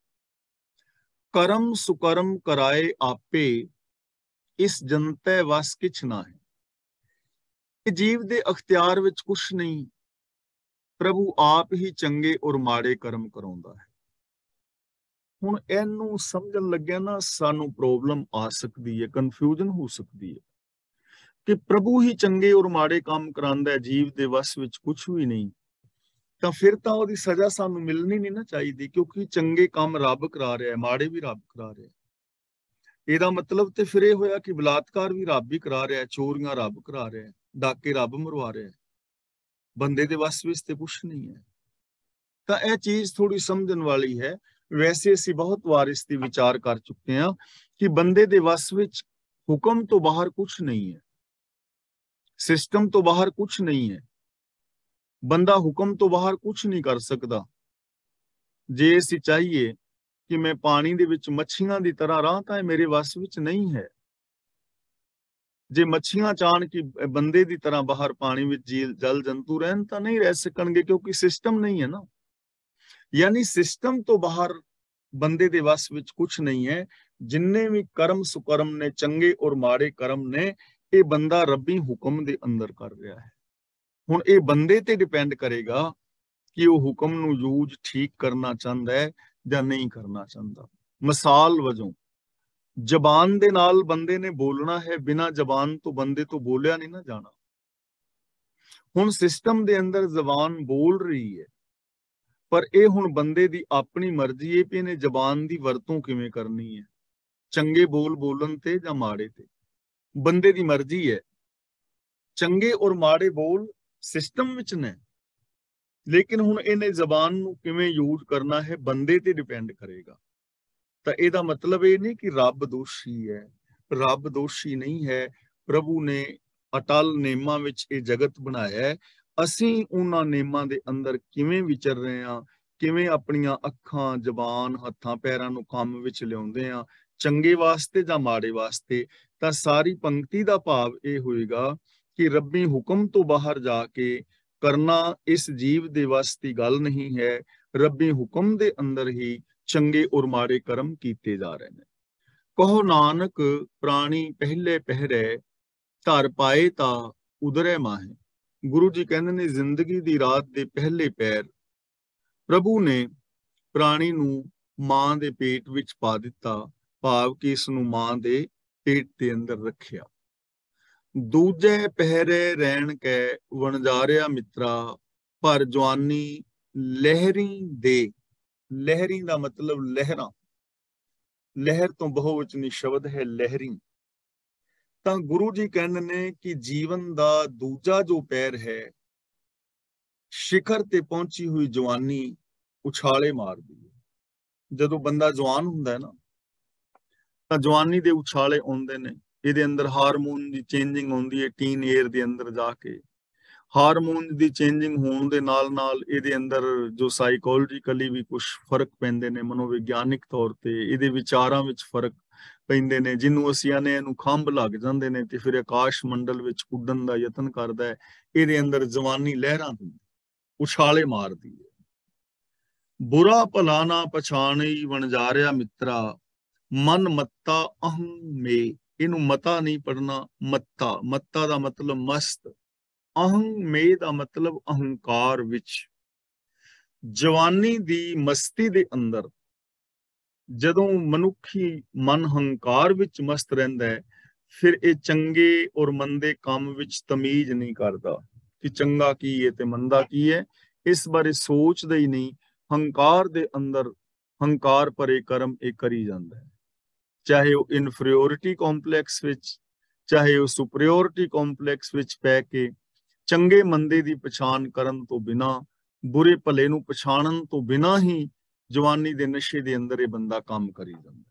ਕਰਮ ਸੁਕਰਮ ਕਰਾਏ ਆਪੇ ਇਸ ਜਨਤੈ ਵਸ ਕਿਛ ਨਾ ਹੈ ਇਹ ਜੀਵ ਦੇ ਅਖਤਿਆਰ ਵਿੱਚ ਕੁਛ ਨਹੀਂ ਪ੍ਰਭੂ ਆਪ ਹੀ ਚੰਗੇ ਔਰ ਮਾੜੇ ਕਰਮ ਕਰਾਉਂਦਾ ਹੈ ਹੁਣ ਇਹਨੂੰ ਸਮਝਣ ਲੱਗਿਆ ਨਾ ਸਾਨੂੰ ਪ੍ਰੋਬਲਮ ਆ ਸਕਦੀ ਹੈ ਕਨਫਿਊਜ਼ਨ ਹੋ ਸਕਦੀ ਹੈ ਕਿ ਪ੍ਰਭੂ ਹੀ ਚੰਗੇ ਔਰ ਮਾੜੇ ਕੰਮ ਕਰਾਂਦਾ ਹੈ ਜੀਵ ਦੇ ਵਸ ਵਿੱਚ ਕੁਝ ਵੀ ਨਹੀਂ ਤਾਂ ਫਿਰ ਤਾਂ ਉਹਦੀ ਸਜ਼ਾ ਸਾਨੂੰ ਮਿਲਣੀ ਨਹੀਂ ਨਾ ਚਾਹੀਦੀ ਕਿਉਂਕਿ ਚੰਗੇ ਕੰਮ ਰੱਬ ਕਰਾ ਰਿਹਾ ਹੈ ਮਾੜੇ ਵੀ ਰੱਬ ਕਰਾ ਰਿਹਾ ਹੈ ਇਹਦਾ ਮਤਲਬ ਤੇ ਫਿਰ ਇਹ ਹੋਇਆ ਕਿ ਬਲਾਤਕਾਰ ਵੀ ਰੱਬ ਹੀ ਕਰਾ ਰਿਹਾ ਹੈ ਚੋਰੀਆਂ ਰੱਬ ਕਰਾ ਰਿਹਾ ਹੈ ਡਾਕੇ ਰੱਬ ਮਰਵਾ ਰਿਹਾ ਹੈ ਬੰਦੇ ਦੇ ਵਸ ਵਿੱਚ ਤੇ ਕੁਝ ਨਹੀਂ ਹੈ ਤਾਂ ਇਹ ਚੀਜ਼ ਥੋੜੀ ਸਮਝਣ ਵਾਲੀ ਹੈ ਵੈਸੇ ਅਸੀਂ ਬਹੁਤ ਵਾਰ ਇਸ ਤੇ ਵਿਚਾਰ ਕਰ ਚੁੱਕੇ ਹਾਂ ਕਿ ਬੰਦੇ ਦੇ ਵਸ ਵਿੱਚ ਹੁਕਮ ਤੋਂ ਬਾਹਰ ਕੁਝ ਨਹੀਂ ਹੈ ਸਿਸਟਮ ਤੋਂ ਬਾਹਰ ਕੁਝ ਨਹੀਂ ਹੈ ਬੰਦਾ ਹੁਕਮ ਤੋਂ ਬਾਹਰ ਕੁਝ ਨਹੀਂ ਕਰ ਸਕਦਾ ਜੇ ਅਸੀਂ ਚਾਹੀਏ ਕਿ ਮੈਂ ਪਾਣੀ ਦੇ ਵਿੱਚ ਮੱਛੀਆਂ ਦੀ ਤਰ੍ਹਾਂ ਰਾਂ ਤਾਂ ਇਹ ਮੇਰੇ ਵਸ ਵਿੱਚ ਨਹੀਂ ਹੈ ਜੇ ਮੱਛੀਆਂ ਚਾਣ ਕਿ ਬੰਦੇ ਦੀ ਤਰ੍ਹਾਂ ਬਾਹਰ ਪਾਣੀ ਵਿੱਚ ਜੀਵ ਜਲ ਜੰਤੂ ਰਹਿਣ ਤਾਂ ਨਹੀਂ ਰਹਿ ਸਕਣਗੇ ਕਿਉਂਕਿ ਸਿਸਟਮ ਨਹੀਂ ਹੈ ਨਾ ਯਾਨੀ ਸਿਸਟਮ ਤੋਂ ਬਾਹਰ ਬੰਦੇ ਦੇ ਵਸ ਵਿੱਚ ਕੁਝ ਨਹੀਂ ਹੈ ਜਿੰਨੇ ਵੀ ਕਰਮ ਸੁਕਰਮ ਨੇ ਚੰਗੇ ਔਰ ਮਾੜੇ ਕਰਮ ਨੇ ਇਹ ਬੰਦਾ ਰੱਬੀ ਹੁਕਮ ਦੇ ਅੰਦਰ ਕਰ ਰਿਹਾ ਹੈ ਹੁਣ ਇਹ ਬੰਦੇ ਤੇ ਡਿਪੈਂਡ ਕਰੇਗਾ ਕਿ ਉਹ ਹੁਕਮ ਨੂੰ ਯੂਜ ਠੀਕ ਕਰਨਾ ਚਾਹੁੰਦਾ ਹੈ ਜਾਂ ਨਹੀਂ ਕਰਨਾ ਚਾਹੁੰਦਾ ਮਿਸਾਲ ਵਜੋਂ ਜ਼ਬਾਨ ਦੇ ਨਾਲ ਬੰਦੇ ਨੇ ਬੋਲਣਾ ਹੈ ਬਿਨਾ ਜ਼ਬਾਨ ਤੋਂ ਬੰਦੇ ਤੋਂ ਬੋਲਿਆ ਨਹੀਂ ਨਾ ਜਾਣਾ ਹੁਣ ਸਿਸਟਮ ਦੇ ਅੰਦਰ ਜ਼ਬਾਨ ਬੋਲ ਰਹੀ ਹੈ ਪਰ ਇਹ ਹੁਣ ਬੰਦੇ ਦੀ ਆਪਣੀ ਮਰਜ਼ੀ ਹੈ ਕਿ ਇਹਨੇ ਜ਼ਬਾਨ ਦੀ ਵਰਤੋਂ ਕਿਵੇਂ ਕਰਨੀ ਹੈ ਚੰਗੇ ਬੋਲ ਬੋਲਣ ਤੇ ਜਾਂ ਮਾੜੇ ਤੇ ਬੰਦੇ ਦੀ ਮਰਜ਼ੀ ਹੈ ਚੰਗੇ ਔਰ ਮਾੜੇ ਬੋਲ ਸਿਸਟਮ ਵਿੱਚ ਨੇ ਲੇਕਿਨ ਹੁਣ ਇਹਨੇ ਜ਼ਬਾਨ ਨੂੰ ਕਿਵੇਂ ਯੂਜ਼ ਕਰਨਾ ਹੈ ਬੰਦੇ ਤੇ ਡਿਪੈਂਡ ਕਰੇਗਾ ਤਾਂ ਇਹਦਾ ਮਤਲਬ ਇਹ ਨਹੀਂ ਕਿ ਰੱਬ ਦੋਸ਼ੀ ਹੈ ਰੱਬ ਦੋਸ਼ੀ ਨਹੀਂ ਹੈ ਪ੍ਰਭੂ ਨੇ ਅਟਲ ਨੇਮਾਂ ਵਿੱਚ ਇਹ ਜਗਤ ਬਣਾਇਆ ਹੈ ਅਸੀਂ ਉਹਨਾਂ ਨੇਮਾਂ ਦੇ ਅੰਦਰ ਕਿਵੇਂ ਵਿਚਰ ਰਹੇ ਹਾਂ ਕਿਵੇਂ ਆਪਣੀਆਂ ਅੱਖਾਂ ਜ਼ਬਾਨ ਹੱਥਾਂ ਪੈਰਾਂ ਨੂੰ ਕੰਮ ਵਿੱਚ ਲਿਆਉਂਦੇ ਆ ਚੰਗੇ ਵਾਸਤੇ ਜਾਂ ਮਾੜੇ ਵਾਸਤੇ ਤਾਂ ਸਾਰੀ ਪੰਕਤੀ ਦਾ ਭਾਵ ਇਹ ਹੋਏਗਾ ਕਿ ਰੱਬੀ ਹੁਕਮ ਤੋਂ ਬਾਹਰ ਜਾ ਕੇ ਕਰਨਾ ਇਸ ਜੀਵ ਦੇ ਵਾਸਤੇ ਗੱਲ ਨਹੀਂ ਹੈ ਰੱਬੀ ਹੁਕਮ ਦੇ ਅੰਦਰ ਹੀ ਚੰਗੇ ਔਰ ਮਾੜੇ ਕਰਮ ਕੀਤੇ ਜਾ ਰਹੇ ਨੇ ਕਹੋ ਨਾਨਕ ਪ੍ਰਾਣੀ ਪਹਿਲੇ ਪਹਿਰੇ ਧਰ ਪਾਏ ਤਾਂ ਉਦਰੇ ਮਾਹੇ ਗੁਰੂ ਜੀ ਕਹਿੰਦੇ ਨੇ ਜ਼ਿੰਦਗੀ ਦੀ ਰਾਤ ਦੇ ਪਹਿਲੇ ਪੈਰ ਪ੍ਰਭੂ ਨੇ ਪ੍ਰਾਣੀ ਨੂੰ ਮਾਂ ਦੇ ਪੇਟ ਵਿੱਚ ਪਾ ਦਿੱਤਾ ਭਾਵ ਕਿ ਇਸ ਨੂੰ ਮਾਂ ਦੇ ਪੇਟ ਦੇ ਅੰਦਰ ਰੱਖਿਆ ਦੂਜੇ ਪਹਿਰੇ ਰਹਿਣ ਕੇ ਵਣਜਾਰਿਆ ਮਿੱਤਰਾ ਪਰ ਜਵਾਨੀ ਲਹਿਰੀ ਦੇ ਲਹਿਰੀ ਦਾ ਮਤਲਬ ਲਹਿਰਾਂ ਲਹਿਰ ਤੋਂ ਬਹੁਵਚਨੀ ਸ਼ਬਦ ਹੈ ਲਹਿਰੀ ਤਾਂ ਗੁਰੂ ਜੀ ਕਹਿੰਦੇ ਨੇ ਕਿ ਜੀਵਨ ਦਾ ਦੂਜਾ ਜੋ ਪੈਰ ਹੈ ਸ਼ਿਖਰ ਤੇ ਪਹੁੰਚੀ ਹੋਈ ਜਵਾਨੀ ਉਛਾਲੇ ਮਾਰਦੀ ਹੈ ਜਦੋਂ ਬੰਦਾ ਜਵਾਨ ਹੁੰਦਾ ਹੈ ਨਾ ਤਾਂ ਜਵਾਨੀ ਦੇ ਉਛਾਲੇ ਆਉਂਦੇ ਨੇ ਇਹਦੇ ਅੰਦਰ ਹਾਰਮੋਨ ਦੀ ਚੇਂਜਿੰਗ ਆਉਂਦੀ ਹੈ ਟੀਨ ਏਅਰ ਦੇ ਅੰਦਰ ਜਾ ਕੇ ਹਾਰਮੋਨ ਦੀ ਚੇਂਜਿੰਗ ਹੋਣ ਦੇ ਨਾਲ ਨਾਲ ਇਹਦੇ ਅੰਦਰ ਜੋ ਸਾਈਕੋਲੋਜੀਕਲੀ ਵੀ ਕੁਝ ਫਰਕ ਪੈਂਦੇ ਨੇ ਮਨੋਵਿਗਿਆਨਿਕ ਤੌਰ ਤੇ ਇਹਦੇ ਵਿਚਾਰਾਂ ਵਿੱਚ ਫਰਕ ਪੈਂਦੇ ਨੇ ਜਿਹਨੂੰ ਅਸੀਂ ਆਨੇ ਇਹਨੂੰ ਖੰਭ ਲੱਗ ਜਾਂਦੇ ਨੇ ਤੇ ਫਿਰ ਆਕਾਸ਼ ਮੰਡਲ ਵਿੱਚ ਉੱਡਣ ਦਾ ਯਤਨ ਕਰਦਾ ਹੈ ਇਹਦੇ ਅੰਦਰ ਜਵਾਨੀ ਲਹਿਰਾਂ ਦਿੰਦੀ ਉਛਾਲੇ ਮਾਰਦੀ ਹੈ ਬੁਰਾ ਭਲਾ ਨਾ ਪਛਾਣਈ ਵਣਜਾਰਿਆ ਮਿੱਤਰਾ ਮਨ ਮੱਤਾ ਅਹੰ ਮੇ ਇਹਨੂੰ ਮਤਾ ਨਹੀਂ ਪੜਨਾ ਮੱਤਾ ਮੱਤਾ ਦਾ ਮਤਲਬ ਮਸਤ ਅਹੰ ਮੇ ਦਾ ਮਤਲਬ ਅਹੰਕਾਰ ਵਿੱਚ ਜਵਾਨੀ ਦੀ ਮਸਤੀ ਦੇ ਅੰਦਰ ਜਦੋਂ ਮਨੁੱਖੀ ਮਨ ਹੰਕਾਰ ਵਿੱਚ ਮਸਤ ਰਹਿੰਦਾ ਹੈ ਫਿਰ ਇਹ ਚੰਗੇ ਔਰ ਮੰਦੇ ਕੰਮ ਵਿੱਚ ਤਮੀਜ਼ ਨਹੀਂ ਕਰਦਾ ਕਿ ਚੰਗਾ ਕੀ ਹੈ ਤੇ ਮੰਦਾ ਕੀ ਹੈ ਇਸ ਬਾਰੇ ਸੋਚਦਾ ਹੀ ਨਹੀਂ ਹੰਕਾਰ ਦੇ ਅੰਦਰ ਹੰਕਾਰ ਭਰੇ ਕਰਮ ਇਹ ਕਰੀ ਜਾਂਦਾ ਹੈ ਚਾਹੇ ਉਹ ਇਨਫਰੀਓਰਿਟੀ ਕੰਪਲੈਕਸ ਵਿੱਚ ਚਾਹੇ ਉਹ ਸੁਪਰੀਓਰਿਟੀ ਕੰਪਲੈਕਸ ਵਿੱਚ ਪੈ ਕੇ ਚੰਗੇ ਮੰਦੇ ਦੀ ਪਛਾਣ ਕਰਨ ਤੋਂ ਬਿਨਾ ਬੁਰੇ ਭਲੇ ਨੂੰ ਪਛਾਣਨ ਤੋਂ ਬਿਨਾ ਹੀ ਜਵਾਨੀ ਦੇ ਨਸ਼ੇ ਦੇ ਅੰਦਰ ਇਹ ਬੰਦਾ ਕੰਮ ਕਰੀ ਜਾਂਦਾ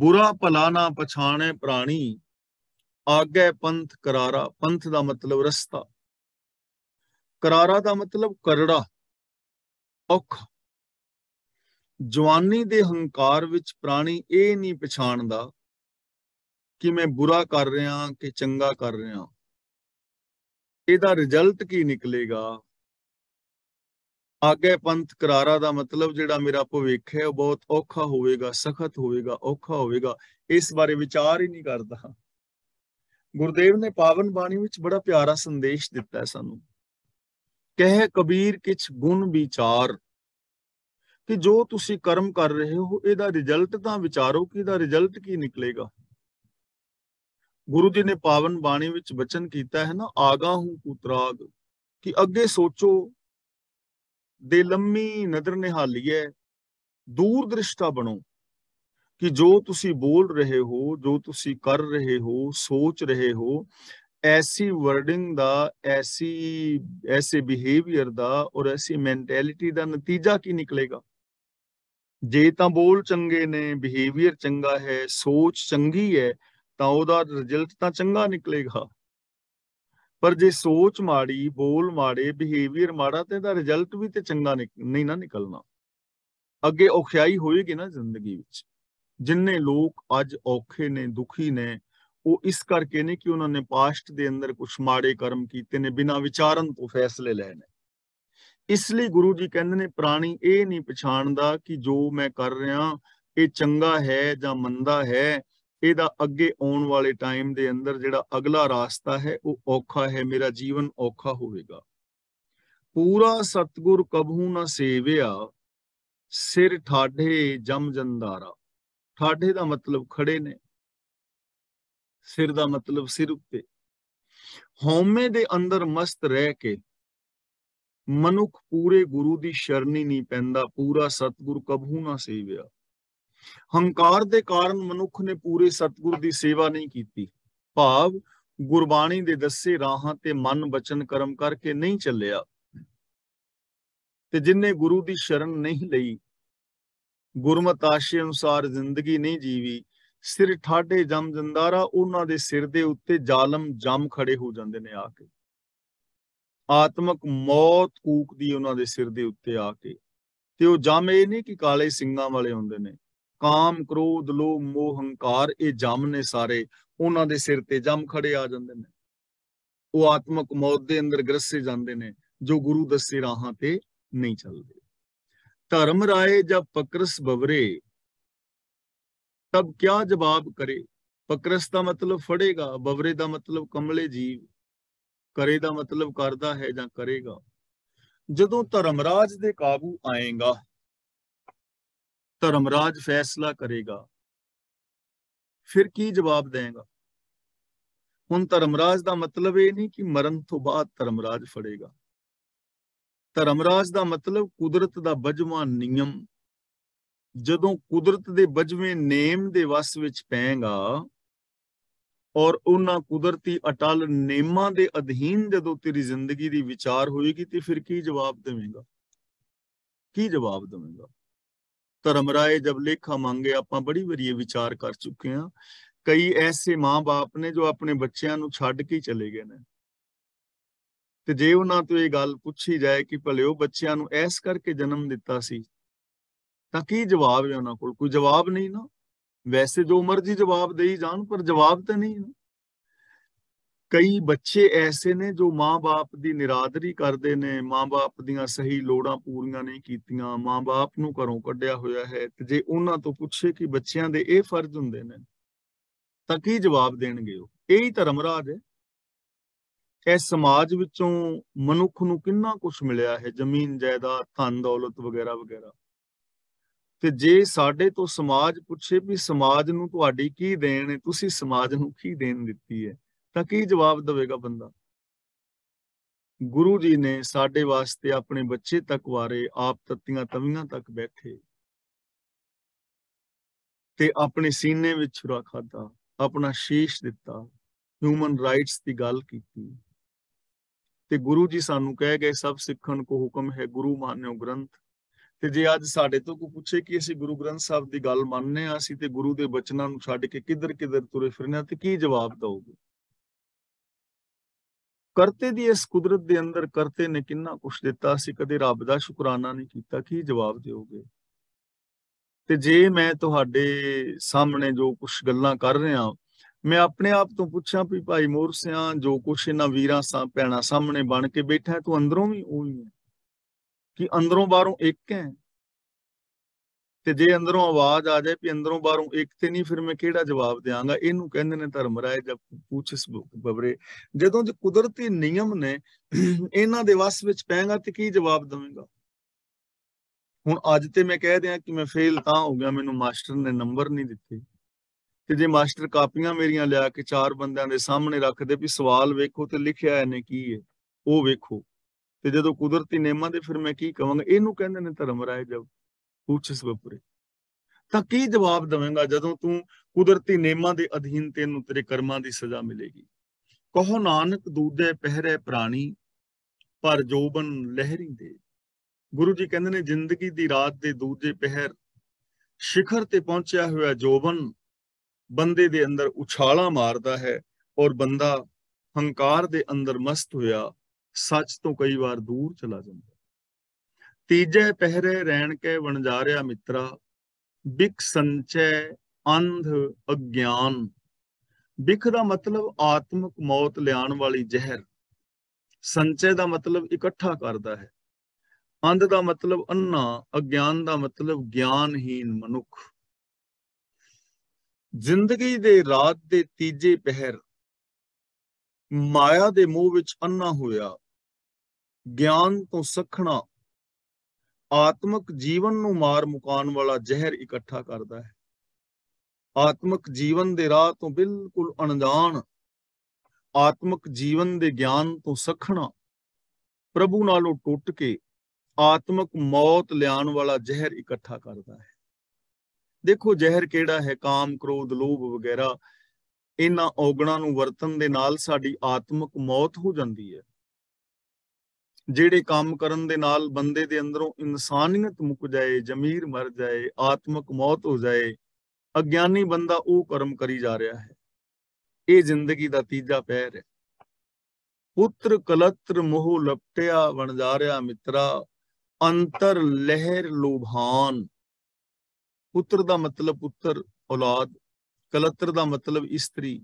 ਬੁਰਾ ਭਲਾ ਨਾ ਪਛਾਣੇ ਪ੍ਰਾਣੀ ਆਗੇ ਪੰਥ ਕਰਾਰਾ ਪੰਥ ਦਾ ਮਤਲਬ ਰਸਤਾ ਕਰਾਰਾ ਦਾ ਮਤਲਬ ਕਰੜਾ ਔਖ ਜਵਾਨੀ ਦੇ ਹੰਕਾਰ ਵਿੱਚ ਪ੍ਰਾਣੀ ਇਹ ਨਹੀਂ ਪਛਾਣਦਾ ਕਿ ਮੈਂ ਬੁਰਾ ਕਰ ਰਿਹਾ ਕਿ ਚੰਗਾ ਕਰ ਰਿਹਾ ਇਹਦਾ ਰਿਜ਼ਲਟ ਕੀ ਨਿਕਲੇਗਾ ਆਗੇ ਪੰਥ ਕਰਾਰਾ ਦਾ ਮਤਲਬ ਜਿਹੜਾ ਮੇਰਾ ਭਵਿੱਖ ਹੈ ਉਹ ਬਹੁਤ ਔਖਾ ਹੋਵੇਗਾ ਸਖਤ ਹੋਵੇਗਾ ਔਖਾ ਹੋਵੇਗਾ ਇਸ ਬਾਰੇ ਵਿਚਾਰ ਹੀ ਨਹੀਂ ਕਰਦਾ ਗੁਰਦੇਵ ਨੇ ਪਾਵਨ ਬਾਣੀ ਵਿੱਚ ਬੜਾ ਪਿਆਰਾ ਸੰਦੇਸ਼ ਦਿੱਤਾ ਸਾਨੂੰ ਕਹਿ ਕਬੀਰ ਕਿਛ ਗੁਣ ਵਿਚਾਰ ਕਿ ਜੋ ਤੁਸੀਂ ਕਰਮ ਕਰ ਰਹੇ ਹੋ ਇਹਦਾ ਰਿਜ਼ਲਟ ਤਾਂ ਵਿਚਾਰੋ ਕਿ ਇਹਦਾ ਰਿਜ਼ਲਟ ਕੀ ਨਿਕਲੇਗਾ ਗੁਰੂ ਜੀ ਨੇ ਪਾਵਨ ਬਾਣੀ ਵਿੱਚ ਬਚਨ ਕੀਤਾ ਹੈ ਨਾ ਆਗਾ ਹੂੰ ਕੁਤਰਾਗ ਕਿ ਅੱਗੇ ਸੋਚੋ ਦੇ ਲੰਮੀ ਨਜ਼ਰ ਨਿਹਾਲੀਏ ਦੂਰ ਦ੍ਰਿਸ਼ਟਾ ਬਣੋ ਕਿ ਜੋ ਤੁਸੀਂ ਬੋਲ ਰਹੇ ਹੋ ਜੋ ਤੁਸੀਂ ਕਰ ਰਹੇ ਹੋ ਸੋਚ ਰਹੇ ਹੋ ਐਸੀ ਵਰਡਿੰਗ ਦਾ ਐਸੀ ਐਸੇ ਬਿਹੇਵੀਅਰ ਦਾ ਔਰ ਐਸੀ ਮੈਂਟੈਲਿਟੀ ਦਾ ਨਤੀਜਾ ਕੀ ਨਿਕਲੇਗਾ ਜੇ ਤਾਂ ਬੋਲ ਚੰਗੇ ਨੇ ਬਿਹੇਵੀਅਰ ਚੰਗਾ ਹੈ ਸੋਚ ਚੰਗੀ ਹੈ ਤਾਂ ਉਹਦਾ ਰਿਜ਼ਲਟ ਤਾਂ ਚੰਗਾ ਨਿਕਲੇਗਾ ਪਰ ਜੇ ਸੋਚ ਮਾੜੀ ਬੋਲ ਮਾੜੇ ਬਿਹੇਵੀਅਰ ਮਾੜਾ ਤੇ ਦਾ ਰਿਜ਼ਲਟ ਵੀ ਤੇ ਚੰਗਾ ਨਹੀਂ ਨਾ ਨਿਕਲਣਾ ਅੱਗੇ ਔਖਿਆਈ ਹੋਏਗੀ ਨਾ ਜ਼ਿੰਦਗੀ ਵਿੱਚ ਜਿੰਨੇ ਲੋਕ ਅੱਜ ਔਖੇ ਨੇ ਦੁਖੀ ਨੇ ਉਹ ਇਸ ਕਰਕੇ ਨੇ ਕਿ ਉਹਨਾਂ ਨੇ ਪਾਸਟ ਦੇ ਅੰਦਰ ਕੁਝ ਮਾੜੇ ਕਰਮ ਕੀਤੇ ਨੇ ਬਿਨਾਂ ਵਿਚਾਰਨ ਤੋਂ ਫੈਸਲੇ ਲੈ ਨੇ ਇਸ ਲਈ ਗੁਰੂ ਜੀ ਕਹਿੰਦੇ ਨੇ ਪ੍ਰਾਣੀ ਇਹ ਨਹੀਂ ਪਛਾਣਦਾ ਕਿ ਜੋ ਮੈਂ ਕਰ ਰਿਹਾ ਇਹ ਚੰਗਾ ਹੈ ਜਾਂ ਮੰਦਾ ਹੈ ਇਹਦਾ ਅੱਗੇ ਆਉਣ ਵਾਲੇ ਟਾਈਮ ਦੇ ਅੰਦਰ ਜਿਹੜਾ ਅਗਲਾ ਰਾਸਤਾ ਹੈ ਉਹ ਔਖਾ ਹੈ ਮੇਰਾ ਜੀਵਨ ਔਖਾ ਹੋਵੇਗਾ ਪੂਰਾ ਸਤਗੁਰ ਕਬਹੂ ਨਾ ਸੇਵਿਆ ਸਿਰ ਠਾਢੇ ਜਮ ਜੰਦਾਰਾ ਠਾਢੇ ਦਾ ਮਤਲਬ ਖੜੇ ਨੇ ਸਿਰ ਦਾ ਮਤਲਬ ਸਿਰ ਉੱਤੇ ਹਉਮੈ ਦੇ ਅੰਦਰ ਮਸਤ ਰਹਿ ਕੇ ਮਨੁੱਖ ਪੂਰੇ ਗੁਰੂ ਦੀ ਸ਼ਰਨੀ ਨਹੀਂ ਪੈਂਦਾ ਪੂਰਾ ਸਤਗੁਰ ਕਬਹੂ ਨਾ ਸੇਵਿਆ ਹੰਕਾਰ ਦੇ ਕਾਰਨ ਮਨੁੱਖ ਨੇ ਪੂਰੇ ਸਤਿਗੁਰ ਦੀ ਸੇਵਾ ਨਹੀਂ ਕੀਤੀ ਭਾਵ ਗੁਰਬਾਣੀ ਦੇ ਦੱਸੇ ਰਾਹਾਂ ਤੇ ਮਨ ਬਚਨ ਕਰਮ ਕਰਕੇ ਨਹੀਂ ਚੱਲਿਆ ਤੇ ਜਿਨਨੇ ਗੁਰੂ ਦੀ ਸ਼ਰਨ ਨਹੀਂ ਲਈ ਗੁਰਮਤਿ ਆਸ਼ੇ ਅਨੁਸਾਰ ਜ਼ਿੰਦਗੀ ਨਹੀਂ ਜੀਵੀ ਸਿਰ ਠਾਡੇ ਜਮ ਜੰਦਾਰਾ ਉਹਨਾਂ ਦੇ ਸਿਰ ਦੇ ਉੱਤੇ ਜ਼ਾਲਮ ਜਮ ਖੜੇ ਹੋ ਜਾਂਦੇ ਨੇ ਆ ਕੇ ਆਤਮਕ ਮੌਤ ਕੂਕਦੀ ਉਹਨਾਂ ਦੇ ਸਿਰ ਦੇ ਉੱਤੇ ਆ ਕੇ ਤੇ ਉਹ ਜਮ ਇਹ ਨਹੀਂ ਕਿ ਕਾਲੇ ਸਿੰਘਾਂ ਵਾਲੇ ਹੁੰਦੇ ਨੇ ਕਾਮ ਕ੍ਰੋਧ ਲੋਭ ਮੋਹ ਹੰਕਾਰ ਇਹ ਜਮ ਨੇ ਸਾਰੇ ਉਹਨਾਂ ਦੇ ਸਿਰ ਤੇ ਜਮ ਖੜੇ ਆ ਜਾਂਦੇ ਨੇ ਉਹ ਆਤਮਕ ਮੌਤ ਦੇ ਅੰਦਰ ਗ੍ਰਸੇ ਜਾਂਦੇ ਨੇ ਜੋ ਗੁਰੂ ਦੱਸੇ ਰਾਹਾਂ ਤੇ ਨਹੀਂ ਚੱਲਦੇ ਧਰਮ ਰਾਏ ਜਬ ਪਕਰਸ ਬਵਰੇ ਤਬ ਕਿਆ ਜਵਾਬ ਕਰੇ ਪਕਰਸ ਦਾ ਮਤਲਬ ਫੜੇਗਾ ਬਵਰੇ ਦਾ ਮਤਲਬ ਕਮਲੇ ਜੀਵ ਕਰੇ ਦਾ ਮਤਲਬ ਕਰਦਾ ਹੈ ਜਾਂ ਕਰੇਗਾ ਜਦੋਂ ਧਰਮ ਰਾਜ ਦੇ ਕਾਬੂ ਆਏਗਾ ਧਰਮਰਾਜ ਫੈਸਲਾ ਕਰੇਗਾ ਫਿਰ ਕੀ ਜਵਾਬ ਦੇਗਾ ਹੁਣ ਧਰਮਰਾਜ ਦਾ ਮਤਲਬ ਇਹ ਨਹੀਂ ਕਿ ਮਰਨ ਤੋਂ ਬਾਅਦ ਧਰਮਰਾਜ ਫੜੇਗਾ ਧਰਮਰਾਜ ਦਾ ਮਤਲਬ ਕੁਦਰਤ ਦਾ ਬਜਵਾ ਨਿਯਮ ਜਦੋਂ ਕੁਦਰਤ ਦੇ ਬਜਵੇਂ ਨੇਮ ਦੇ ਵਸ ਵਿੱਚ ਪੈਗਾ ਔਰ ਉਹਨਾਂ ਕੁਦਰਤੀ ਅਟਲ ਨੇਮਾਂ ਦੇ ਅਧੀਨ ਜਦੋਂ ਤੇਰੀ ਜ਼ਿੰਦਗੀ ਦੀ ਵਿਚਾਰ ਹੋਏਗੀ ਤੇ ਫਿਰ ਕੀ ਜਵਾਬ ਦੇਵੇਂਗਾ ਕੀ ਜਵਾਬ ਦੇਵੇਂਗਾ ਧਰਮ ਰਾਏ ਜਬ ਲੇਖਾ ਮੰਗੇ ਆਪਾਂ ਬੜੀ ਵਾਰੀ ਇਹ ਵਿਚਾਰ ਕਰ ਚੁੱਕੇ ਆ ਕਈ ਐਸੇ ਮਾਂ-ਬਾਪ ਨੇ ਜੋ ਆਪਣੇ ਬੱਚਿਆਂ ਨੂੰ ਛੱਡ ਕੇ ਚਲੇ ਗਏ ਨੇ ਤੇ ਜੇ ਉਹਨਾਂ ਤੋਂ ਇਹ ਗੱਲ ਪੁੱਛੀ ਜਾਏ ਕਿ ਭਲੇ ਉਹ ਬੱਚਿਆਂ ਨੂੰ ਐਸ ਕਰਕੇ ਜਨਮ ਦਿੱਤਾ ਸੀ ਤਾਂ ਕੀ ਜਵਾਬ ਹੈ ਉਹਨਾਂ ਕੋਲ ਕੋਈ ਜਵਾਬ ਨਹੀਂ ਨਾ ਵੈਸੇ ਜੋ ਮਰਜ਼ੀ ਜਵਾਬ ਦੇਈ ਜਾਣ ਪਰ ਜਵਾਬ ਤਾਂ ਨਹੀਂ ਨਾ ਕਈ ਬੱਚੇ ਐਸੇ ਨੇ ਜੋ ਮਾਂ-ਬਾਪ ਦੀ ਨਿਰਾਦਰੀ ਕਰਦੇ ਨੇ ਮਾਂ-ਬਾਪ ਦੀਆਂ ਸਹੀ ਲੋੜਾਂ ਪੂਰੀਆਂ ਨਹੀਂ ਕੀਤੀਆਂ ਮਾਂ-ਬਾਪ ਨੂੰ ਘਰੋਂ ਕੱਢਿਆ ਹੋਇਆ ਹੈ ਤੇ ਜੇ ਉਹਨਾਂ ਤੋਂ ਪੁੱਛੇ ਕਿ ਬੱਚਿਆਂ ਦੇ ਇਹ ਫਰਜ਼ ਹੁੰਦੇ ਨੇ ਤਾਂ ਕੀ ਜਵਾਬ ਦੇਣਗੇ ਉਹ ਇਹੀ ਧਰਮ ਰਾਜ ਹੈ ਇਹ ਸਮਾਜ ਵਿੱਚੋਂ ਮਨੁੱਖ ਨੂੰ ਕਿੰਨਾ ਕੁਝ ਮਿਲਿਆ ਹੈ ਜ਼ਮੀਨ ਜਾਇਦਾਦ ਧਨ ਦੌਲਤ ਵਗੈਰਾ ਵਗੈਰਾ ਤੇ ਜੇ ਸਾਡੇ ਤੋਂ ਸਮਾਜ ਪੁੱਛੇ ਵੀ ਸਮਾਜ ਨੂੰ ਤੁਹਾਡੀ ਕੀ ਦੇਣ ਹੈ ਤੁਸੀਂ ਸਮਾਜ ਨੂੰ ਕੀ ਦੇਣ ਦਿੱਤੀ ਹੈ ਤਾਂ ਕੀ ਜਵਾਬ ਦੇਵੇਗਾ ਬੰਦਾ ਗੁਰੂ ਜੀ ਨੇ ਸਾਡੇ ਵਾਸਤੇ ਆਪਣੇ ਬੱਚੇ ਤੱਕ ਵਾਰੇ ਆਪ ਤੱਤੀਆਂ ਤਵੀਆਂ ਤੱਕ ਬੈਠੇ ਤੇ ਆਪਣੇ ਸੀਨੇ ਵਿੱਚ ਛੁਰਾ ਖਾਦਾ ਆਪਣਾ ਸ਼ੀਸ਼ ਦਿੱਤਾ ਹਿਊਮਨ ਰਾਈਟਸ ਦੀ ਗੱਲ ਕੀਤੀ ਤੇ ਗੁਰੂ ਜੀ ਸਾਨੂੰ ਕਹਿ ਗਏ ਸਭ ਸਿੱਖਣ ਕੋ ਹੁਕਮ ਹੈ ਗੁਰੂ ਮਾਨਿਓ ਗ੍ਰੰਥ ਤੇ ਜੇ ਅੱਜ ਸਾਡੇ ਤੋਂ ਕੋਈ ਪੁੱਛੇ ਕਿ ਅਸੀਂ ਗੁਰੂ ਗ੍ਰੰਥ ਸਾਹਿਬ ਦੀ ਗੱਲ ਮੰਨਨੇ ਆ ਅਸੀਂ ਤੇ ਗੁਰੂ ਦੇ ਬਚਨਾਂ ਨੂੰ ਛੱਡ ਕੇ ਕਿੱਧਰ ਕਿੱਧਰ ਤੁਰੇ ਫਿਰਨੇ ਤੇ ਕੀ ਜਵਾਬ ਦੋਗੇ ਕਰਤੇ ਦੀ ਇਸ ਕੁਦਰਤ ਦੇ ਅੰਦਰ ਕਰਤੇ ਨੇ ਕਿੰਨਾ ਕੁਛ ਦਿੱਤਾ ਸੀ ਕਦੇ ਰੱਬ ਦਾ ਸ਼ੁਕਰਾਨਾ ਨਹੀਂ ਕੀਤਾ ਕੀ ਜਵਾਬ ਦਿਓਗੇ ਤੇ ਜੇ ਮੈਂ ਤੁਹਾਡੇ ਸਾਹਮਣੇ ਜੋ ਕੁਝ ਗੱਲਾਂ ਕਰ ਰਿਹਾ ਮੈਂ ਆਪਣੇ ਆਪ ਤੋਂ ਪੁੱਛਾਂ ਵੀ ਭਾਈ ਮੋਰਸਿਆਂ ਜੋ ਕੁਛ ਇਹਨਾਂ ਵੀਰਾਂ ਸਾਹ ਪੈਣਾ ਸਾਹਮਣੇ ਬਣ ਕੇ ਬੈਠਾ ਤੂੰ ਅੰਦਰੋਂ ਵੀ ਉਹੀ ਹੈ ਕਿ ਅੰਦਰੋਂ ਬਾਹਰੋਂ ਇੱਕ ਹੈ ਤੇ ਜੇ ਅੰਦਰੋਂ ਆਵਾਜ਼ ਆ ਜਾਏ ਵੀ ਅੰਦਰੋਂ ਬਾਹਰੋਂ ਇੱਕ ਤੇ ਨਹੀਂ ਫਿਰ ਮੈਂ ਕਿਹੜਾ ਜਵਾਬ ਦੇਵਾਂਗਾ ਇਹਨੂੰ ਕਹਿੰਦੇ ਨੇ ਧਰਮ ਰਾਏ ਜਬ ਪੁੱਛਸ ਬਬਰੇ ਜਦੋਂ ਜੇ ਕੁਦਰਤੀ ਨਿਯਮ ਨੇ ਇਹਨਾਂ ਦੇ ਵਸ ਵਿੱਚ ਪੈਗਾ ਤੇ ਕੀ ਜਵਾਬ ਦਵਾਂਗਾ ਹੁਣ ਅੱਜ ਤੇ ਮੈਂ ਕਹਿ ਦਿਆਂ ਕਿ ਮੈਂ ਫੇਲ ਤਾਂ ਹੋ ਗਿਆ ਮੈਨੂੰ ਮਾਸਟਰ ਨੇ ਨੰਬਰ ਨਹੀਂ ਦਿੱਤੇ ਤੇ ਜੇ ਮਾਸਟਰ ਕਾਪੀਆਂ ਮੇਰੀਆਂ ਲਿਆ ਕੇ ਚਾਰ ਬੰਦਿਆਂ ਦੇ ਸਾਹਮਣੇ ਰੱਖਦੇ ਵੀ ਸਵਾਲ ਵੇਖੋ ਤੇ ਲਿਖਿਆ ਇਹਨੇ ਕੀ ਹੈ ਉਹ ਵੇਖੋ ਤੇ ਜਦੋਂ ਕੁਦਰਤੀ ਨਿਯਮਾਂ ਦੇ ਫਿਰ ਮੈਂ ਕੀ ਕਵਾਂਗਾ ਇਹਨੂੰ ਕਹਿੰਦੇ ਨੇ ਧਰਮ ਰਾਏ ਜਬ ਪੁੱਛ ਸਵਪੁਰੇ ਤਾਂ ਕੀ ਜਵਾਬ ਦੇਵੇਂਗਾ ਜਦੋਂ ਤੂੰ ਕੁਦਰਤੀ ਨੇਮਾਂ ਦੇ ਅਧੀਨ ਤੈਨੂੰ ਤੇਰੇ ਕਰਮਾਂ ਦੀ ਸਜ਼ਾ ਮਿਲੇਗੀ ਕਹੋ ਨਾਨਕ ਦੂਜੇ ਪਹਿਰੇ ਪ੍ਰਾਣੀ ਪਰ ਜੋਬਨ ਲਹਿਰੀ ਦੇ ਗੁਰੂ ਜੀ ਕਹਿੰਦੇ ਨੇ ਜ਼ਿੰਦਗੀ ਦੀ ਰਾਤ ਦੇ ਦੂਜੇ ਪਹਿਰ ਸਿਖਰ ਤੇ ਪਹੁੰਚਿਆ ਹੋਇਆ ਜੋਬਨ ਬੰਦੇ ਦੇ ਅੰਦਰ ਉਛਾਲਾ ਮਾਰਦਾ ਹੈ ਔਰ ਬੰਦਾ ਹੰਕਾਰ ਦੇ ਅੰਦਰ ਮਸਤ ਹੋਇਆ ਸੱਚ ਤੋਂ ਕਈ ਵਾਰ ਦੂਰ ਚਲਾ ਜਾਂਦਾ ਤੀਜੇ ਪਹਿਰੇ ਰਹਿਣ ਕੇ ਵਣਜਾਰਿਆ ਮਿੱਤਰਾ ਬਿਕ ਸੰਚੈ ਅੰਧ ਅਗਿਆਨ ਬਿਖ ਦਾ ਮਤਲਬ ਆਤਮਿਕ ਮੌਤ ਲਿਆਣ ਵਾਲੀ ਜ਼ਹਿਰ ਸੰਚੈ ਦਾ ਮਤਲਬ ਇਕੱਠਾ ਕਰਦਾ ਹੈ ਅੰਧ ਦਾ ਮਤਲਬ ਅੰਨਾ ਅਗਿਆਨ ਦਾ ਮਤਲਬ ਗਿਆਨਹੀਨ ਮਨੁੱਖ ਜ਼ਿੰਦਗੀ ਦੇ ਰਾਤ ਦੇ ਤੀਜੇ ਪਹਿਰ ਮਾਇਆ ਦੇ ਮੋਹ ਵਿੱਚ ਅੰਨਾ ਹੋਇਆ ਗਿਆਨ ਤੋਂ ਸਖਣਾ ਆਤਮਿਕ ਜੀਵਨ ਨੂੰ ਮਾਰ ਮੁਕਾਉਣ ਵਾਲਾ ਜ਼ਹਿਰ ਇਕੱਠਾ ਕਰਦਾ ਹੈ ਆਤਮਿਕ ਜੀਵਨ ਦੇ ਰਾਹ ਤੋਂ ਬਿਲਕੁਲ ਅਣਜਾਣ ਆਤਮਿਕ ਜੀਵਨ ਦੇ ਗਿਆਨ ਤੋਂ ਸਖਣਾ ਪ੍ਰਭੂ ਨਾਲੋਂ ਟੁੱਟ ਕੇ ਆਤਮਿਕ ਮੌਤ ਲਿਆਉਣ ਵਾਲਾ ਜ਼ਹਿਰ ਇਕੱਠਾ ਕਰਦਾ ਹੈ ਦੇਖੋ ਜ਼ਹਿਰ ਕਿਹੜਾ ਹੈ ਕਾਮ ਕ੍ਰੋਧ ਲੋਭ ਵਗੈਰਾ ਇਹਨਾਂ ਔਗਣਾਂ ਨੂੰ ਵਰਤਨ ਦੇ ਨਾਲ ਸਾਡੀ ਆਤਮਿਕ ਮੌਤ ਹੋ ਜਾਂਦੀ ਹੈ ਜਿਹੜੇ ਕੰਮ ਕਰਨ ਦੇ ਨਾਲ ਬੰਦੇ ਦੇ ਅੰਦਰੋਂ ਇਨਸਾਨੀਅਤ ਮੁੱਕ ਜਾਏ ਜ਼ਮੀਰ ਮਰ ਜਾਏ ਆਤਮਿਕ ਮੌਤ ਹੋ ਜਾਏ ਅਗਿਆਨੀ ਬੰਦਾ ਉਹ ਕਰਮ ਕਰੀ ਜਾ ਰਿਹਾ ਹੈ ਇਹ ਜ਼ਿੰਦਗੀ ਦਾ ਤੀਜਾ ਪੈਰ ਹੈ ਪੁੱਤਰ ਕਲਤਰ ਮੋਹ ਲਪਟਿਆ ਵਣ ਜਾ ਰਿਹਾ ਮਿੱਤਰਾ ਅੰਤਰ ਲਹਿਰ ਲੋਭਾਨ ਪੁੱਤਰ ਦਾ ਮਤਲਬ ਪੁੱਤਰ ਔਲਾਦ ਕਲਤਰ ਦਾ ਮਤਲਬ ਇਸਤਰੀ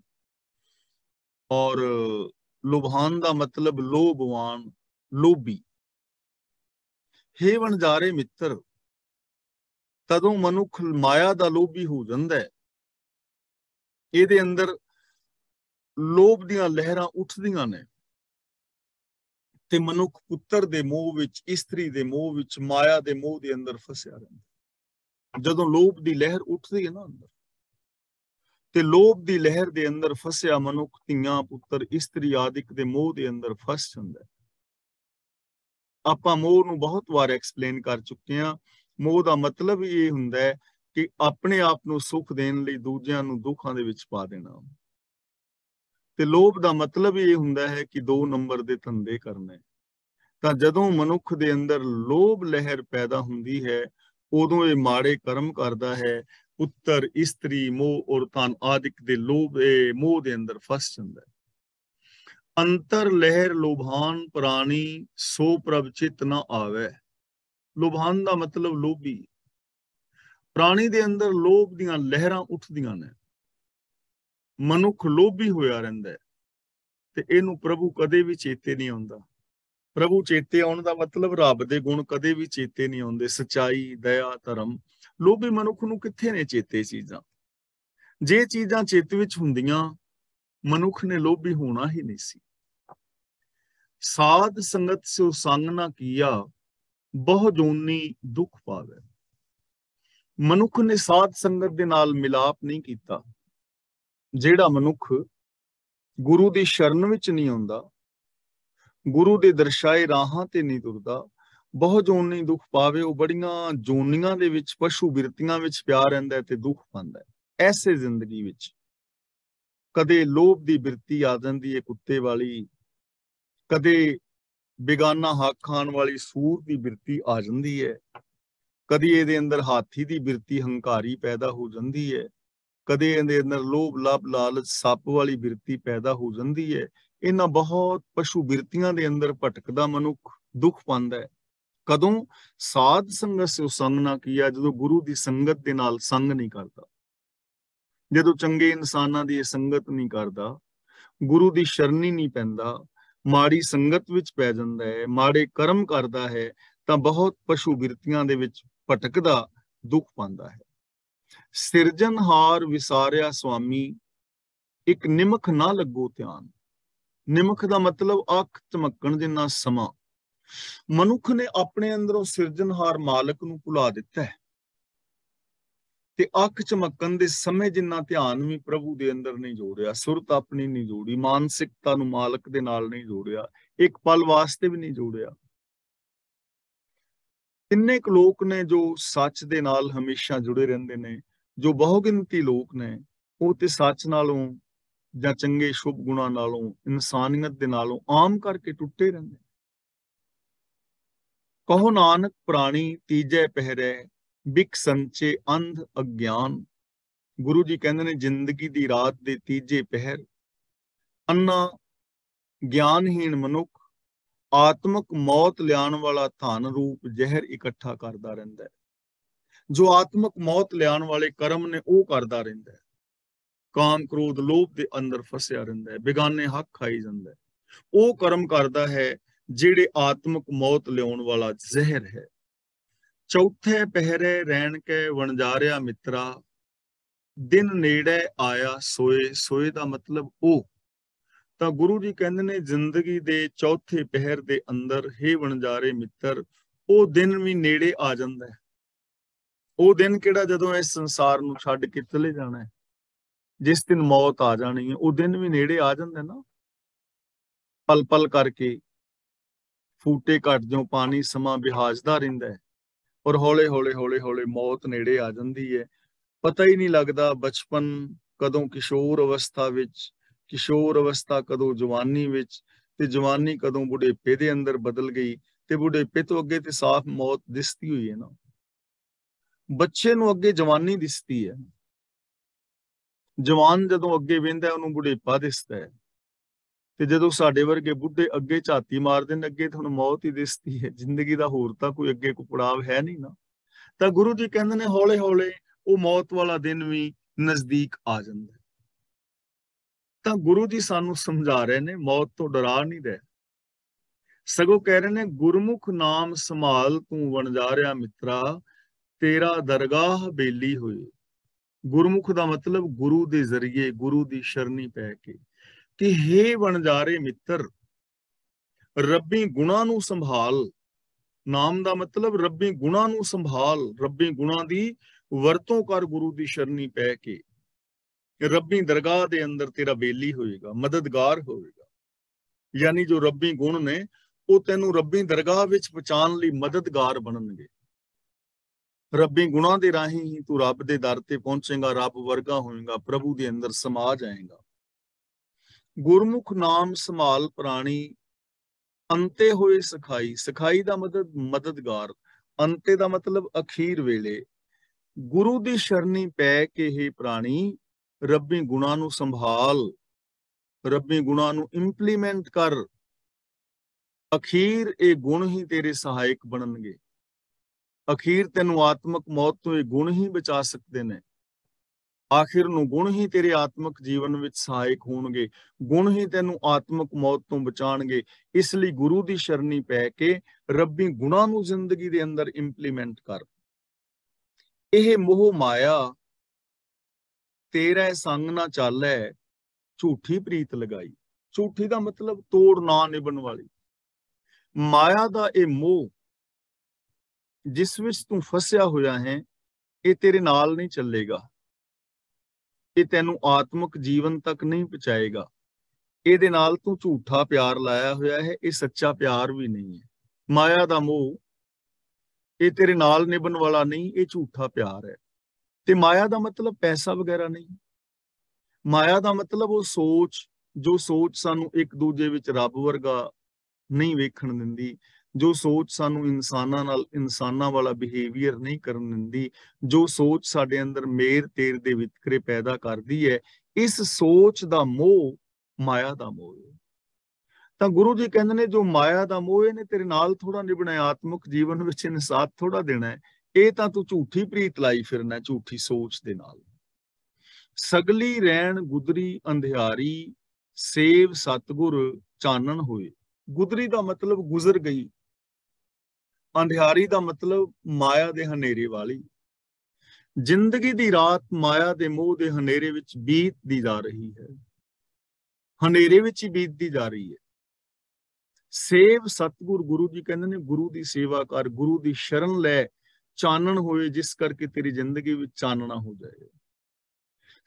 ਔਰ ਲੋਭਾਨ ਦਾ ਮਤਲਬ ਲੋਭਵਾਨ ਲੋਭੀ ਹੇ ਵਣਜਾਰੇ ਮਿੱਤਰ ਤਦੋਂ ਮਨੁੱਖ ਮਾਇਆ ਦਾ ਲੋਭੀ ਹੋ ਜਾਂਦਾ ਹੈ ਇਹਦੇ ਅੰਦਰ ਲੋਭ ਦੀਆਂ ਲਹਿਰਾਂ ਉੱਠਦੀਆਂ ਨੇ ਤੇ ਮਨੁੱਖ ਪੁੱਤਰ ਦੇ ਮੋਹ ਵਿੱਚ ਇਸਤਰੀ ਦੇ ਮੋਹ ਵਿੱਚ ਮਾਇਆ ਦੇ ਮੋਹ ਦੇ ਅੰਦਰ ਫਸਿਆ ਰਹਿੰਦਾ ਜਦੋਂ ਲੋਭ ਦੀ ਲਹਿਰ ਉੱਠਦੀ ਹੈ ਨਾ ਅੰਦਰ ਤੇ ਲੋਭ ਦੀ ਲਹਿਰ ਦੇ ਅੰਦਰ ਫਸਿਆ ਮਨੁੱਖ ਧੀਆਂ ਪੁੱਤਰ ਇਸਤਰੀ ਆਦਿਕ ਦੇ ਮੋਹ ਦੇ ਅੰਦਰ ਫਸ ਜਾਂਦਾ ਹੈ ਆਪਾਂ ਮੋਹ ਨੂੰ ਬਹੁਤ ਵਾਰ ਐਕਸਪਲੇਨ ਕਰ ਚੁੱਕੇ ਹਾਂ ਮੋਹ ਦਾ ਮਤਲਬ ਇਹ ਹੁੰਦਾ ਹੈ ਕਿ ਆਪਣੇ ਆਪ ਨੂੰ ਸੁੱਖ ਦੇਣ ਲਈ ਦੂਜਿਆਂ ਨੂੰ ਦੁੱਖਾਂ ਦੇ ਵਿੱਚ ਪਾ ਦੇਣਾ ਤੇ ਲੋਭ ਦਾ ਮਤਲਬ ਇਹ ਹੁੰਦਾ ਹੈ ਕਿ ਦੋ ਨੰਬਰ ਦੇ ਧੰਦੇ ਕਰਨੇ ਤਾਂ ਜਦੋਂ ਮਨੁੱਖ ਦੇ ਅੰਦਰ ਲੋਭ ਲਹਿਰ ਪੈਦਾ ਹੁੰਦੀ ਹੈ ਉਦੋਂ ਇਹ ਮਾੜੇ ਕਰਮ ਕਰਦਾ ਹੈ ਪੁੱਤਰ ਇਸਤਰੀ ਮੋਹ ਔਰਤਾਂ ਆਦਿਕ ਦੇ ਲੋਭ ਇਹ ਮੋਹ ਦੇ ਅੰਦਰ ਫਸ ਜਾਂਦਾ ਹੈ ਅੰਤਰ ਲਹਿਰ ਲੋਭਾਨ ਪ੍ਰਾਣੀ ਸੋ ਪ੍ਰਭ ਚਿਤ ਨਾ ਆਵੇ ਲੋਭਾਨ ਦਾ ਮਤਲਬ ਲੋਭੀ ਪ੍ਰਾਣੀ ਦੇ ਅੰਦਰ ਲੋਭ ਦੀਆਂ ਲਹਿਰਾਂ ਉੱਠਦੀਆਂ ਨੇ ਮਨੁੱਖ ਲੋਭੀ ਹੋਇਆ ਰਹਿੰਦਾ ਹੈ ਤੇ ਇਹਨੂੰ ਪ੍ਰਭੂ ਕਦੇ ਵੀ ਚੇਤੇ ਨਹੀਂ ਆਉਂਦਾ ਪ੍ਰਭੂ ਚੇਤੇ ਆਉਣ ਦਾ ਮਤਲਬ ਰੱਬ ਦੇ ਗੁਣ ਕਦੇ ਵੀ ਚੇਤੇ ਨਹੀਂ ਆਉਂਦੇ ਸਚਾਈ ਦਇਆ ਧਰਮ ਲੋਭੀ ਮਨੁੱਖ ਨੂੰ ਕਿੱਥੇ ਨੇ ਚੇਤੇ ਚੀਜ਼ਾਂ ਜੇ ਚੀਜ਼ਾਂ ਚੇਤ ਵਿੱਚ ਹੁੰਦੀਆਂ ਮਨੁੱਖ ਨੇ ਲੋਭੀ ਹੋਣਾ ਹੀ ਨਹੀਂ ਸੀ ਸਾਧ ਸੰਗਤ ਸੋ ਸੰਗ ਨਾ ਕੀਆ ਬਹੁ ਜੋਨੀ ਦੁਖ ਪਾਵੇ ਮਨੁੱਖ ਨੇ ਸਾਧ ਸੰਗਤ ਦੇ ਨਾਲ ਮਿਲਾਪ ਨਹੀਂ ਕੀਤਾ ਜਿਹੜਾ ਮਨੁੱਖ ਗੁਰੂ ਦੀ ਸ਼ਰਨ ਵਿੱਚ ਨਹੀਂ ਆਉਂਦਾ ਗੁਰੂ ਦੇ ਦਰਸ਼ਾਏ ਰਾਹਾਂ ਤੇ ਨਹੀਂ ਤੁਰਦਾ ਬਹੁ ਜੂਨੀ ਦੁਖ ਪਾਵੇ ਉਹ ਬੜੀਆਂ ਜੂਨੀਆਂ ਦੇ ਵਿੱਚ ਪਸ਼ੂ ਬਿਰਤੀਆਂ ਵਿੱਚ ਪਿਆ ਰਹਿੰਦਾ ਤੇ ਦੁਖ ਪਾਉਂਦਾ ਐਸੇ ਜ਼ਿੰਦਗੀ ਵਿੱਚ ਕਦੇ ਲੋਭ ਦੀ ਬਿਰਤੀ ਆ ਜਾਂਦੀ ਏ ਕੁੱਤੇ ਵਾਲੀ ਕਦੇ ਬੇਗਾਨਾ ਹੱਕ ਖਾਣ ਵਾਲੀ ਸੂਰ ਦੀ ਬਿਰਤੀ ਆ ਜਾਂਦੀ ਹੈ ਕਦੀ ਇਹਦੇ ਅੰਦਰ ਹਾਥੀ ਦੀ ਬਿਰਤੀ ਹੰਕਾਰੀ ਪੈਦਾ ਹੋ ਜਾਂਦੀ ਹੈ ਕਦੇ ਇਹਦੇ ਅੰਦਰ ਲੋਭ ਲਾਭ ਲਾਲਚ ਸੱਪ ਵਾਲੀ ਬਿਰਤੀ ਪੈਦਾ ਹੋ ਜਾਂਦੀ ਹੈ ਇਹਨਾਂ ਬਹੁਤ ਪਸ਼ੂ ਬਿਰਤੀਆਂ ਦੇ ਅੰਦਰ ਭਟਕਦਾ ਮਨੁੱਖ ਦੁੱਖ ਪਾਉਂਦਾ ਹੈ ਕਦੋਂ ਸਾਧ ਸੰਗਤ ਸੋ ਸੰਗ ਨਾ ਕੀਆ ਜਦੋਂ ਗੁਰੂ ਦੀ ਸੰਗਤ ਦੇ ਨਾਲ ਸੰਗ ਨਹੀਂ ਕਰਦਾ ਜਦੋਂ ਚੰਗੇ ਇਨਸਾਨਾਂ ਦੀ ਸੰਗਤ ਨਹੀਂ ਕਰਦਾ ਗੁਰੂ ਦੀ ਸ਼ਰਨੀ ਨਹੀਂ ਪੈਂਦਾ ਮਾੜੀ ਸੰਗਤ ਵਿੱਚ ਪੈ ਜਾਂਦਾ ਹੈ ਮਾੜੇ ਕਰਮ ਕਰਦਾ ਹੈ ਤਾਂ ਬਹੁਤ ਪਸ਼ੂ ਬਿਰਤੀਆਂ ਦੇ ਵਿੱਚ ਭਟਕਦਾ ਦੁੱਖ ਪਾਉਂਦਾ ਹੈ ਸਿਰਜਨਹਾਰ ਵਿਸਾਰਿਆ ਸੁਆਮੀ ਇੱਕ ਨਿਮਖ ਨਾ ਲੱਗੋ ਧਿਆਨ ਨਿਮਖ ਦਾ ਮਤਲਬ ਅੱਖ ਚਮਕਣ ਨਾਲ ਸਮਾਂ ਮਨੁੱਖ ਨੇ ਆਪਣੇ ਅੰਦਰੋਂ ਸਿਰਜਨਹਾਰ ਮਾਲਕ ਨੂੰ ਭੁਲਾ ਦਿੱਤਾ ਹੈ ਤੇ ਅੱਖ ਚਮਕਣ ਦੇ ਸਮੇਂ ਜਿੰਨਾ ਧਿਆਨ ਵੀ ਪ੍ਰਭੂ ਦੇ ਅੰਦਰ ਨਹੀਂ ਜੋੜਿਆ ਸੁਰਤ ਆਪਣੀ ਨਹੀਂ ਜੋੜੀ ਮਾਨਸਿਕਤਾ ਨੂੰ ਮਾਲਕ ਦੇ ਨਾਲ ਨਹੀਂ ਜੋੜਿਆ ਇੱਕ ਪਲ ਵਾਸਤੇ ਵੀ ਨਹੀਂ ਜੋੜਿਆ ਕਿੰਨੇ ਕੁ ਲੋਕ ਨੇ ਜੋ ਸੱਚ ਦੇ ਨਾਲ ਹਮੇਸ਼ਾ ਜੁੜੇ ਰਹਿੰਦੇ ਨੇ ਜੋ ਬਹੁਗਿਣਤੀ ਲੋਕ ਨੇ ਉਹ ਤੇ ਸੱਚ ਨਾਲੋਂ ਜਾਂ ਚੰਗੇ ਸ਼ੁਭ ਗੁਣਾਂ ਨਾਲੋਂ ਇਨਸਾਨੀਅਤ ਦੇ ਨਾਲੋਂ ਆਮ ਕਰਕੇ ਟੁੱਟੇ ਰਹਿੰਦੇ ਕਹੋ ਨਾਨਕ ਪ੍ਰਾਣੀ ਤੀਜੇ ਪਹਿਰੇ ਬਿਕ ਸੰਚੇ ਅੰਧ ਅਗਿਆਨ ਗੁਰੂ ਜੀ ਕਹਿੰਦੇ ਨੇ ਜ਼ਿੰਦਗੀ ਦੀ ਰਾਤ ਦੇ ਤੀਜੇ ਪਹਿਰ ਅੰਨਾ ਗਿਆਨਹੀਣ ਮਨੁੱਖ ਆਤਮਿਕ ਮੌਤ ਲਿਆਉਣ ਵਾਲਾ ਧਨ ਰੂਪ ਜ਼ਹਿਰ ਇਕੱਠਾ ਕਰਦਾ ਰਹਿੰਦਾ ਹੈ ਜੋ ਆਤਮਿਕ ਮੌਤ ਲਿਆਉਣ ਵਾਲੇ ਕਰਮ ਨੇ ਉਹ ਕਰਦਾ ਰਹਿੰਦਾ ਹੈ ਕਾਮ ਕ੍ਰੋਧ ਲੋਭ ਦੇ ਅੰਦਰ ਫਸਿਆ ਰਹਿੰਦਾ ਹੈ ਬੇਗਾਨੇ ਹੱਕ ਖਾਈ ਜਾਂਦਾ ਹੈ ਉਹ ਕਰਮ ਕਰਦਾ ਹੈ ਜਿਹੜੇ ਆਤਮਿਕ ਮੌਤ ਲਿਆਉਣ ਵਾਲਾ ਜ਼ਹਿਰ ਹੈ ਚੌਥੇ ਪਹਿਰੇ ਰਹਿਣ ਕੇ ਵਣਜਾਰਿਆ ਮਿੱਤਰਾ ਦਿਨ ਨੇੜੇ ਆਇਆ ਸੋਏ ਸੋਏ ਦਾ ਮਤਲਬ ਉਹ ਤਾਂ ਗੁਰੂ ਜੀ ਕਹਿੰਦੇ ਨੇ ਜ਼ਿੰਦਗੀ ਦੇ ਚੌਥੇ ਪਹਿਰ ਦੇ ਅੰਦਰ ਹੇ ਵਣਜਾਰੇ ਮਿੱਤਰ ਉਹ ਦਿਨ ਵੀ ਨੇੜੇ ਆ ਜਾਂਦਾ ਹੈ ਉਹ ਦਿਨ ਕਿਹੜਾ ਜਦੋਂ ਇਸ ਸੰਸਾਰ ਨੂੰ ਛੱਡ ਕੇ ਚਲੇ ਜਾਣਾ ਹੈ ਜਿਸ ਦਿਨ ਮੌਤ ਆ ਜਾਣੀ ਹੈ ਉਹ ਦਿਨ ਵੀ ਨੇੜੇ ਆ ਜਾਂਦਾ ਨਾ ਪਲ ਪਲ ਕਰਕੇ ਫੂਟੇ ਘਟ ਜੋ ਪਾਣੀ ਸਮਾਂ ਵਿਹਾਜਦਾ ਰਹਿੰਦਾ ਹੈ ਔਰ ਹੌਲੇ ਹੌਲੇ ਹੌਲੇ ਹੌਲੇ ਮੌਤ ਨੇੜੇ ਆ ਜਾਂਦੀ ਹੈ ਪਤਾ ਹੀ ਨਹੀਂ ਲੱਗਦਾ ਬਚਪਨ ਕਦੋਂ ਕਿਸ਼ੋਰ ਅਵਸਥਾ ਵਿੱਚ ਕਿਸ਼ੋਰ ਅਵਸਥਾ ਕਦੋਂ ਜਵਾਨੀ ਵਿੱਚ ਤੇ ਜਵਾਨੀ ਕਦੋਂ ਬੁਢੇਪੇ ਦੇ ਅੰਦਰ ਬਦਲ ਗਈ ਤੇ ਬੁਢੇਪੇ ਤੋਂ ਅੱਗੇ ਤੇ ਸਾਫ਼ ਮੌਤ ਦਿਸਦੀ ਹੋਈ ਹੈ ਨਾ ਬੱਚੇ ਨੂੰ ਅੱਗੇ ਜਵਾਨੀ ਦਿਸਦੀ ਹੈ ਜਵਾਨ ਜਦੋਂ ਅੱਗੇ ਵਿੰਦਾ ਉਹਨੂੰ ਬੁਢੇਪਾ ਦਿਸਦਾ ਹੈ ਤੇ ਜਦੋਂ ਸਾਡੇ ਵਰਗੇ ਬੁੱਢੇ ਅੱਗੇ ਝਾਤੀ ਮਾਰਦੇ ਨੇ ਅੱਗੇ ਤੁਹਾਨੂੰ ਮੌਤ ਹੀ ਦਿਸਦੀ ਹੈ ਜ਼ਿੰਦਗੀ ਦਾ ਹੋਰ ਤਾਂ ਕੋਈ ਅੱਗੇ ਕੋ ਪੜਾਵ ਹੈ ਨਹੀਂ ਨਾ ਤਾਂ ਗੁਰੂ ਜੀ ਕਹਿੰਦੇ ਨੇ ਹੌਲੇ ਹੌਲੇ ਉਹ ਮੌਤ ਵਾਲਾ ਦਿਨ ਵੀ ਨਜ਼ਦੀਕ ਆ ਜਾਂਦਾ ਹੈ ਤਾਂ ਗੁਰੂ ਜੀ ਸਾਨੂੰ ਸਮਝਾ ਰਹੇ ਨੇ ਮੌਤ ਤੋਂ ਡਰਾ ਨਹੀਂ ਦੇ ਸਗੋਂ ਕਹਿ ਰਹੇ ਨੇ ਗੁਰਮੁਖ ਨਾਮ ਸੰਭਾਲ ਤੂੰ ਵਣਜਾਰਿਆ ਮਿੱਤਰਾ ਤੇਰਾ ਦਰਗਾਹ ਬੇਲੀ ਹੋਏ ਗੁਰਮੁਖ ਦਾ ਮਤਲਬ ਗੁਰੂ ਦੇ ਜ਼ਰੀਏ ਗੁਰੂ ਦੀ ਸ਼ਰਨੀ ਪੈ ਕੇ ਕਿ हे ਵਣਜਾਰੇ ਮਿੱਤਰ ਰੱਬੀ ਗੁਣਾ ਨੂੰ ਸੰਭਾਲ ਨਾਮ ਦਾ ਮਤਲਬ ਰੱਬੀ ਗੁਣਾ ਨੂੰ ਸੰਭਾਲ ਰੱਬੀ ਗੁਣਾ ਦੀ ਵਰਤੋਂ ਕਰ ਗੁਰੂ ਦੀ ਸ਼ਰਨੀ ਪੈ ਕੇ ਰੱਬੀ ਦਰਗਾਹ ਦੇ ਅੰਦਰ ਤੇਰਾ ਬੇਲੀ ਹੋਏਗਾ ਮਦਦਗਾਰ ਹੋਏਗਾ ਯਾਨੀ ਜੋ ਰੱਬੀ ਗੁਣ ਨੇ ਉਹ ਤੈਨੂੰ ਰੱਬੀ ਦਰਗਾਹ ਵਿੱਚ ਪਛਾਣ ਲਈ ਮਦਦਗਾਰ ਬਣਨਗੇ ਰੱਬੀ ਗੁਣਾ ਦੇ ਰਾਹੀਂ ਹੀ ਤੂੰ ਰੱਬ ਦੇ ਦਰ ਤੇ ਪਹੁੰਚੇਗਾ ਰੱਬ ਵਰਗਾ ਹੋਏਗਾ ਪ੍ਰਭੂ ਦੇ ਅੰਦਰ ਸਮਾ ਜਾਏਗਾ ਗੁਰਮੁਖ ਨਾਮ ਸੰਭਾਲ ਪ੍ਰਾਣੀ ਅੰਤੇ ਹੋਏ ਸਖਾਈ ਸਖਾਈ ਦਾ ਮਦਦ ਮਦਦਗਾਰ ਅੰਤੇ ਦਾ ਮਤਲਬ ਅਖੀਰ ਵੇਲੇ ਗੁਰੂ ਦੀ ਸ਼ਰਣੀ ਪੈ ਕੇ ਹੀ ਪ੍ਰਾਣੀ ਰੱਬੀ ਗੁਣਾ ਨੂੰ ਸੰਭਾਲ ਰੱਬੀ ਗੁਣਾ ਨੂੰ ਇੰਪਲੀਮੈਂਟ ਕਰ ਅਖੀਰ ਇਹ ਗੁਣ ਹੀ ਤੇਰੇ ਸਹਾਇਕ ਬਣਨਗੇ ਅਖੀਰ ਤੈਨੂੰ ਆਤਮਕ ਮੌਤ ਤੋਂ ਇਹ ਗੁਣ ਹੀ ਬਚਾ ਸਕਦੇ ਨੇ ਆਖਿਰ ਨੂੰ ਗੁਣ ਹੀ ਤੇਰੇ ਆਤਮਿਕ ਜੀਵਨ ਵਿੱਚ ਸਹਾਇਕ ਹੋਣਗੇ ਗੁਣ ਹੀ ਤੈਨੂੰ ਆਤਮਿਕ ਮੌਤ ਤੋਂ ਬਚਾਣਗੇ ਇਸ ਲਈ ਗੁਰੂ ਦੀ ਸ਼ਰਣੀ ਪੈ ਕੇ ਰੱਬੀ ਗੁਣਾ ਨੂੰ ਜ਼ਿੰਦਗੀ ਦੇ ਅੰਦਰ ਇੰਪਲੀਮੈਂਟ ਕਰ ਇਹ ਮੋਹ ਮਾਇਆ ਤੇਰੇ ਸੰਗ ਨਾ ਚੱਲੈ ਝੂਠੀ ਪ੍ਰੀਤ ਲਗਾਈ ਝੂਠੀ ਦਾ ਮਤਲਬ ਤੋੜ ਨਾ ਨਿਭਣ ਵਾਲੀ ਮਾਇਆ ਦਾ ਇਹ ਮੋਹ ਜਿਸ ਵਿੱਚ ਤੂੰ ਫਸਿਆ ਹੋਇਆ ਹੈ ਇਹ ਤੇਰੇ ਨਾਲ ਨਹੀਂ ਚੱਲੇਗਾ ਇਹ ਤੈਨੂੰ ਆਤਮਿਕ ਜੀਵਨ ਤੱਕ ਨਹੀਂ ਪਹੁੰਚਾਏਗਾ ਇਹਦੇ ਨਾਲ ਤੂੰ ਝੂਠਾ ਪਿਆਰ ਲਾਇਆ ਹੋਇਆ ਹੈ ਇਹ ਸੱਚਾ ਪਿਆਰ ਵੀ ਨਹੀਂ ਹੈ ਮਾਇਆ ਦਾ ਮੋਹ ਇਹ ਤੇਰੇ ਨਾਲ ਨਿਭਣ ਵਾਲਾ ਨਹੀਂ ਇਹ ਝੂਠਾ ਪਿਆਰ ਹੈ ਤੇ ਮਾਇਆ ਦਾ ਮਤਲਬ ਪੈਸਾ ਵਗੈਰਾ ਨਹੀਂ ਮਾਇਆ ਦਾ ਮਤਲਬ ਉਹ ਸੋਚ ਜੋ ਸੋਚ ਸਾਨੂੰ ਇੱਕ ਦੂਜੇ ਵਿੱਚ ਰੱਬ ਵਰਗਾ ਨਹੀਂ ਵੇਖਣ ਦਿੰਦੀ ਜੋ ਸੋਚ ਸਾਨੂੰ ਇਨਸਾਨਾਂ ਨਾਲ ਇਨਸਾਨਾਂ ਵਾਲਾ ਬਿਹੇਵੀਅਰ ਨਹੀਂ ਕਰਨ ਦਿੰਦੀ ਜੋ ਸੋਚ ਸਾਡੇ ਅੰਦਰ ਮੇਰ ਤੇਰ ਦੇ ਵਿਤਕਰੇ ਪੈਦਾ ਕਰਦੀ ਹੈ ਇਸ ਸੋਚ ਦਾ ਮੋਹ ਮਾਇਆ ਦਾ ਮੋਹ ਹੈ ਤਾਂ ਗੁਰੂ ਜੀ ਕਹਿੰਦੇ ਨੇ ਜੋ ਮਾਇਆ ਦਾ ਮੋਹ ਇਹਨੇ ਤੇਰੇ ਨਾਲ ਥੋੜਾ ਨਿਭਣਾ ਆਤਮਿਕ ਜੀਵਨ ਵਿੱਚ ਇਨਸਾਫ ਥੋੜਾ ਦੇਣਾ ਹੈ ਇਹ ਤਾਂ ਤੂੰ ਝੂਠੀ ਪ੍ਰੀਤ ਲਾਈ ਫਿਰਨਾ ਝੂਠੀ ਸੋਚ ਦੇ ਨਾਲ ਸਗਲੀ ਰਹਿਣ ਗੁਦਰੀ ਅੰਧਿਆਰੀ ਸੇਵ ਸਤਗੁਰ ਚਾਨਣ ਹੋਏ ਗੁਦਰੀ ਦਾ ਮਤਲਬ ਗੁਜ਼ਰ ਗਈ ਅੰਧਿਆਰੀ ਦਾ ਮਤਲਬ ਮਾਇਆ ਦੇ ਹਨੇਰੇ ਵਾਲੀ ਜ਼ਿੰਦਗੀ ਦੀ ਰਾਤ ਮਾਇਆ ਦੇ ਮੋਹ ਦੇ ਹਨੇਰੇ ਵਿੱਚ ਬੀਤਦੀ ਜਾ ਰਹੀ ਹੈ ਹਨੇਰੇ ਵਿੱਚ ਹੀ ਬੀਤਦੀ ਜਾ ਰਹੀ ਹੈ ਸੇਵ ਸਤਗੁਰ ਗੁਰੂ ਜੀ ਕਹਿੰਦੇ ਨੇ ਗੁਰੂ ਦੀ ਸੇਵਾ ਕਰ ਗੁਰੂ ਦੀ ਸ਼ਰਨ ਲੈ ਚਾਨਣ ਹੋਏ ਜਿਸ ਕਰਕੇ ਤੇਰੀ ਜ਼ਿੰਦਗੀ ਵਿੱਚ ਚਾਨਣਾ ਹੋ ਜਾਏ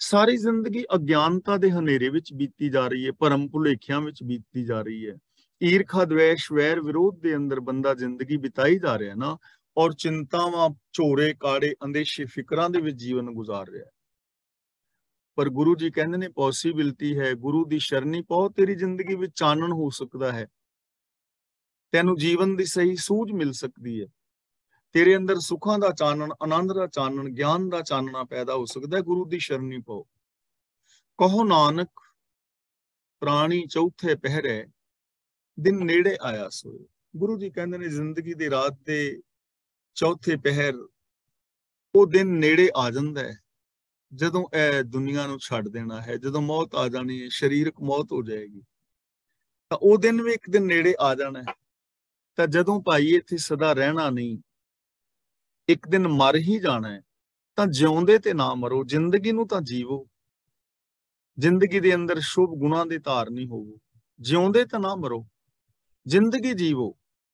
ਸਾਰੀ ਜ਼ਿੰਦਗੀ ਅਗਿਆਨਤਾ ਦੇ ਹਨੇਰੇ ਵਿੱਚ ਬੀਤੀ ਜਾ ਰਹੀ ਹੈ ਭਰਮ ਭੁਲੇਖਿਆਂ ਵਿੱਚ ਬੀਤੀ ਜਾ ਰਹੀ ਹੈ ਈਰਖਾ ਦਵੇਸ਼ ਵੈਰ ਵਿਰੋਧ ਦੇ ਅੰਦਰ ਬੰਦਾ ਜ਼ਿੰਦਗੀ ਬਿਤਾਈ ਜਾ ਰਿਹਾ ਨਾ ਔਰ ਚਿੰਤਾਵਾਂ ਝੋਰੇ ਕਾੜੇ ਅੰਦੇਸ਼ੇ ਫਿਕਰਾਂ ਦੇ ਵਿੱਚ ਜੀਵਨ ਗੁਜ਼ਾਰ ਰਿਹਾ ਹੈ ਪਰ ਗੁਰੂ ਜੀ ਕਹਿੰਦੇ ਨੇ ਪੋਸਿਬਿਲਟੀ ਹੈ ਗੁਰੂ ਦੀ ਸ਼ਰਨੀ ਪਾਉ ਤੇਰੀ ਜ਼ਿੰਦਗੀ ਵਿੱਚ ਚਾਨਣ ਹੋ ਸਕਦਾ ਹੈ ਤੈਨੂੰ ਜੀਵਨ ਦੀ ਸਹੀ ਸੂਝ ਮਿਲ ਸਕਦੀ ਹੈ ਤੇਰੇ ਅੰਦਰ ਸੁੱਖਾਂ ਦਾ ਚਾਨਣ ਆਨੰਦ ਦਾ ਚਾਨਣ ਗਿਆਨ ਦਾ ਚਾਨਣਾ ਪੈਦਾ ਹੋ ਸਕਦਾ ਹੈ ਗੁਰੂ ਦੀ ਸ਼ਰਨੀ ਪਾਓ ਕਹੋ ਨਾਨਕ ਪ੍ਰਾਣੀ ਚੌਥੇ ਪਹਿਰੇ ਦਿਨ ਨੇੜੇ ਆਇਆ ਸੋਏ ਗੁਰੂ ਜੀ ਕਹਿੰਦੇ ਨੇ ਜ਼ਿੰਦਗੀ ਦੀ ਰਾਤ ਤੇ ਚੌਥੇ ਪਹਿਰ ਉਹ ਦਿਨ ਨੇੜੇ ਆ ਜਾਂਦਾ ਹੈ ਜਦੋਂ ਇਹ ਦੁਨੀਆ ਨੂੰ ਛੱਡ ਦੇਣਾ ਹੈ ਜਦੋਂ ਮੌਤ ਆ ਜਾਣੀ ਹੈ ਸਰੀਰਕ ਮੌਤ ਹੋ ਜਾਏਗੀ ਤਾਂ ਉਹ ਦਿਨ ਵੀ ਇੱਕ ਦਿਨ ਨੇੜੇ ਆ ਜਾਣਾ ਹੈ ਤਾਂ ਜਦੋਂ ਭਾਈ ਇੱਥੇ ਸਦਾ ਰਹਿਣਾ ਨਹੀਂ ਇੱਕ ਦਿਨ ਮਰ ਹੀ ਜਾਣਾ ਹੈ ਤਾਂ ਜਿਉਂਦੇ ਤੇ ਨਾ ਮਰੋ ਜ਼ਿੰਦਗੀ ਨੂੰ ਤਾਂ ਜੀਵੋ ਜ਼ਿੰਦਗੀ ਦੇ ਅੰਦਰ ਸ਼ੁਭ ਗੁਣਾਂ ਦੇ ਧਾਰਨੀ ਹੋਵੋ ਜਿਉਂਦੇ ਤਾਂ ਨਾ ਮਰੋ ਜ਼ਿੰਦਗੀ ਜੀਵੋ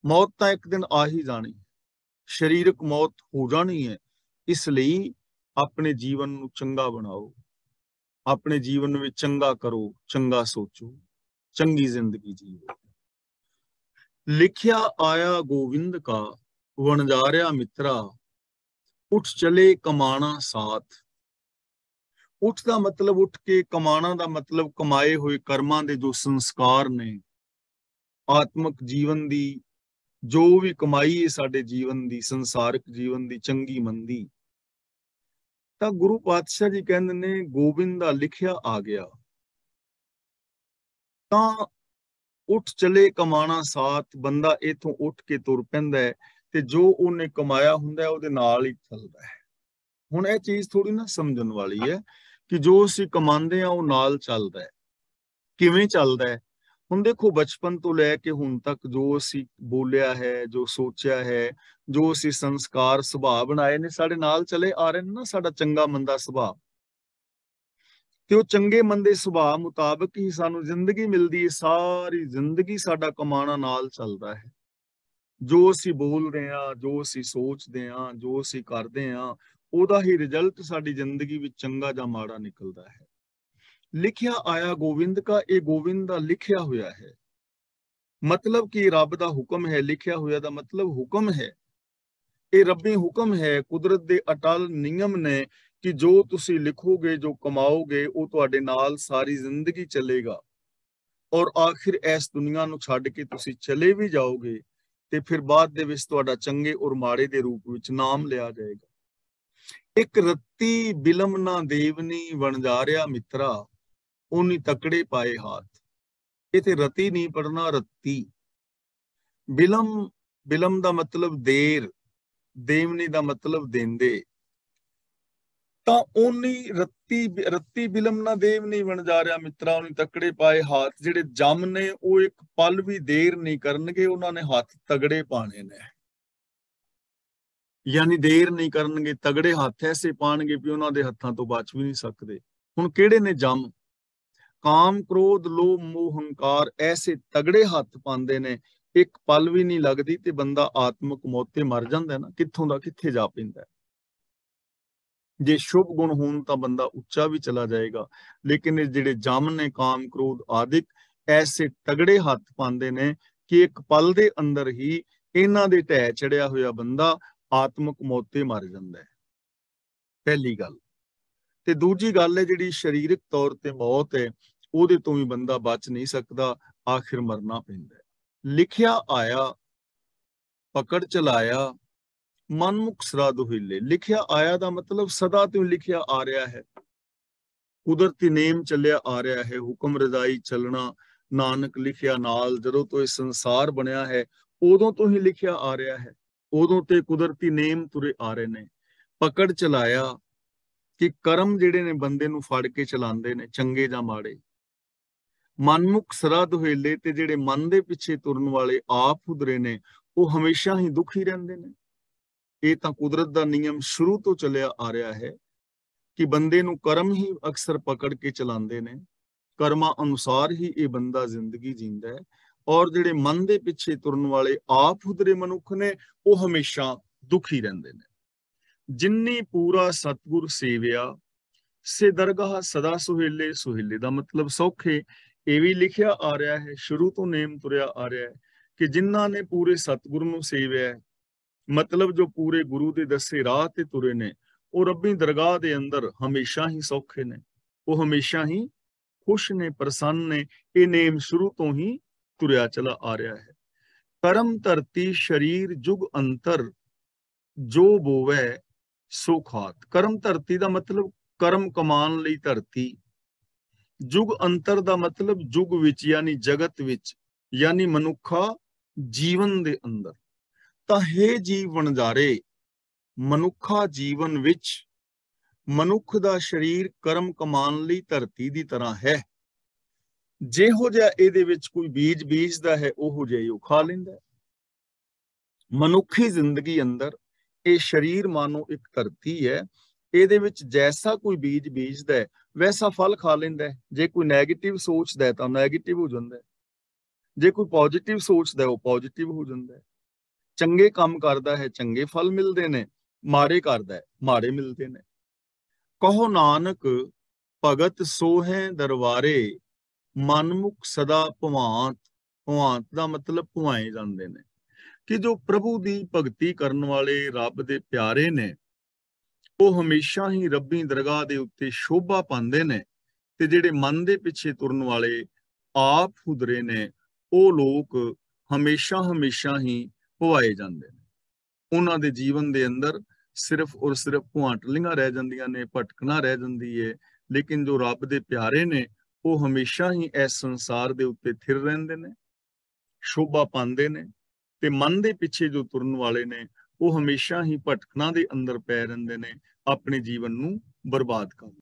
ਮੌਤ ਤਾਂ ਇੱਕ ਦਿਨ ਆ ਹੀ ਜਾਣੀ ਸਰੀਰਕ ਮੌਤ ਹੋ ਜਾਣੀ ਹੈ ਇਸ ਲਈ ਆਪਣੇ ਜੀਵਨ ਨੂੰ ਚੰਗਾ ਬਣਾਓ ਆਪਣੇ ਜੀਵਨ ਵਿੱਚ ਚੰਗਾ ਕਰੋ ਚੰਗਾ ਸੋਚੋ ਚੰਗੀ ਜ਼ਿੰਦਗੀ ਜੀਵੋ ਲਿਖਿਆ ਆਇਆ ਗੋਵਿੰਦ ਕਾ ਵਣਜਾਰਿਆ ਮਿੱਤਰਾ ਉੱਠ ਚਲੇ ਕਮਾਣਾ ਸਾਥ ਉੱਠ ਦਾ ਮਤਲਬ ਉੱਠ ਕੇ ਕਮਾਣਾ ਦਾ ਮਤਲਬ ਕਮਾਏ ਹੋਏ ਕਰਮਾਂ ਦੇ ਜੋ ਸੰਸਕਾਰ ਨੇ ਆਤਮਿਕ ਜੀਵਨ ਦੀ ਜੋ ਵੀ ਕਮਾਈ ਹੈ ਸਾਡੇ ਜੀਵਨ ਦੀ ਸੰਸਾਰਿਕ ਜੀਵਨ ਦੀ ਚੰਗੀ ਮੰਦੀ ਤਾਂ ਗੁਰੂ ਪਾਤਸ਼ਾਹ ਜੀ ਕਹਿੰਦੇ ਨੇ ਗੋਬਿੰਦ ਦਾ ਲਿਖਿਆ ਆ ਗਿਆ ਤਾਂ ਉੱਠ ਚਲੇ ਕਮਾਣਾ ਸਾਥ ਬੰਦਾ ਇਥੋਂ ਉੱਠ ਕੇ ਤੁਰ ਪੈਂਦਾ ਹੈ ਤੇ ਜੋ ਉਹਨੇ ਕਮਾਇਆ ਹੁੰਦਾ ਉਹਦੇ ਨਾਲ ਹੀ ਚੱਲਦਾ ਹੈ ਹੁਣ ਇਹ ਚੀਜ਼ ਥੋੜੀ ਨਾ ਸਮਝਣ ਵਾਲੀ ਹੈ ਕਿ ਜੋ ਅਸੀਂ ਕਮਾਉਂਦੇ ਆ ਉਹ ਨਾਲ ਚੱਲਦਾ ਹੈ ਕਿਵੇਂ ਚੱਲਦਾ ਹੈ ਹੁਣ ਦੇਖੋ ਬਚਪਨ ਤੋਂ ਲੈ ਕੇ ਹੁਣ ਤੱਕ ਜੋ ਅਸੀਂ ਬੋਲਿਆ ਹੈ ਜੋ ਸੋਚਿਆ ਹੈ ਜੋ ਅਸੀਂ ਸੰਸਕਾਰ ਸੁਭਾਅ ਬਣਾਏ ਨੇ ਸਾਡੇ ਨਾਲ ਚਲੇ ਆ ਰਹੇ ਨੇ ਨਾ ਸਾਡਾ ਚੰਗਾ ਮੰਦਾ ਸੁਭਾਅ ਤੇ ਉਹ ਚੰਗੇ ਮੰਦੇ ਸੁਭਾਅ ਮੁਤਾਬਕ ਹੀ ਸਾਨੂੰ ਜ਼ਿੰਦਗੀ ਮਿਲਦੀ ਹੈ ਸਾਰੀ ਜ਼ਿੰਦਗੀ ਸਾਡਾ ਕਮਾਣਾ ਨਾਲ ਚੱਲਦਾ ਹੈ ਜੋ ਅਸੀਂ ਬੋਲਦੇ ਆ ਜੋ ਅਸੀਂ ਸੋਚਦੇ ਆ ਜੋ ਅਸੀਂ ਕਰਦੇ ਆ ਉਹਦਾ ਹੀ ਰਿਜ਼ਲਟ ਸਾਡੀ ਜ਼ਿੰਦਗੀ ਵਿੱਚ ਚੰਗਾ ਜਾਂ ਮਾੜਾ ਨਿਕਲਦਾ ਹੈ ਲਿਖਿਆ ਆਇਆ ਗੋਵਿੰਦ ਕਾ ਇਹ ਗੋਵਿੰਦ ਦਾ ਲਿਖਿਆ ਹੋਇਆ ਹੈ ਮਤਲਬ ਕਿ ਰੱਬ ਦਾ ਹੁਕਮ ਹੈ ਲਿਖਿਆ ਹੋਇਆ ਦਾ ਮਤਲਬ ਹੁਕਮ ਹੈ ਇਹ ਰੱਬੀ ਹੁਕਮ ਹੈ ਕੁਦਰਤ ਦੇ ਅਟਲ ਨਿਯਮ ਨੇ ਕਿ ਜੋ ਤੁਸੀਂ ਲਿਖੋਗੇ ਜੋ ਕਮਾਓਗੇ ਉਹ ਤੁਹਾਡੇ ਨਾਲ ਸਾਰੀ ਜ਼ਿੰਦਗੀ ਚੱਲੇਗਾ ਔਰ ਆਖਿਰ ਇਸ ਦੁਨੀਆ ਨੂੰ ਛੱਡ ਕੇ ਤੁਸੀਂ ਚਲੇ ਵੀ ਜਾਓਗੇ ਤੇ ਫਿਰ ਬਾਅਦ ਦੇ ਵਿੱਚ ਤੁਹਾਡਾ ਚੰਗੇ ਔਰ ਮਾੜੇ ਦੇ ਰੂਪ ਵਿੱਚ ਨਾਮ ਲਿਆ ਜਾਏਗਾ ਇੱਕ ਰੱਤੀ ਬਿਲਮ ਨਾ ਦੇਵਨੀ ਵਣਜਾਰਿਆ ਮਿੱਤਰਾ ਉਨੀ ਤਕੜੇ ਪਾਏ ਹੱਥ ਇਥੇ ਰਤੀ ਨਹੀਂ ਪੜਨਾ ਰਤੀ ਬਿਲਮ ਬਿਲਮ ਦਾ ਮਤਲਬ ਦੇਰ ਦੇਵਨੀ ਦਾ ਮਤਲਬ ਦੇਂਦੇ ਤਾਂ ਉਨੀ ਰਤੀ ਰਤੀ ਬਿਲਮ ਨਾ ਦੇਵਨੀ ਬਣ ਜਾ ਰਿਹਾ ਮਿੱਤਰਾ ਉਨੀ ਤਕੜੇ ਪਾਏ ਹੱਥ ਜਿਹੜੇ ਜੰਮ ਨੇ ਉਹ ਇੱਕ ਪਲ ਵੀ ਦੇਰ ਨਹੀਂ ਕਰਨਗੇ ਉਹਨਾਂ ਨੇ ਹੱਥ ਤਗੜੇ ਪਾਣੇ ਨੇ ਯਾਨੀ ਦੇਰ ਨਹੀਂ ਕਰਨਗੇ ਤਗੜੇ ਹੱਥ ਐਸੇ ਪਾਣਗੇ ਵੀ ਉਹਨਾਂ ਦੇ ਹੱਥਾਂ ਤੋਂ ਬਚ ਵੀ ਨਹੀਂ ਸਕਦੇ ਹੁਣ ਕਿਹੜੇ ਨੇ ਜੰਮ ਕਾਮ ਕ੍ਰੋਧ ਲੋਭ ਮੋਹ ਹੰਕਾਰ ਐਸੇ ਤਗੜੇ ਹੱਥ ਪਾਉਂਦੇ ਨੇ ਇੱਕ ਪਲ ਵੀ ਨਹੀਂ ਲੱਗਦੀ ਤੇ ਬੰਦਾ ਆਤਮਿਕ ਮੌਤੇ ਮਰ ਜਾਂਦਾ ਨਾ ਕਿੱਥੋਂ ਦਾ ਕਿੱਥੇ ਜਾ ਪਿੰਦਾ ਜੇ ਸ਼ੁਭ ਗੁਣ ਹੋਣ ਤਾਂ ਬੰਦਾ ਉੱਚਾ ਵੀ ਚਲਾ ਜਾਏਗਾ ਲੇਕਿਨ ਇਹ ਜਿਹੜੇ ਜਮ ਨੇ ਕਾਮ ਕ੍ਰੋਧ ਆਦਿਕ ਐਸੇ ਤਗੜੇ ਹੱਥ ਪਾਉਂਦੇ ਨੇ ਕਿ ਇੱਕ ਪਲ ਦੇ ਅੰਦਰ ਹੀ ਇਹਨਾਂ ਦੇ ਢਹਿ ਚੜਿਆ ਹੋਇਆ ਬੰਦਾ ਆਤਮਿਕ ਮੌਤੇ ਮਰ ਜਾਂਦਾ ਹੈ ਪਹਿਲੀ ਗੱਲ ਤੇ ਦੂਜੀ ਗੱਲ ਹੈ ਜਿਹੜੀ ਸਰੀਰਕ ਤੌਰ ਤੇ ਮੌਤ ਹੈ ਉਹਦੇ ਤੋਂ ਵੀ ਬੰਦਾ ਬਚ ਨਹੀਂ ਸਕਦਾ ਆਖਿਰ ਮਰਨਾ ਪੈਂਦਾ ਲਿਖਿਆ ਆਇਆ ਪਕੜ ਚਲਾਇਆ ਮਨਮੁਖ ਸਰਾ ਦੁਹਿਲੇ ਲਿਖਿਆ ਆਇਆ ਦਾ ਮਤਲਬ ਸਦਾ ਤੋਂ ਲਿਖਿਆ ਆ ਰਿਹਾ ਹੈ ਕੁਦਰਤੀ ਨੇਮ ਚੱਲਿਆ ਆ ਰਿਹਾ ਹੈ ਹੁਕਮ ਰਜ਼ਾਈ ਚੱਲਣਾ ਨਾਨਕ ਲਿਖਿਆ ਨਾਲ ਜਦੋਂ ਤੋਂ ਇਹ ਸੰਸਾਰ ਬਣਿਆ ਹੈ ਉਦੋਂ ਤੋਂ ਹੀ ਲਿਖਿਆ ਆ ਰਿਹਾ ਹੈ ਉਦੋਂ ਤੇ ਕੁਦਰਤੀ ਨੇਮ ਤੁਰੇ ਆ ਰਹੇ ਨੇ ਪਕੜ ਚਲਾਇਆ ਕਿ ਕਰਮ ਜਿਹੜੇ ਨੇ ਬੰਦੇ ਨੂੰ ਫੜ ਕੇ ਚਲਾਉਂਦੇ ਨੇ ਚੰਗੇ ਜਾਂ ਮਾੜੇ ਮਨਮੁਖ ਸਰਾ ਦੁਹੇਲੇ ਤੇ ਜਿਹੜੇ ਮਨ ਦੇ ਪਿੱਛੇ ਤੁਰਨ ਵਾਲੇ ਆਪ ਹੁਦਰੇ ਨੇ ਉਹ ਹਮੇਸ਼ਾ ਹੀ ਦੁਖੀ ਰਹਿੰਦੇ ਨੇ ਇਹ ਤਾਂ ਕੁਦਰਤ ਦਾ ਨਿਯਮ ਸ਼ੁਰੂ ਤੋਂ ਚੱਲਿਆ ਆ ਰਿਹਾ ਹੈ ਕਿ ਬੰਦੇ ਨੂੰ ਕਰਮ ਹੀ ਅਕਸਰ ਪਕੜ ਕੇ ਚਲਾਉਂਦੇ ਨੇ ਕਰਮਾਂ ਅਨੁਸਾਰ ਹੀ ਇਹ ਬੰਦਾ ਜ਼ਿੰਦਗੀ ਜੀਂਦਾ ਹੈ ਔਰ ਜਿਹੜੇ ਮਨ ਦੇ ਪਿੱਛੇ ਤੁਰਨ ਵਾਲੇ ਆਪ ਹੁਦਰੇ ਮਨੁੱਖ ਨੇ ਉਹ ਹਮੇਸ਼ਾ ਦੁਖੀ ਰਹਿੰਦੇ ਨੇ ਜਿਨਨੀ ਪੂਰਾ ਸਤਗੁਰ ਸੇਵਿਆ ਸੇ ਦਰਗਾਹ ਸਦਾ ਸੁਹੇਲੇ ਸੁਹੇਲੇ ਦਾ ਮਤਲਬ ਸੌਖੇ ਇਹ ਵੀ ਲਿਖਿਆ ਆ ਰਿਹਾ ਹੈ ਸ਼ੁਰੂ ਤੋਂ ਨੇਮ ਤੁਰਿਆ ਆ ਰਿਹਾ ਹੈ ਕਿ ਜਿਨ੍ਹਾਂ ਨੇ ਪੂਰੇ ਸਤਗੁਰ ਨੂੰ ਸੇਵਿਆ ਮਤਲਬ ਜੋ ਪੂਰੇ ਗੁਰੂ ਦੇ ਦੱਸੇ ਰਾਹ ਤੇ ਤੁਰੇ ਨੇ ਉਹ ਰੱਬੀ ਦਰਗਾਹ ਦੇ ਅੰਦਰ ਹਮੇਸ਼ਾ ਹੀ ਸੌਖੇ ਨੇ ਉਹ ਹਮੇਸ਼ਾ ਹੀ ਖੁਸ਼ ਨੇ ਪ੍ਰਸੰਨ ਨੇ ਇਹ ਨੇਮ ਸ਼ੁਰੂ ਤੋਂ ਹੀ ਤੁਰਿਆ ਚਲਾ ਆ ਰਿਹਾ ਹੈ ਕਰਮ ਧਰਤੀ ਸ਼ਰੀਰ ਜੁਗ ਅੰਤਰ ਜੋ ਬੋਵੇ ਸੁਖਾਤ ਕਰਮ ਧਰਤੀ ਦਾ ਮਤਲਬ ਕਰਮ ਕਮਾਉਣ ਲਈ ਧਰਤੀ ਜੁਗ ਅੰਤਰ ਦਾ ਮਤਲਬ ਜੁਗ ਵਿੱਚ ਯਾਨੀ ਜਗਤ ਵਿੱਚ ਯਾਨੀ ਮਨੁੱਖਾ ਜੀਵਨ ਦੇ ਅੰਦਰ ਤਾਂ ਹੈ ਜੀਵ ਜਾਰੇ ਮਨੁੱਖਾ ਜੀਵਨ ਵਿੱਚ ਮਨੁੱਖ ਦਾ ਸਰੀਰ ਕਰਮ ਕਮਾਉਣ ਲਈ ਧਰਤੀ ਦੀ ਤਰ੍ਹਾਂ ਹੈ ਜਿਹੋ ਜਿਹਾ ਇਹਦੇ ਵਿੱਚ ਕੋਈ ਬੀਜ ਬੀਜਦਾ ਹੈ ਉਹੋ ਜਿਹਾ ਹੀ ਉਹ ਖਾ ਲੈਂਦਾ ਮਨੁੱਖੀ ਜ਼ਿੰਦਗੀ ਅੰਦਰ ਇਹ ਸਰੀਰ ਮਾਨੋ ਇੱਕ ਧਰਤੀ ਹੈ ਇਹਦੇ ਵਿੱਚ ਜੈਸਾ ਕੋਈ ਬੀਜ ਬੀਜਦਾ ਹੈ ਵੈਸਾ ਫਲ ਖਾ ਲੈਂਦਾ ਹੈ ਜੇ ਕੋਈ 네ਗੇਟਿਵ ਸੋਚਦਾ ਤਾਂ 네ਗੇਟਿਵ ਹੋ ਜਾਂਦਾ ਹੈ ਜੇ ਕੋਈ ਪੋਜ਼ਿਟਿਵ ਸੋਚਦਾ ਉਹ ਪੋਜ਼ਿਟਿਵ ਹੋ ਜਾਂਦਾ ਹੈ ਚੰਗੇ ਕੰਮ ਕਰਦਾ ਹੈ ਚੰਗੇ ਫਲ ਮਿਲਦੇ ਨੇ ਮਾਰੇ ਕਰਦਾ ਹੈ ਮਾਰੇ ਮਿਲਦੇ ਨੇ ਕਹੋ ਨਾਨਕ ਭਗਤ ਸੋਹੇ ਦਰਬਾਰੇ ਮਨਮੁਖ ਸਦਾ ਭਵਾਂਤ ਭਵਾਂਤ ਦਾ ਮਤਲਬ ਭੁਆਏ ਜਾਂਦੇ ਨੇ ਕਿ ਜੋ ਪ੍ਰਭੂ ਦੀ ਭਗਤੀ ਕਰਨ ਵਾਲੇ ਰੱਬ ਦੇ ਪਿਆਰੇ ਨੇ ਉਹ ਹਮੇਸ਼ਾ ਹੀ ਰੱਬੀ ਦਰਗਾਹ ਦੇ ਉੱਤੇ ਸ਼ੋਭਾ ਪਾਉਂਦੇ ਨੇ ਤੇ ਜਿਹੜੇ ਮਨ ਦੇ ਪਿੱਛੇ ਤੁਰਨ ਵਾਲੇ ਆਪ ਹੁਦਰੇ ਨੇ ਉਹ ਲੋਕ ਹਮੇਸ਼ਾ ਹਮੇਸ਼ਾ ਹੀ ਭਵਾਏ ਜਾਂਦੇ ਨੇ ਉਹਨਾਂ ਦੇ ਜੀਵਨ ਦੇ ਅੰਦਰ ਸਿਰਫ ਔਰ ਸਿਰਫ ਲਿੰਗਾ ਰਹਿ ਜਾਂਦੀਆਂ ਨੇ ਭਟਕਣਾ ਰਹਿ ਜਾਂਦੀ ਏ ਲੇਕਿਨ ਜੋ ਰੱਬ ਦੇ ਪਿਆਰੇ ਨੇ ਉਹ ਹਮੇਸ਼ਾ ਹੀ ਇਸ ਸੰਸਾਰ ਦੇ ਉੱਤੇ ਥਿਰ ਰਹਿੰਦੇ ਨੇ ਸ਼ੋਭਾ ਪਾਉਂਦੇ ਨੇ ਤੇ ਮਨ ਦੇ ਪਿੱਛੇ ਜੋ ਤੁਰਨ ਵਾਲੇ ਨੇ ਉਹ ਹਮੇਸ਼ਾ ਹੀ ਭਟਕਣਾ ਦੇ ਅੰਦਰ ਪੈ ਰਹਿੰਦੇ ਨੇ ਆਪਣੇ ਜੀਵਨ ਨੂੰ ਬਰਬਾਦ ਕਰਦੇ